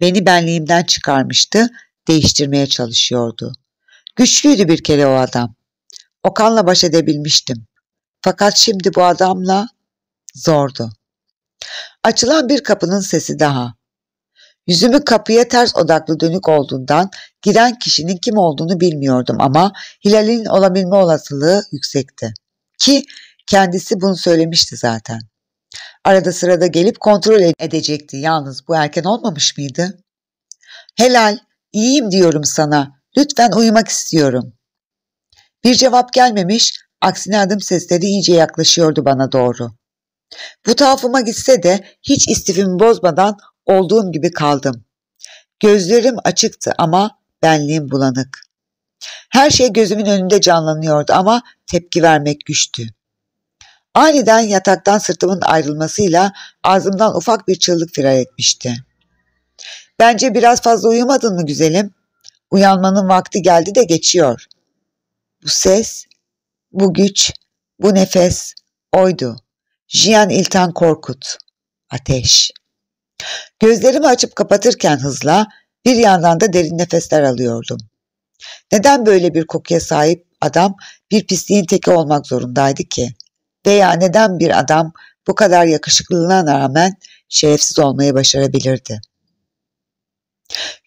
Beni benliğimden çıkarmıştı, değiştirmeye çalışıyordu. Güçlüydü bir kere o adam. Okan'la baş edebilmiştim. Fakat şimdi bu adamla zordu açılan bir kapının sesi daha. Yüzümü kapıya ters odaklı dönük olduğundan giren kişinin kim olduğunu bilmiyordum ama Hilal'in olabilme olasılığı yüksekti. Ki kendisi bunu söylemişti zaten. Arada sırada gelip kontrol edecekti yalnız bu erken olmamış mıydı? Helal, iyiyim diyorum sana. Lütfen uyumak istiyorum. Bir cevap gelmemiş, aksine adım sesleri iyice yaklaşıyordu bana doğru. Bu tuhafıma gitse de hiç istifimi bozmadan olduğum gibi kaldım. Gözlerim açıktı ama benliğim bulanık. Her şey gözümün önünde canlanıyordu ama tepki vermek güçtü. Aniden yataktan sırtımın ayrılmasıyla ağzımdan ufak bir çığlık firar etmişti. Bence biraz fazla uyumadın mı güzelim? Uyanmanın vakti geldi de geçiyor. Bu ses, bu güç, bu nefes oydu. Jiyan İlten Korkut Ateş Gözlerimi açıp kapatırken hızla bir yandan da derin nefesler alıyordum. Neden böyle bir kokuya sahip adam bir pisliğin teki olmak zorundaydı ki? Veya neden bir adam bu kadar yakışıklılığına rağmen şerefsiz olmayı başarabilirdi?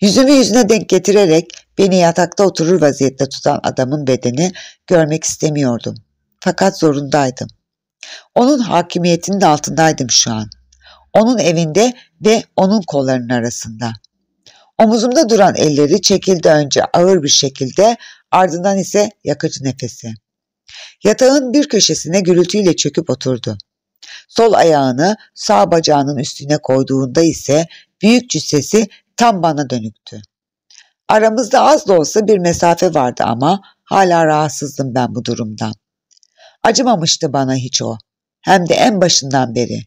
Yüzümü yüzüne denk getirerek beni yatakta oturur vaziyette tutan adamın bedeni görmek istemiyordum. Fakat zorundaydım. Onun hakimiyetinin altındaydım şu an. Onun evinde ve onun kollarının arasında. Omuzumda duran elleri çekildi önce ağır bir şekilde ardından ise yakıcı nefesi. Yatağın bir köşesine gürültüyle çöküp oturdu. Sol ayağını sağ bacağının üstüne koyduğunda ise büyük cüssesi tam bana dönüktü. Aramızda az da olsa bir mesafe vardı ama hala rahatsızdım ben bu durumdan. Acımamıştı bana hiç o. Hem de en başından beri.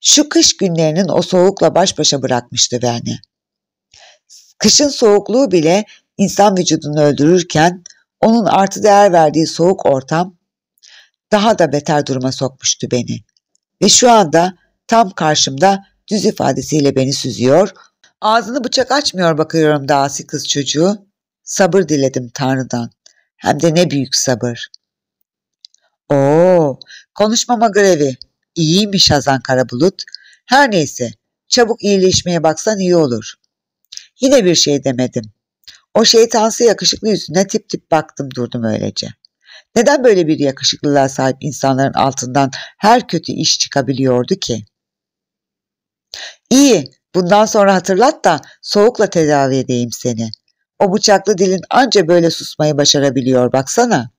Şu kış günlerinin o soğukla baş başa bırakmıştı beni. Kışın soğukluğu bile insan vücudunu öldürürken onun artı değer verdiği soğuk ortam daha da beter duruma sokmuştu beni. Ve şu anda tam karşımda düz ifadesiyle beni süzüyor, ağzını bıçak açmıyor bakıyorum daha asi kız çocuğu. Sabır diledim Tanrı'dan. Hem de ne büyük sabır. Oo, konuşmama grevi. İyiymiş Hazan Karabulut. Her neyse, çabuk iyileşmeye baksan iyi olur. Yine bir şey demedim. O şeytansı yakışıklı yüzüne tip tip baktım durdum öylece. Neden böyle bir yakışıklılığa sahip insanların altından her kötü iş çıkabiliyordu ki? İyi, bundan sonra hatırlat da soğukla tedavi edeyim seni. O bıçaklı dilin anca böyle susmayı başarabiliyor baksana.''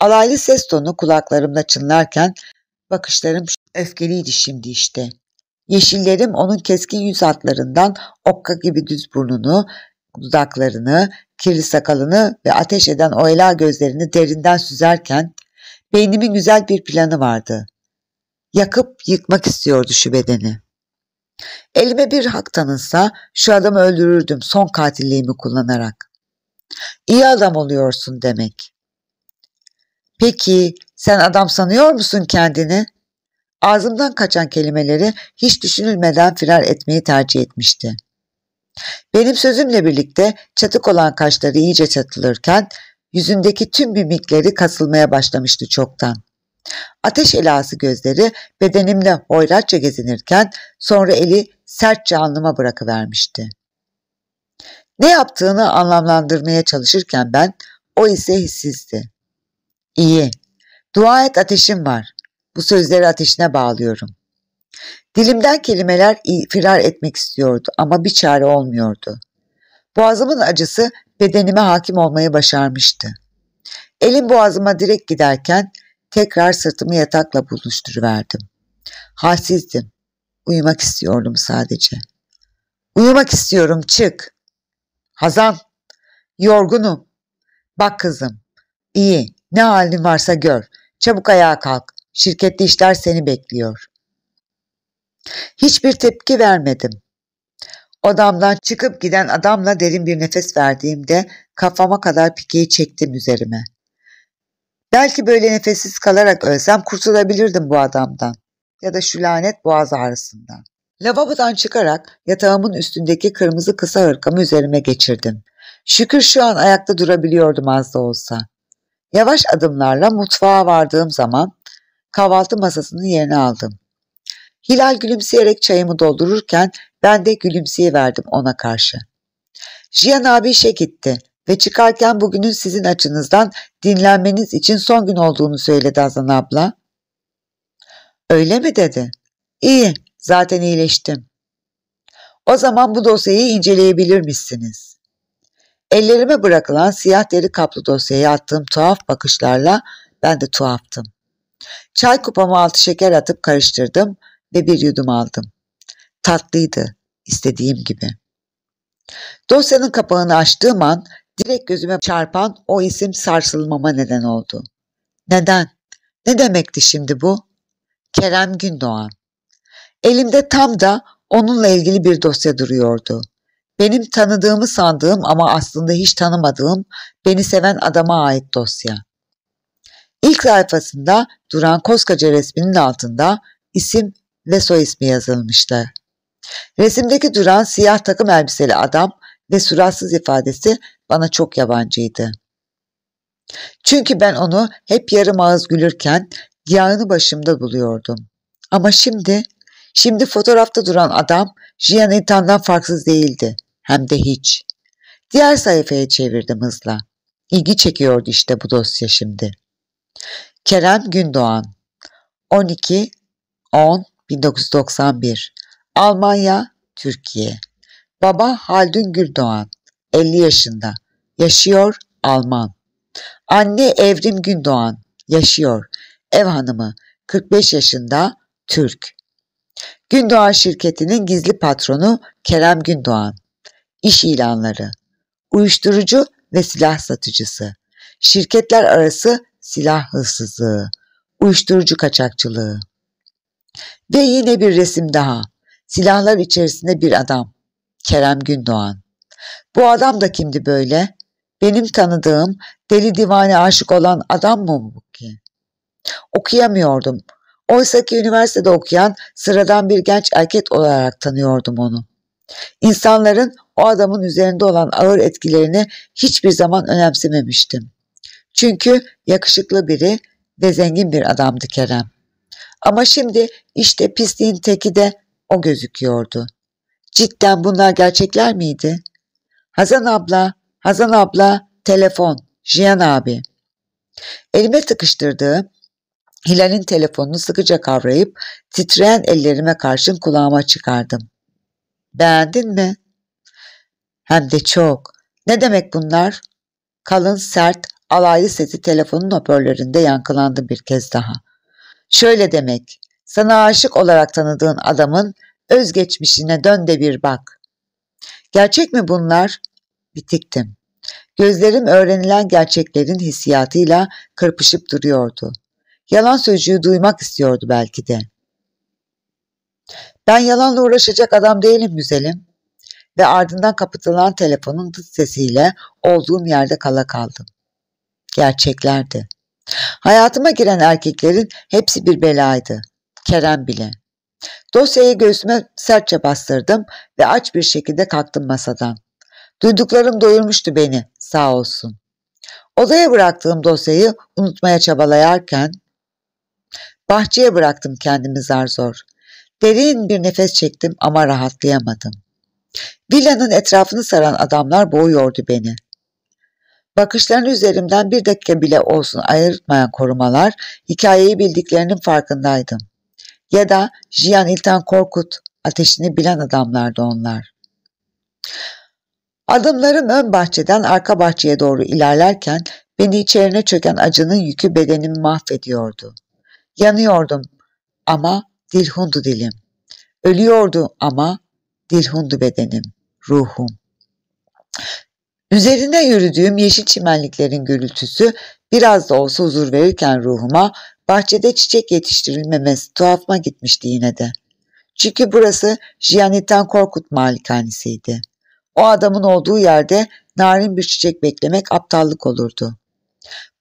Alaylı ses tonu kulaklarımda çınlarken bakışlarım öfkeliydi şimdi işte. Yeşillerim onun keskin yüz hatlarından okka gibi düz burnunu, dudaklarını, kirli sakalını ve ateş eden o ela gözlerini derinden süzerken beynimin güzel bir planı vardı. Yakıp yıkmak istiyordu şu bedeni. Elime bir hak tanınsa şu adamı öldürürdüm son katilliğimi kullanarak. İyi adam oluyorsun demek. Peki sen adam sanıyor musun kendini? Ağzımdan kaçan kelimeleri hiç düşünülmeden firar etmeyi tercih etmişti. Benim sözümle birlikte çatık olan kaşları iyice çatılırken yüzündeki tüm mimikleri kasılmaya başlamıştı çoktan. Ateş elası gözleri bedenimle hoyratça gezinirken sonra eli sertçe alnıma bırakıvermişti. Ne yaptığını anlamlandırmaya çalışırken ben, o ise hissizdi. İyi. Dua et ateşim var. Bu sözleri ateşine bağlıyorum. Dilimden kelimeler firar etmek istiyordu ama bir çare olmuyordu. Boğazımın acısı bedenime hakim olmayı başarmıştı. Elim boğazıma direkt giderken tekrar sırtımı yatakla buluşturuverdim. Halsizdim. Uyumak istiyordum sadece. Uyumak istiyorum çık. Hazan. Yorgunum. Bak kızım. İyi. Ne halin varsa gör. Çabuk ayağa kalk. Şirkette işler seni bekliyor. Hiçbir tepki vermedim. Odamdan çıkıp giden adamla derin bir nefes verdiğimde kafama kadar pikeyi çektim üzerime. Belki böyle nefessiz kalarak ölsem kurtulabilirdim bu adamdan ya da şu lanet boğaz ağrısından. Lavabodan çıkarak yatağımın üstündeki kırmızı kısa hırkamı üzerime geçirdim. Şükür şu an ayakta durabiliyordum az da olsa. Yavaş adımlarla mutfağa vardığım zaman kahvaltı masasının yerini aldım. Hilal gülümseyerek çayımı doldururken ben de gülümseyiverdim ona karşı. Cihan abi işe gitti ve çıkarken bugünün sizin açınızdan dinlenmeniz için son gün olduğunu söyledi Azan abla. Öyle mi dedi? İyi, zaten iyileştim. O zaman bu dosyayı inceleyebilir misiniz? Ellerime bırakılan siyah deri kaplı dosyaya attığım tuhaf bakışlarla ben de tuhaftım. Çay kupama altı şeker atıp karıştırdım ve bir yudum aldım. Tatlıydı, istediğim gibi. Dosyanın kapağını açtığım an direkt gözüme çarpan o isim sarsılmama neden oldu. Neden? Ne demekti şimdi bu? Kerem Gündoğan. Elimde tam da onunla ilgili bir dosya duruyordu. Benim tanıdığımı sandığım ama aslında hiç tanımadığım beni seven adama ait dosya. İlk sayfasında duran koskoca resminin altında isim ve soy ismi yazılmıştı. Resimdeki duran siyah takım elbiseli adam ve suratsız ifadesi bana çok yabancıydı. Çünkü ben onu hep yarım ağız gülürken yağını başımda buluyordum. Ama şimdi, şimdi fotoğrafta duran adam Jian Ethan'dan farksız değildi. Hem de hiç. Diğer sayfaya çevirdim hızla. İlgi çekiyordu işte bu dosya şimdi. Kerem Gündoğan 12 10 1991 Almanya Türkiye Baba Haldun Güldoğan 50 yaşında yaşıyor Alman Anne Evrim Gündoğan yaşıyor ev hanımı 45 yaşında Türk Gündoğan şirketinin gizli patronu Kerem Gündoğan iş ilanları, uyuşturucu ve silah satıcısı, şirketler arası silah hırsızlığı, uyuşturucu kaçakçılığı. Ve yine bir resim daha. Silahlar içerisinde bir adam. Kerem Gündoğan. Bu adam da kimdi böyle? Benim tanıdığım deli divane aşık olan adam mı bu ki? Okuyamıyordum. Oysa ki üniversitede okuyan sıradan bir genç erkek olarak tanıyordum onu. İnsanların o adamın üzerinde olan ağır etkilerini hiçbir zaman önemsememiştim. Çünkü yakışıklı biri ve zengin bir adamdı Kerem. Ama şimdi işte pisliğin teki de o gözüküyordu. Cidden bunlar gerçekler miydi? Hazan abla, Hazan abla, telefon, Jiyan abi. Elime tıkıştırdığı Hilal'in telefonunu sıkıca kavrayıp titreyen ellerime karşın kulağıma çıkardım. Beğendin mi? Hem de çok. Ne demek bunlar? Kalın, sert, alaylı sesi telefonun hoparlöründe yankılandı bir kez daha. Şöyle demek, sana aşık olarak tanıdığın adamın özgeçmişine dön de bir bak. Gerçek mi bunlar? Bitiktim. Gözlerim öğrenilen gerçeklerin hissiyatıyla kırpışıp duruyordu. Yalan sözcüğü duymak istiyordu belki de. Ben yalanla uğraşacak adam değilim güzelim. Ve ardından kapatılan telefonun tıt sesiyle olduğum yerde kala kaldım. Gerçeklerdi. Hayatıma giren erkeklerin hepsi bir belaydı. Kerem bile. Dosyayı göğsüme sertçe bastırdım ve aç bir şekilde kalktım masadan. Duyduklarım doyurmuştu beni sağ olsun. Odaya bıraktığım dosyayı unutmaya çabalayarken bahçeye bıraktım kendimi zar zor. Derin bir nefes çektim ama rahatlayamadım. Villanın etrafını saran adamlar boğuyordu beni. Bakışlarını üzerimden bir dakika bile olsun ayırtmayan korumalar hikayeyi bildiklerinin farkındaydım. Ya da Jian İltan Korkut ateşini bilen adamlardı onlar. Adımlarım ön bahçeden arka bahçeye doğru ilerlerken beni içerine çöken acının yükü bedenimi mahvediyordu. Yanıyordum ama dilhundu dilim. Ölüyordu ama dilhundu bedenim, ruhum. Üzerinde yürüdüğüm yeşil çimenliklerin gürültüsü biraz da olsa huzur verirken ruhuma bahçede çiçek yetiştirilmemesi tuhafma gitmişti yine de. Çünkü burası Jiyanit'ten Korkut malikanesiydi. O adamın olduğu yerde narin bir çiçek beklemek aptallık olurdu.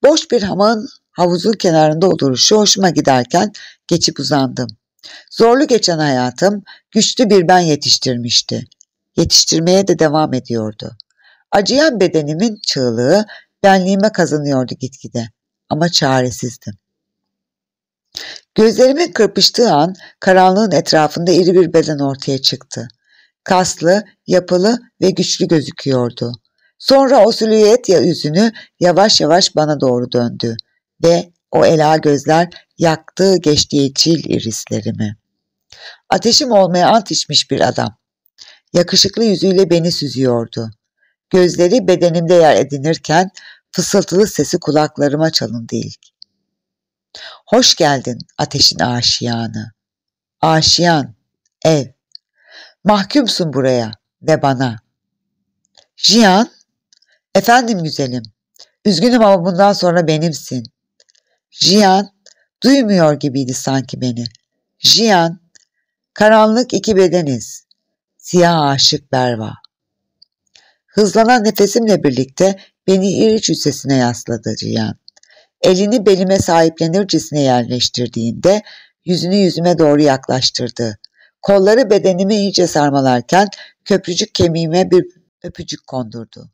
Boş bir hamağın havuzun kenarında duruşu hoşuma giderken geçip uzandım. Zorlu geçen hayatım güçlü bir ben yetiştirmişti. Yetiştirmeye de devam ediyordu. Acıyan bedenimin çığlığı benliğime kazanıyordu gitgide ama çaresizdim. Gözlerimin kırpıştığı an karanlığın etrafında iri bir beden ortaya çıktı. Kaslı, yapılı ve güçlü gözüküyordu. Sonra o silüet ya yüzünü yavaş yavaş bana doğru döndü ve o ela gözler yaktı geçtiği irislerimi. Ateşim olmaya ant içmiş bir adam. Yakışıklı yüzüyle beni süzüyordu. Gözleri bedenimde yer edinirken fısıltılı sesi kulaklarıma çalındı ilk. Hoş geldin ateşin aşiyanı. Aşiyan, ev. Mahkumsun buraya ve bana. Jiyan, efendim güzelim. Üzgünüm ama bundan sonra benimsin. Jian duymuyor gibiydi sanki beni. Jian karanlık iki bedeniz. Siyah aşık berva. Hızlanan nefesimle birlikte beni iriç üsesine yasladı Jian, Elini belime sahiplenircesine yerleştirdiğinde yüzünü yüzüme doğru yaklaştırdı. Kolları bedenimi iyice sarmalarken köprücük kemiğime bir öpücük kondurdu.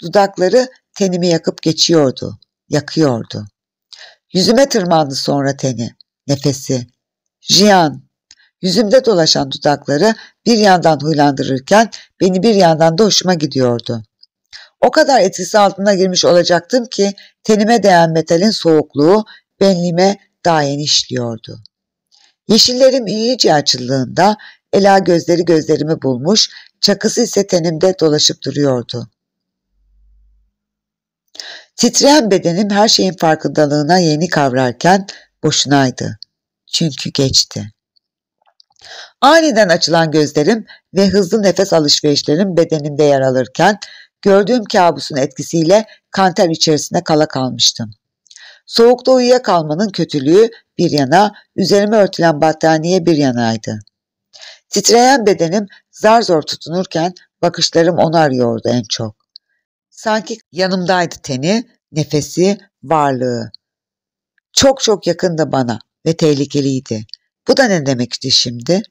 Dudakları tenimi yakıp geçiyordu, yakıyordu. Yüzüme tırmandı sonra teni, nefesi. Jian, yüzümde dolaşan dudakları bir yandan huylandırırken beni bir yandan da hoşuma gidiyordu. O kadar etkisi altına girmiş olacaktım ki tenime değen metalin soğukluğu benliğime daha yeni işliyordu. Yeşillerim iyice açıldığında Ela gözleri gözlerimi bulmuş, çakısı ise tenimde dolaşıp duruyordu. Titreyen bedenim her şeyin farkındalığına yeni kavrarken boşunaydı. Çünkü geçti. Aniden açılan gözlerim ve hızlı nefes alışverişlerim bedenimde yer alırken gördüğüm kabusun etkisiyle kanter içerisine kala kalmıştım. Soğukta uyuyakalmanın kötülüğü bir yana, üzerime örtülen battaniye bir yanaydı. Titreyen bedenim zar zor tutunurken bakışlarım onu arıyordu en çok. Sanki yanımdaydı teni, nefesi, varlığı. Çok çok yakındı bana ve tehlikeliydi. Bu da ne demekti şimdi?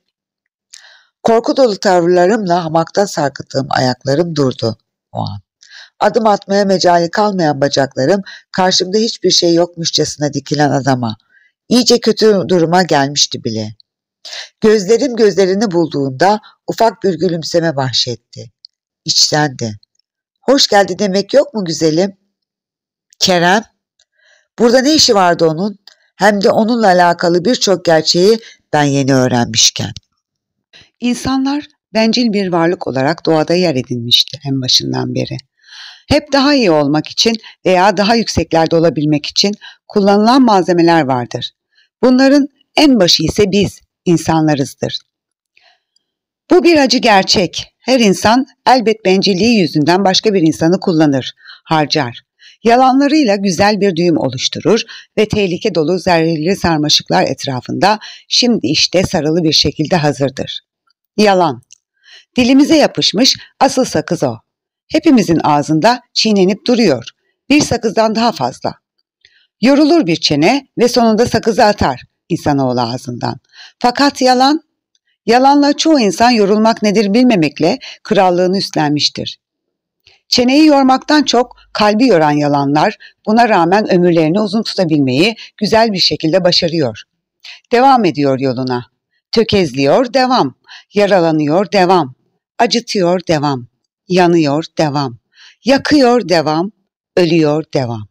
Korku dolu tavırlarımla hamakta sarkıttığım ayaklarım durdu o an. Adım atmaya mecali kalmayan bacaklarım karşımda hiçbir şey yokmuşçasına dikilen adama. İyice kötü duruma gelmişti bile. Gözlerim gözlerini bulduğunda ufak bir gülümseme bahşetti. İçten Hoş geldi demek yok mu güzelim? Kerem, burada ne işi vardı onun? Hem de onunla alakalı birçok gerçeği ben yeni öğrenmişken. İnsanlar bencil bir varlık olarak doğada yer edinmişti en başından beri. Hep daha iyi olmak için veya daha yükseklerde olabilmek için kullanılan malzemeler vardır. Bunların en başı ise biz, insanlarızdır. Bu bir acı gerçek her insan elbet bencilliği yüzünden başka bir insanı kullanır, harcar. Yalanlarıyla güzel bir düğüm oluşturur ve tehlike dolu zerreli sarmaşıklar etrafında şimdi işte sarılı bir şekilde hazırdır. Yalan. Dilimize yapışmış asıl sakız o. Hepimizin ağzında çiğnenip duruyor. Bir sakızdan daha fazla. Yorulur bir çene ve sonunda sakızı atar insanoğlu ağzından. Fakat yalan Yalanla çoğu insan yorulmak nedir bilmemekle krallığını üstlenmiştir. Çeneyi yormaktan çok kalbi yoran yalanlar buna rağmen ömürlerini uzun tutabilmeyi güzel bir şekilde başarıyor. Devam ediyor yoluna. Tökezliyor, devam. Yaralanıyor, devam. Acıtıyor, devam. Yanıyor, devam. Yakıyor, devam. Ölüyor, devam.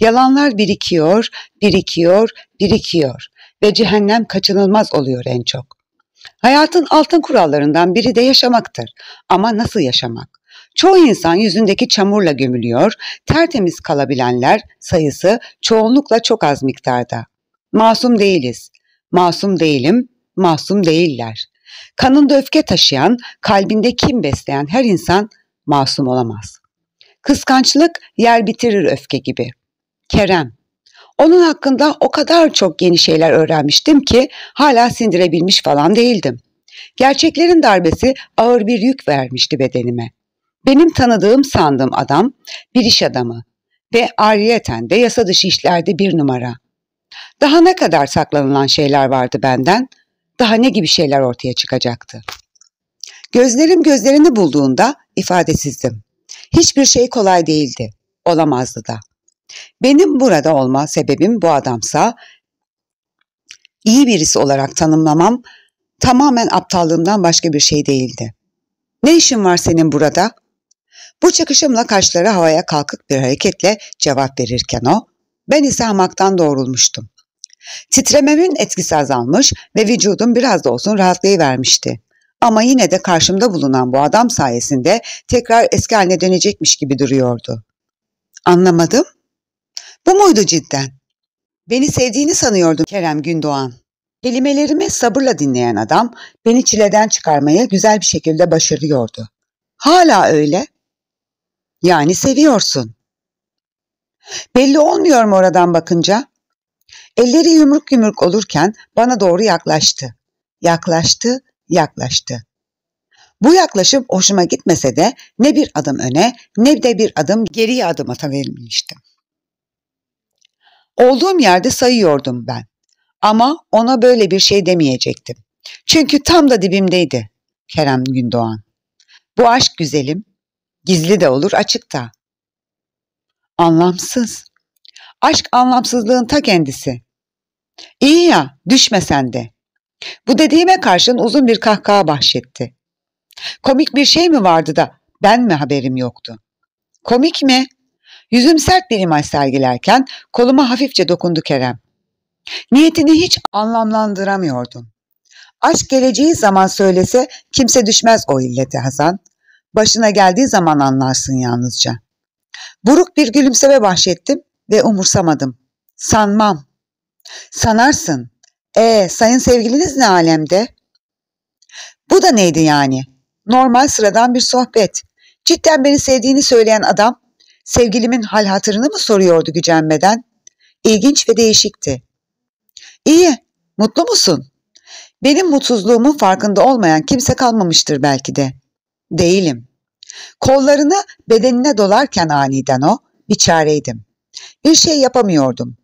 Yalanlar birikiyor, birikiyor, birikiyor ve cehennem kaçınılmaz oluyor en çok. Hayatın altın kurallarından biri de yaşamaktır. Ama nasıl yaşamak? Çoğu insan yüzündeki çamurla gömülüyor, tertemiz kalabilenler sayısı çoğunlukla çok az miktarda. Masum değiliz. Masum değilim, masum değiller. Kanında öfke taşıyan, kalbinde kim besleyen her insan masum olamaz. Kıskançlık yer bitirir öfke gibi. Kerem onun hakkında o kadar çok yeni şeyler öğrenmiştim ki hala sindirebilmiş falan değildim. Gerçeklerin darbesi ağır bir yük vermişti bedenime. Benim tanıdığım sandığım adam bir iş adamı ve ayrıyeten de yasa dışı işlerde bir numara. Daha ne kadar saklanılan şeyler vardı benden, daha ne gibi şeyler ortaya çıkacaktı. Gözlerim gözlerini bulduğunda ifadesizdim. Hiçbir şey kolay değildi, olamazdı da. Benim burada olma sebebim bu adamsa iyi birisi olarak tanımlamam tamamen aptallığımdan başka bir şey değildi. Ne işin var senin burada? Bu çıkışımla kaşları havaya kalkık bir hareketle cevap verirken o, ben ise hamaktan doğrulmuştum. Titrememin etkisi azalmış ve vücudum biraz da olsun rahatlayıvermişti. Ama yine de karşımda bulunan bu adam sayesinde tekrar eski haline dönecekmiş gibi duruyordu. Anlamadım. Bu muydu cidden? Beni sevdiğini sanıyordum Kerem Gündoğan. Kelimelerimi sabırla dinleyen adam beni çileden çıkarmaya güzel bir şekilde başarıyordu. Hala öyle. Yani seviyorsun. Belli olmuyor mu oradan bakınca? Elleri yumruk yumruk olurken bana doğru yaklaştı. Yaklaştı, yaklaştı. Bu yaklaşım hoşuma gitmese de ne bir adım öne ne de bir adım geriye adım atabilmiştim. Olduğum yerde sayıyordum ben. Ama ona böyle bir şey demeyecektim. Çünkü tam da dibimdeydi Kerem Gündoğan. Bu aşk güzelim, gizli de olur, açık da. Anlamsız. Aşk anlamsızlığın ta kendisi. İyi ya, düşme de. Bu dediğime karşın uzun bir kahkaha bahşetti. Komik bir şey mi vardı da ben mi haberim yoktu? Komik mi? Yüzüm sert bir imaj sergilerken koluma hafifçe dokundu Kerem. Niyetini hiç anlamlandıramıyordum. Aşk geleceği zaman söylese kimse düşmez o illete Hazan. Başına geldiği zaman anlarsın yalnızca. Buruk bir gülümseme bahşettim ve umursamadım. Sanmam. Sanarsın. Ee, sayın sevgiliniz ne alemde? Bu da neydi yani? Normal sıradan bir sohbet. Cidden beni sevdiğini söyleyen adam Sevgilimin hal hatırını mı soruyordu gücenmeden? İlginç ve değişikti. İyi, mutlu musun? Benim mutsuzluğumun farkında olmayan kimse kalmamıştır belki de. Değilim. Kollarını bedenine dolarken aniden o, bir çareydim. Bir şey yapamıyordum.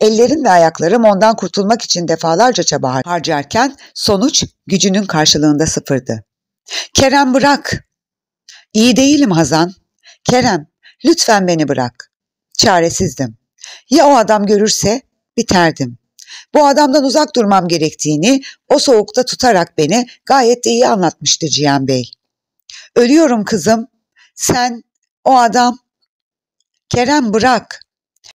Ellerim ve ayaklarım ondan kurtulmak için defalarca çaba harcarken sonuç gücünün karşılığında sıfırdı. Kerem bırak. İyi değilim Hazan. Kerem Lütfen beni bırak. Çaresizdim. Ya o adam görürse biterdim. Bu adamdan uzak durmam gerektiğini o soğukta tutarak beni gayet de iyi anlatmıştı Cihan Bey. Ölüyorum kızım. Sen, o adam. Kerem bırak.